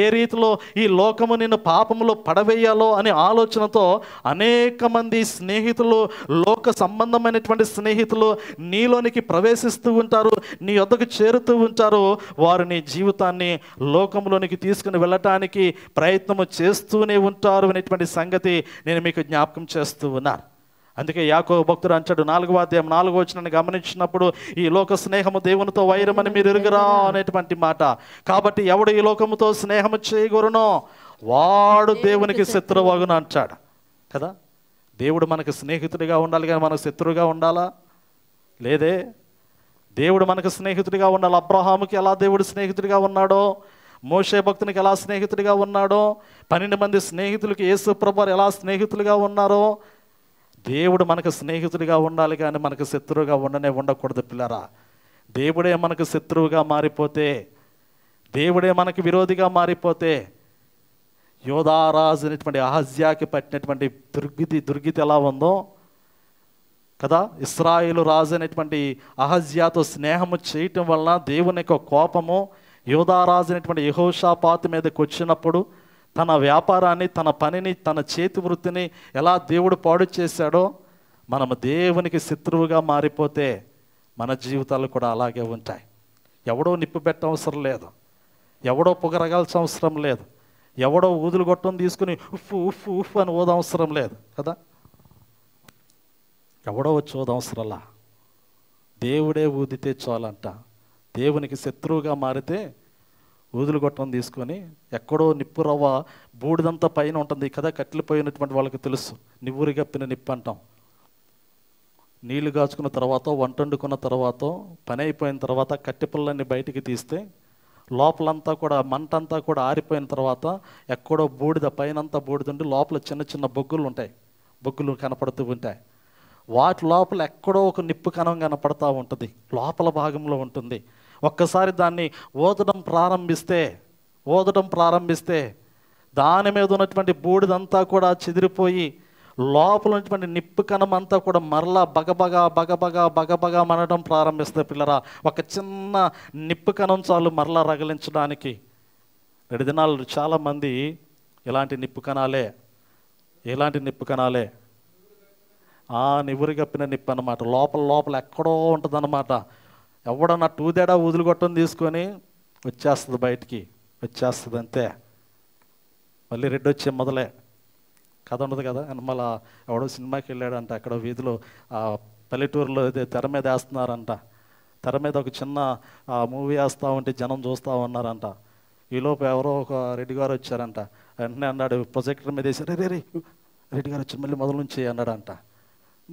ఏ రీతిలో ఈ లోకము నిన్ను పాపములో పడవేయాలో అనే ఆలోచనతో అనేక మంది స్నేహితులు లోక సంబంధమైనటువంటి స్నేహితులు నీలోనికి ప్రవేశిస్తూ ఉంటారు నీ వద్దకు చేరుతూ ఉంటారు వారు నీ జీవితాన్ని లోకంలోనికి తీసుకుని వెళ్ళటానికి ప్రయత్నము చేస్తూనే ఉంటారు అనేటువంటి సంగతి నేను మీకు జ్ఞాపకం చేస్తూ ఉన్నాను అందుకే యాకో భక్తుడు అంటాడు నాలుగవ అధ్యాయం నాలుగు వచ్చినాన్ని గమనించినప్పుడు ఈ లోక స్నేహము దేవునితో వైరమని మీరు ఎరుగురా అనేటువంటి మాట కాబట్టి ఎవడు ఈ లోకముతో స్నేహము చేయగూరునో వాడు దేవునికి శత్రువగును అంటాడు కదా దేవుడు మనకు స్నేహితుడిగా ఉండాలి కానీ మనకు శత్రువుగా ఉండాలా లేదే దేవుడు మనకు స్నేహితుడిగా ఉండాలి అబ్రహాముకి ఎలా దేవుడు స్నేహితుడిగా ఉన్నాడో మోషే భక్తునికి ఎలా స్నేహితుడిగా ఉన్నాడో పన్నెండు మంది స్నేహితులకి యేసు ప్రభు ఎలా స్నేహితులుగా ఉన్నారో దేవుడు మనకు స్నేహితుడిగా ఉండాలి కానీ మనకు శత్రువుగా ఉండనే ఉండకూడదు పిల్లరా దేవుడే మనకు శత్రువుగా మారిపోతే దేవుడే మనకు విరోధిగా మారిపోతే యోధారాజు అనేటువంటి అహజ్యాకి పట్టినటువంటి దుర్గితి దుర్గితి ఎలా ఉందో కదా ఇస్రాయిలు రాజు అనేటువంటి అహజ్యాతో స్నేహము చేయటం వలన దేవుని యొక్క కోపము యోధారాజు అనేటువంటి యహోషాపాతి మీదకి వచ్చినప్పుడు తన వ్యాపారాన్ని తన పనిని తన చేతి వృత్తిని ఎలా దేవుడు పాడు చేశాడో మనము దేవునికి శత్రువుగా మారిపోతే మన జీవితాలు కూడా అలాగే ఉంటాయి ఎవడో నిప్పు పెట్టవసరం లేదు ఎవడో పొగరగాల్సిన అవసరం లేదు ఎవడో ఊదులు గొట్టం తీసుకుని ఉఫ్ ఉఫ్ ఉఫ్ అని అవసరం లేదు కదా ఎవడో వచ్చి ఓదవసరంలా దేవుడే ఊదితే చాలంట దేవునికి శత్రువుగా మారితే ఊదులుగొట్టం తీసుకొని ఎక్కడో నిప్పు రవ్వ బూడిదంతా పైన ఉంటుంది కదా పోయినటువంటి వాళ్ళకి తెలుసు నివ్వురి గప్పిన నిప్పు అంటాం నీళ్లు కాచుకున్న తర్వాత వంట వండుకున్న తర్వాత పని అయిపోయిన తర్వాత కట్టెపిల్లన్నీ బయటికి తీస్తే లోపలంతా కూడా మంట అంతా కూడా ఆరిపోయిన తర్వాత ఎక్కడో బూడిద పైనంతా బూడిదండి లోపల చిన్న చిన్న బొగ్గులు ఉంటాయి బొగ్గులు కనపడుతూ ఉంటాయి వాటి లోపల ఎక్కడో ఒక నిప్పు కణం కనపడతా ఉంటుంది లోపల భాగంలో ఉంటుంది ఒక్కసారి దాన్ని ఓదడం ప్రారంభిస్తే ఓదడం ప్రారంభిస్తే దాని మీద ఉన్నటువంటి బూడిదంతా కూడా చెదిరిపోయి లోపల ఉన్నటువంటి నిప్పు కణం అంతా కూడా మరలా బగబగా బగబగా బగబగా మనడం ప్రారంభిస్తే పిల్లరా ఒక చిన్న నిప్పు కణం చాలు మరలా రగిలించడానికి రెండు దినాలు చాలామంది ఇలాంటి నిప్పు కణాలే ఎలాంటి నిప్పు కణాలే ఆ నివురు కప్పిన నిప్పు అనమాట లోపల లోపల ఎక్కడో ఉంటుందన్నమాట ఎవడో నా టూదేడా వదులుగొట్టం తీసుకొని వచ్చేస్తుంది బయటికి వచ్చేస్తుంది అంతే మళ్ళీ రెడ్ వచ్చే మొదలే కథ ఉండదు కదా అని మళ్ళా ఎవడో సినిమాకి వెళ్ళాడంట అక్కడ వీధిలో ఆ పల్లెటూరులో తెర మీద వేస్తున్నారంట తెర మీద ఒక చిన్న మూవీ వేస్తూ ఉంటే జనం చూస్తూ ఉన్నారంట ఈలోపు ఎవరో ఒక రెడ్డి గారు వచ్చారంట వెంటనే అన్నాడు ప్రొజెక్టర్ మీద వేసి రే రే రెడ్డి గారు వచ్చి మళ్ళీ మొదలు నుంచి అన్నాడంట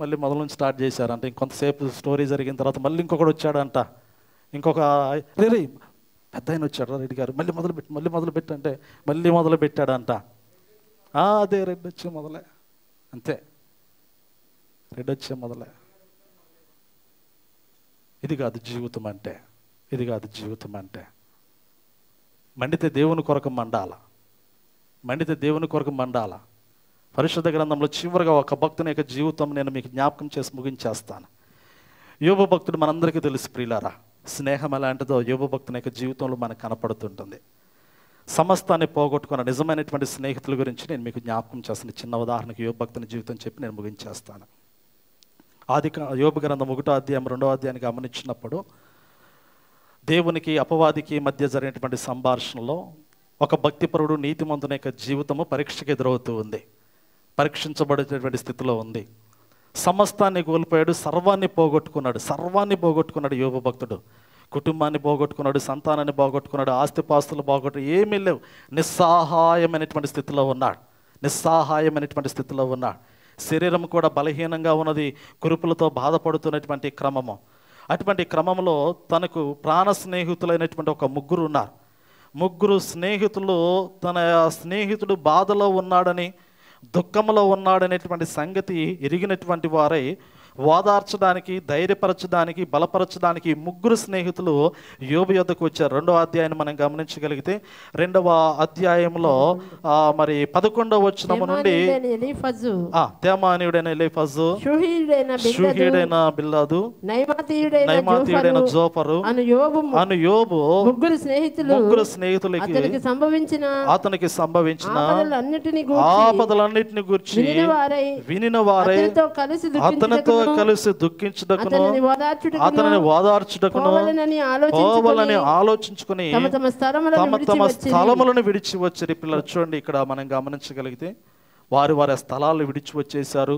మళ్ళీ మొదల నుంచి స్టార్ట్ చేశారు అంటే ఇంకొంతసేపు స్టోరీ జరిగిన తర్వాత మళ్ళీ ఇంకొకటి వచ్చాడంట ఇంకొక రేరే పెద్ద ఆయన వచ్చాడు రెడ్డి గారు మళ్ళీ మొదలు పెట్టి మళ్ళీ మొదలు పెట్టంటే మళ్ళీ మొదలు పెట్టాడంట అదే రెడ్డి వచ్చే మొదలే అంతే రెడ్డి వచ్చే మొదలే ఇది కాదు జీవితం అంటే ఇది కాదు జీవితం అంటే మండితే దేవుని కొరకు మండాల మండితే దేవుని కొరకు మండాల పరిశుద్ధ గ్రంథంలో చివరిగా ఒక భక్తుని యొక్క జీవితం నేను మీకు జ్ఞాపకం చేసి ముగించేస్తాను యువ భక్తుడు మనందరికీ తెలుసు ప్రియులారా స్నేహం ఎలాంటిదో యువ భక్తుని యొక్క జీవితంలో మనకు కనపడుతుంటుంది సమస్తాన్ని పోగొట్టుకున్న నిజమైనటువంటి స్నేహితుల గురించి నేను మీకు జ్ఞాపకం చేస్తాను చిన్న ఉదాహరణకు యువ భక్తుని జీవితం చెప్పి నేను ముగించేస్తాను ఆది యోగ గ్రంథం ఒకటో అధ్యాయం రెండో అధ్యాయాన్ని గమనించినప్పుడు దేవునికి అపవాదికి మధ్య జరిగినటువంటి సంభాషణలో ఒక భక్తిపరుడు నీతిమంతుని యొక్క జీవితము పరీక్షకు ఎదురవుతూ ఉంది పరీక్షించబడేటటువంటి స్థితిలో ఉంది సమస్తాన్ని కోల్పోయాడు సర్వాన్ని పోగొట్టుకున్నాడు సర్వాన్ని పోగొట్టుకున్నాడు యోగ భక్తుడు కుటుంబాన్ని పోగొట్టుకున్నాడు సంతానాన్ని పోగొట్టుకున్నాడు ఆస్తిపాస్తులు పోగొట్టు ఏమీ లేవు నిస్సహాయమైనటువంటి స్థితిలో ఉన్నాడు నిస్సహాయమైనటువంటి స్థితిలో ఉన్నాడు శరీరం కూడా బలహీనంగా ఉన్నది కురుపులతో బాధపడుతున్నటువంటి క్రమము అటువంటి క్రమంలో తనకు ప్రాణ స్నేహితులైనటువంటి ఒక ముగ్గురు ఉన్నారు ముగ్గురు స్నేహితులు తన స్నేహితుడు బాధలో ఉన్నాడని దుఃఖంలో ఉన్నాడనేటువంటి సంగతి ఎరిగినటువంటి వారై ఓదార్చడానికి ధైర్యపరచడానికి బలపరచడానికి ముగ్గురు స్నేహితులు యోబు యొద్దకు వచ్చారు రెండవ అధ్యాయం మనం గమనించగలిగితే రెండవ అధ్యాయంలో మరి పదకొండవ వచ్చిన నుండి తేమానీయుడైన ఎలిఫజు బిల్లాదు నైమాతీయుడైన జోపరు అను యోబు ముగ్గురు స్నేహితులు ముగ్గురు స్నేహితులకి సంభవించిన అతనికి సంభవించిన ఆపదలన్నిటిని గురించి వినిన వారై వినిన వారై అతనితో కలిసి దుఃఖించుటకును అతనిని ఓదార్చుటకును పోవాలని ఆలోచించుకుని తమ తమ స్థలములను విడిచి వచ్చారు పిల్లలు చూడండి ఇక్కడ మనం గమనించగలిగితే వారు వారి స్థలాలు విడిచి వచ్చేసారు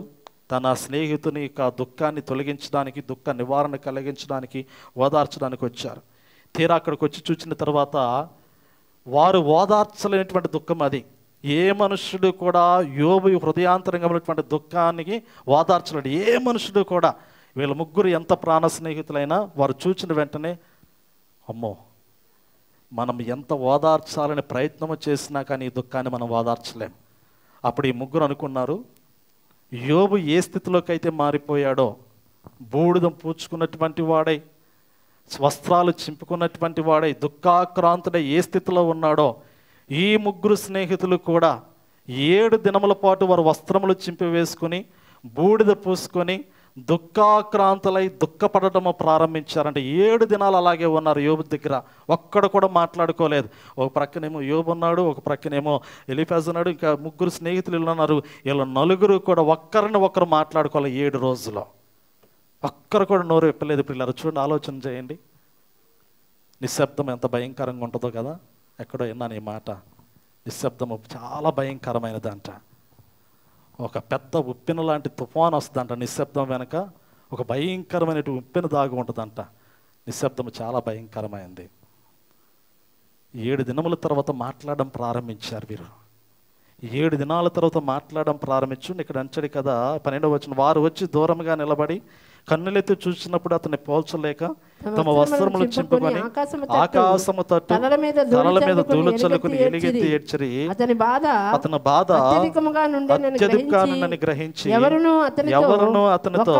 తన స్నేహితుని యొక్క దుఃఖాన్ని తొలగించడానికి దుఃఖ నివారణ కలిగించడానికి ఓదార్చడానికి వచ్చారు తీరా అక్కడికి వచ్చి చూసిన తర్వాత వారు ఓదార్చలేనటువంటి దుఃఖం అది ఏ మనుషుడు కూడా యోబు హృదయాంతరంగమైనటువంటి దుఃఖానికి ఓదార్చలేడు ఏ మనుషుడు కూడా వీళ్ళ ముగ్గురు ఎంత ప్రాణ స్నేహితులైనా వారు చూచిన వెంటనే అమ్మో మనం ఎంత ఓదార్చాలని ప్రయత్నం చేసినా కానీ ఈ దుఃఖాన్ని మనం ఓదార్చలేం అప్పుడు ఈ ముగ్గురు అనుకున్నారు యోబు ఏ స్థితిలోకైతే మారిపోయాడో బూడిదం పూచుకున్నటువంటి వాడై వస్త్రాలు చింపుకున్నటువంటి వాడై దుఃఖాక్రాంతుడై ఏ స్థితిలో ఉన్నాడో ఈ ముగ్గురు స్నేహితులు కూడా ఏడు దినముల పాటు వారు వస్త్రములు చింపివేసుకుని బూడిద పూసుకొని దుఃఖాక్రాంతులై దుఃఖపడటము ప్రారంభించారంటే ఏడు దినాలు అలాగే ఉన్నారు యోబు దగ్గర ఒక్కడ కూడా మాట్లాడుకోలేదు ఒక ప్రక్కనేమో యోబు ఉన్నాడు ఒక ప్రక్కనేమో ఎలిఫాజ్ ఉన్నాడు ఇంకా ముగ్గురు స్నేహితులు ఉన్నారు వీళ్ళ నలుగురు కూడా ఒక్కరిని ఒక్కరు మాట్లాడుకోవాలి ఏడు రోజుల్లో ఒక్కరు కూడా నోరు ఇప్పుడు ఇలా చూడండి ఆలోచన చేయండి నిశ్శబ్దం ఎంత భయంకరంగా ఉంటుందో కదా ఎక్కడో విన్నాను ఈ మాట నిశ్శబ్దము చాలా భయంకరమైనదంట ఒక పెద్ద ఉప్పిన లాంటి తుఫాన్ వస్తుందంట నిశ్శబ్దం వెనక ఒక భయంకరమైన ఉప్పిన దాగు ఉంటుందంట నిశ్శబ్దము చాలా భయంకరమైంది ఏడు దినముల తర్వాత మాట్లాడడం ప్రారంభించారు వీరు ఏడు దినాల తర్వాత మాట్లాడడం ప్రారంభించు ఇక్కడ అంచడి కదా పన్నెండవ వచ్చిన వారు వచ్చి దూరంగా నిలబడి కన్నులెత్తి చూసినప్పుడు అతన్ని పోల్చలేక తమ వస్త్రములు చింపుకొని ఆకాశము తట్టు తనల మీద ధూళి చల్లుకుని ఎలిగెత్తి ఏడ్చరి అతని బాధ అతని బాధ గ్రహించి ఎవరును అతనితో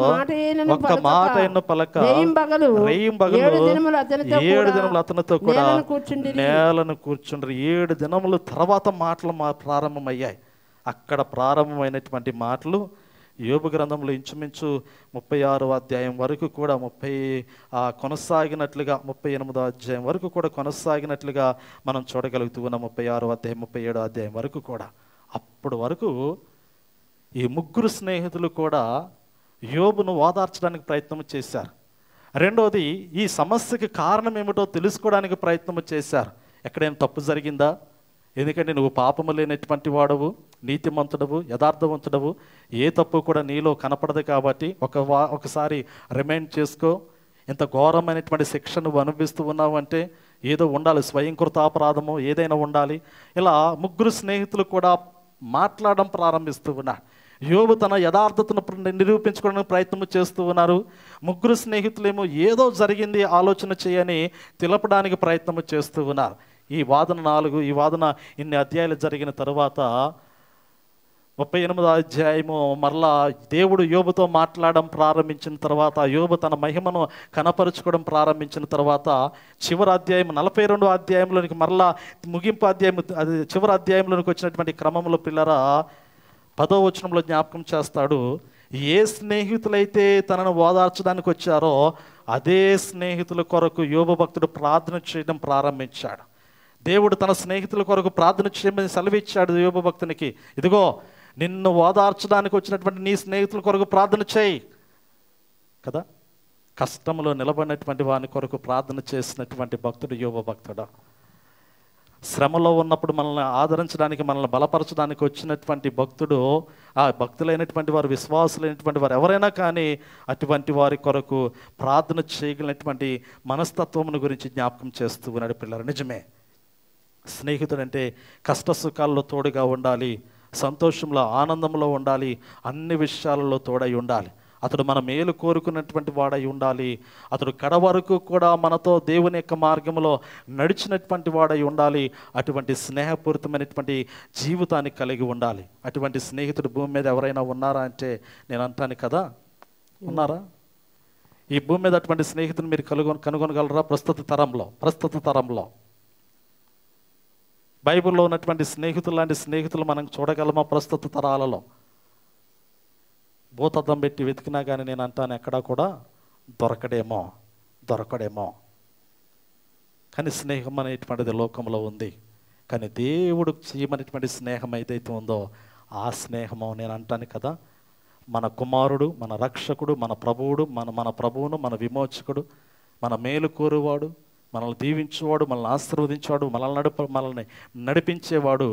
ఒక్క మాట ఎన్నో పలక రేయం ఏడు దినములు అతనితో కూడా నేలను కూర్చుండ్రు ఏడు దినములు తర్వాత మాటలు మా ప్రారంభమయ్యాయి అక్కడ ప్రారంభమైనటువంటి మాటలు యోగు గ్రంథంలో ఇంచుమించు ముప్పై ఆరో అధ్యాయం వరకు కూడా ముప్పై కొనసాగినట్లుగా ముప్పై ఎనిమిదో అధ్యాయం వరకు కూడా కొనసాగినట్లుగా మనం చూడగలుగుతూ ఉన్న ముప్పై ఆరో అధ్యాయం ముప్పై ఏడో అధ్యాయం వరకు కూడా అప్పటి వరకు ఈ ముగ్గురు స్నేహితులు కూడా యోబును ఓదార్చడానికి ప్రయత్నం చేశారు రెండవది ఈ సమస్యకి కారణం ఏమిటో తెలుసుకోవడానికి ప్రయత్నం చేశారు ఎక్కడైనా తప్పు జరిగిందా ఎందుకంటే నువ్వు పాపము లేనటువంటి వాడవు నీతిమంతుడవు యథార్థవంతుడవు ఏ తప్పు కూడా నీలో కనపడదు కాబట్టి ఒక వా ఒకసారి రిమైండ్ చేసుకో ఇంత ఘోరమైనటువంటి శిక్ష నువ్వు అనుభవిస్తూ ఉన్నావు అంటే ఏదో ఉండాలి స్వయంకృతాపరాధము ఏదైనా ఉండాలి ఇలా ముగ్గురు స్నేహితులు కూడా మాట్లాడడం ప్రారంభిస్తూ ఉన్నారు యోగు తన యథార్థతను నిరూపించుకోవడానికి ప్రయత్నం చేస్తూ ఉన్నారు ముగ్గురు స్నేహితులేమో ఏదో జరిగింది ఆలోచన చేయని తెలపడానికి ప్రయత్నం చేస్తూ ఉన్నారు ఈ వాదన నాలుగు ఈ వాదన ఇన్ని అధ్యాయాలు జరిగిన తరువాత ముప్పై ఎనిమిదో అధ్యాయము మరలా దేవుడు యోబుతో మాట్లాడడం ప్రారంభించిన తర్వాత యోబు తన మహిమను కనపరుచుకోవడం ప్రారంభించిన తర్వాత చివరి అధ్యాయం నలభై రెండో అధ్యాయంలోనికి మరలా ముగింపు అధ్యాయం అది చివరి అధ్యాయంలోనికి వచ్చినటువంటి క్రమంలో పిల్లర పదో వచనంలో జ్ఞాపకం చేస్తాడు ఏ స్నేహితులైతే తనను ఓదార్చడానికి వచ్చారో అదే స్నేహితుల కొరకు యోగ భక్తుడు ప్రార్థన చేయడం ప్రారంభించాడు దేవుడు తన స్నేహితుల కొరకు ప్రార్థన చేయమని సెలవిచ్చాడు యోబు భక్తునికి ఇదిగో నిన్ను ఓదార్చడానికి వచ్చినటువంటి నీ స్నేహితుల కొరకు ప్రార్థన చేయి కదా కష్టంలో నిలబడినటువంటి వాని కొరకు ప్రార్థన చేసినటువంటి భక్తుడు యువ భక్తుడా శ్రమలో ఉన్నప్పుడు మనల్ని ఆదరించడానికి మనల్ని బలపరచడానికి వచ్చినటువంటి భక్తుడు ఆ భక్తులైనటువంటి వారు విశ్వాసులైనటువంటి వారు ఎవరైనా కానీ అటువంటి వారి కొరకు ప్రార్థన చేయగలిగినటువంటి మనస్తత్వమును గురించి జ్ఞాపకం చేస్తూ ఉన్నాడు పిల్లలు నిజమే స్నేహితుడంటే కష్ట సుఖాల్లో తోడుగా ఉండాలి సంతోషంలో ఆనందంలో ఉండాలి అన్ని విషయాలలో తోడై ఉండాలి అతడు మన మేలు కోరుకున్నటువంటి వాడై ఉండాలి అతడు కడ వరకు కూడా మనతో దేవుని యొక్క మార్గంలో నడిచినటువంటి వాడై ఉండాలి అటువంటి స్నేహపూరితమైనటువంటి జీవితాన్ని కలిగి ఉండాలి అటువంటి స్నేహితుడు భూమి మీద ఎవరైనా ఉన్నారా అంటే నేను అంటాను కదా ఉన్నారా ఈ భూమి మీద అటువంటి స్నేహితుని మీరు కనుగొన కనుగొనగలరా ప్రస్తుత తరంలో ప్రస్తుత తరంలో బైబిల్లో ఉన్నటువంటి స్నేహితులు లాంటి స్నేహితులు మనం చూడగలమా ప్రస్తుత తరాలలో భూతద్దం పెట్టి వెతికినా కానీ నేను అంటాను ఎక్కడా కూడా దొరకడేమో దొరకడేమో కానీ స్నేహం అనేటువంటిది లోకంలో ఉంది కానీ దేవుడు చేయమనేటువంటి స్నేహం ఏదైతే ఉందో ఆ స్నేహము నేను అంటాను కదా మన కుమారుడు మన రక్షకుడు మన ప్రభువుడు మన మన ప్రభువును మన విమోచకుడు మన మేలు కోరువాడు మనల్ని దీవించేవాడు మనల్ని ఆశీర్వదించేవాడు మనల్ని నడిప మనల్ని నడిపించేవాడు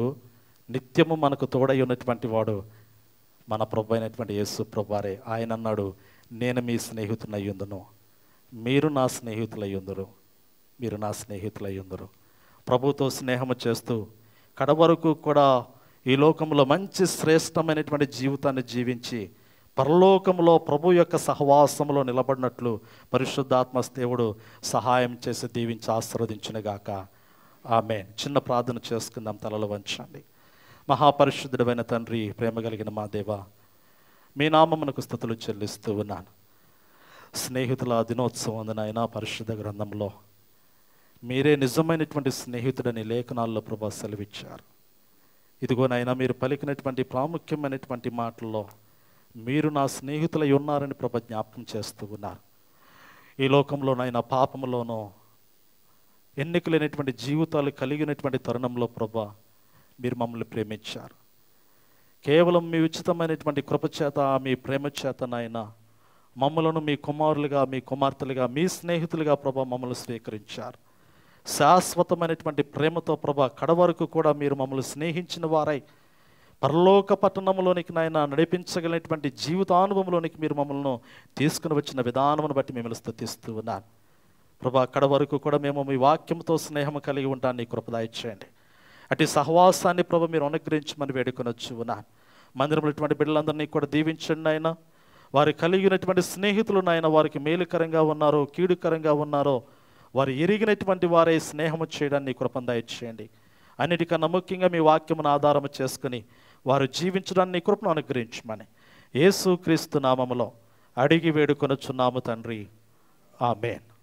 నిత్యము మనకు తోడై ఉన్నటువంటి వాడు మన ప్రభు అయినటువంటి యేసు ప్రభువారే ఆయన అన్నాడు నేను మీ స్నేహితునయ్యుందును మీరు నా స్నేహితులయ్యుందురు మీరు నా స్నేహితులయ్యుందురు ప్రభుతో స్నేహము చేస్తూ కడవరకు కూడా ఈ లోకంలో మంచి శ్రేష్టమైనటువంటి జీవితాన్ని జీవించి పరలోకంలో ప్రభు యొక్క సహవాసంలో నిలబడినట్లు పరిశుద్ధాత్మ దేవుడు సహాయం చేసి దీవించి ఆస్వాదించినగాక ఆమె చిన్న ప్రార్థన చేసుకుందాం తలలు వంచండి మహాపరిశుద్ధుడమైన తండ్రి ప్రేమ కలిగిన మా దేవ మీ నామమునకు స్థుతులు చెల్లిస్తూ ఉన్నాను స్నేహితుల దినోత్సవం నాయన పరిశుద్ధ గ్రంథంలో మీరే నిజమైనటువంటి స్నేహితుడని లేఖనాల్లో ప్రభా సెలవిచ్చారు ఇదిగోనైనా మీరు పలికినటువంటి ప్రాముఖ్యమైనటువంటి మాటల్లో మీరు నా స్నేహితులై ఉన్నారని ప్రభ జ్ఞాపకం చేస్తూ ఉన్నారు ఈ లోకంలోనైనా పాపంలోనో ఎన్నిక లేనటువంటి జీవితాలు కలిగినటువంటి తరుణంలో ప్రభ మీరు మమ్మల్ని ప్రేమించారు కేవలం మీ ఉచితమైనటువంటి కృపచేత మీ ప్రేమ నాయన మమ్మలను మీ కుమారులుగా మీ కుమార్తెలుగా మీ స్నేహితులుగా ప్రభ మమ్మల్ని స్వీకరించారు శాశ్వతమైనటువంటి ప్రేమతో ప్రభ కడవరకు కూడా మీరు మమ్మల్ని స్నేహించిన వారై పరలోక పట్టణంలోనికి నాయన నడిపించగలిగినటువంటి జీవితానుభవంలోనికి మీరు మమ్మల్ని తీసుకుని వచ్చిన విధానమును బట్టి మిమ్మల్ని స్థుతిస్తూ ఉన్నాను ప్రభా అక్కడ వరకు కూడా మేము మీ వాక్యంతో స్నేహం కలిగి ఉంటాను నీ కృపదాయిచ్చేయండి అటు సహవాసాన్ని ప్రభు మీరు అనుగ్రహించమని వచ్చి ఉన్నాను మందిరంలో ఇటువంటి బిడ్డలందరినీ కూడా దీవించండి ఆయన వారి కలిగినటువంటి స్నేహితులు నాయన వారికి మేలుకరంగా ఉన్నారో కీడుకరంగా ఉన్నారో వారు ఎరిగినటువంటి వారే స్నేహము చేయడాన్ని చేయండి అన్నిటికన్నా ముఖ్యంగా మీ వాక్యమును ఆధారం చేసుకుని వారు జీవించడాన్ని కృపను అనుగ్రహించమని యేసు క్రీస్తు నామములో అడిగి వేడుకొనుచున్నాము తండ్రి ఆమెన్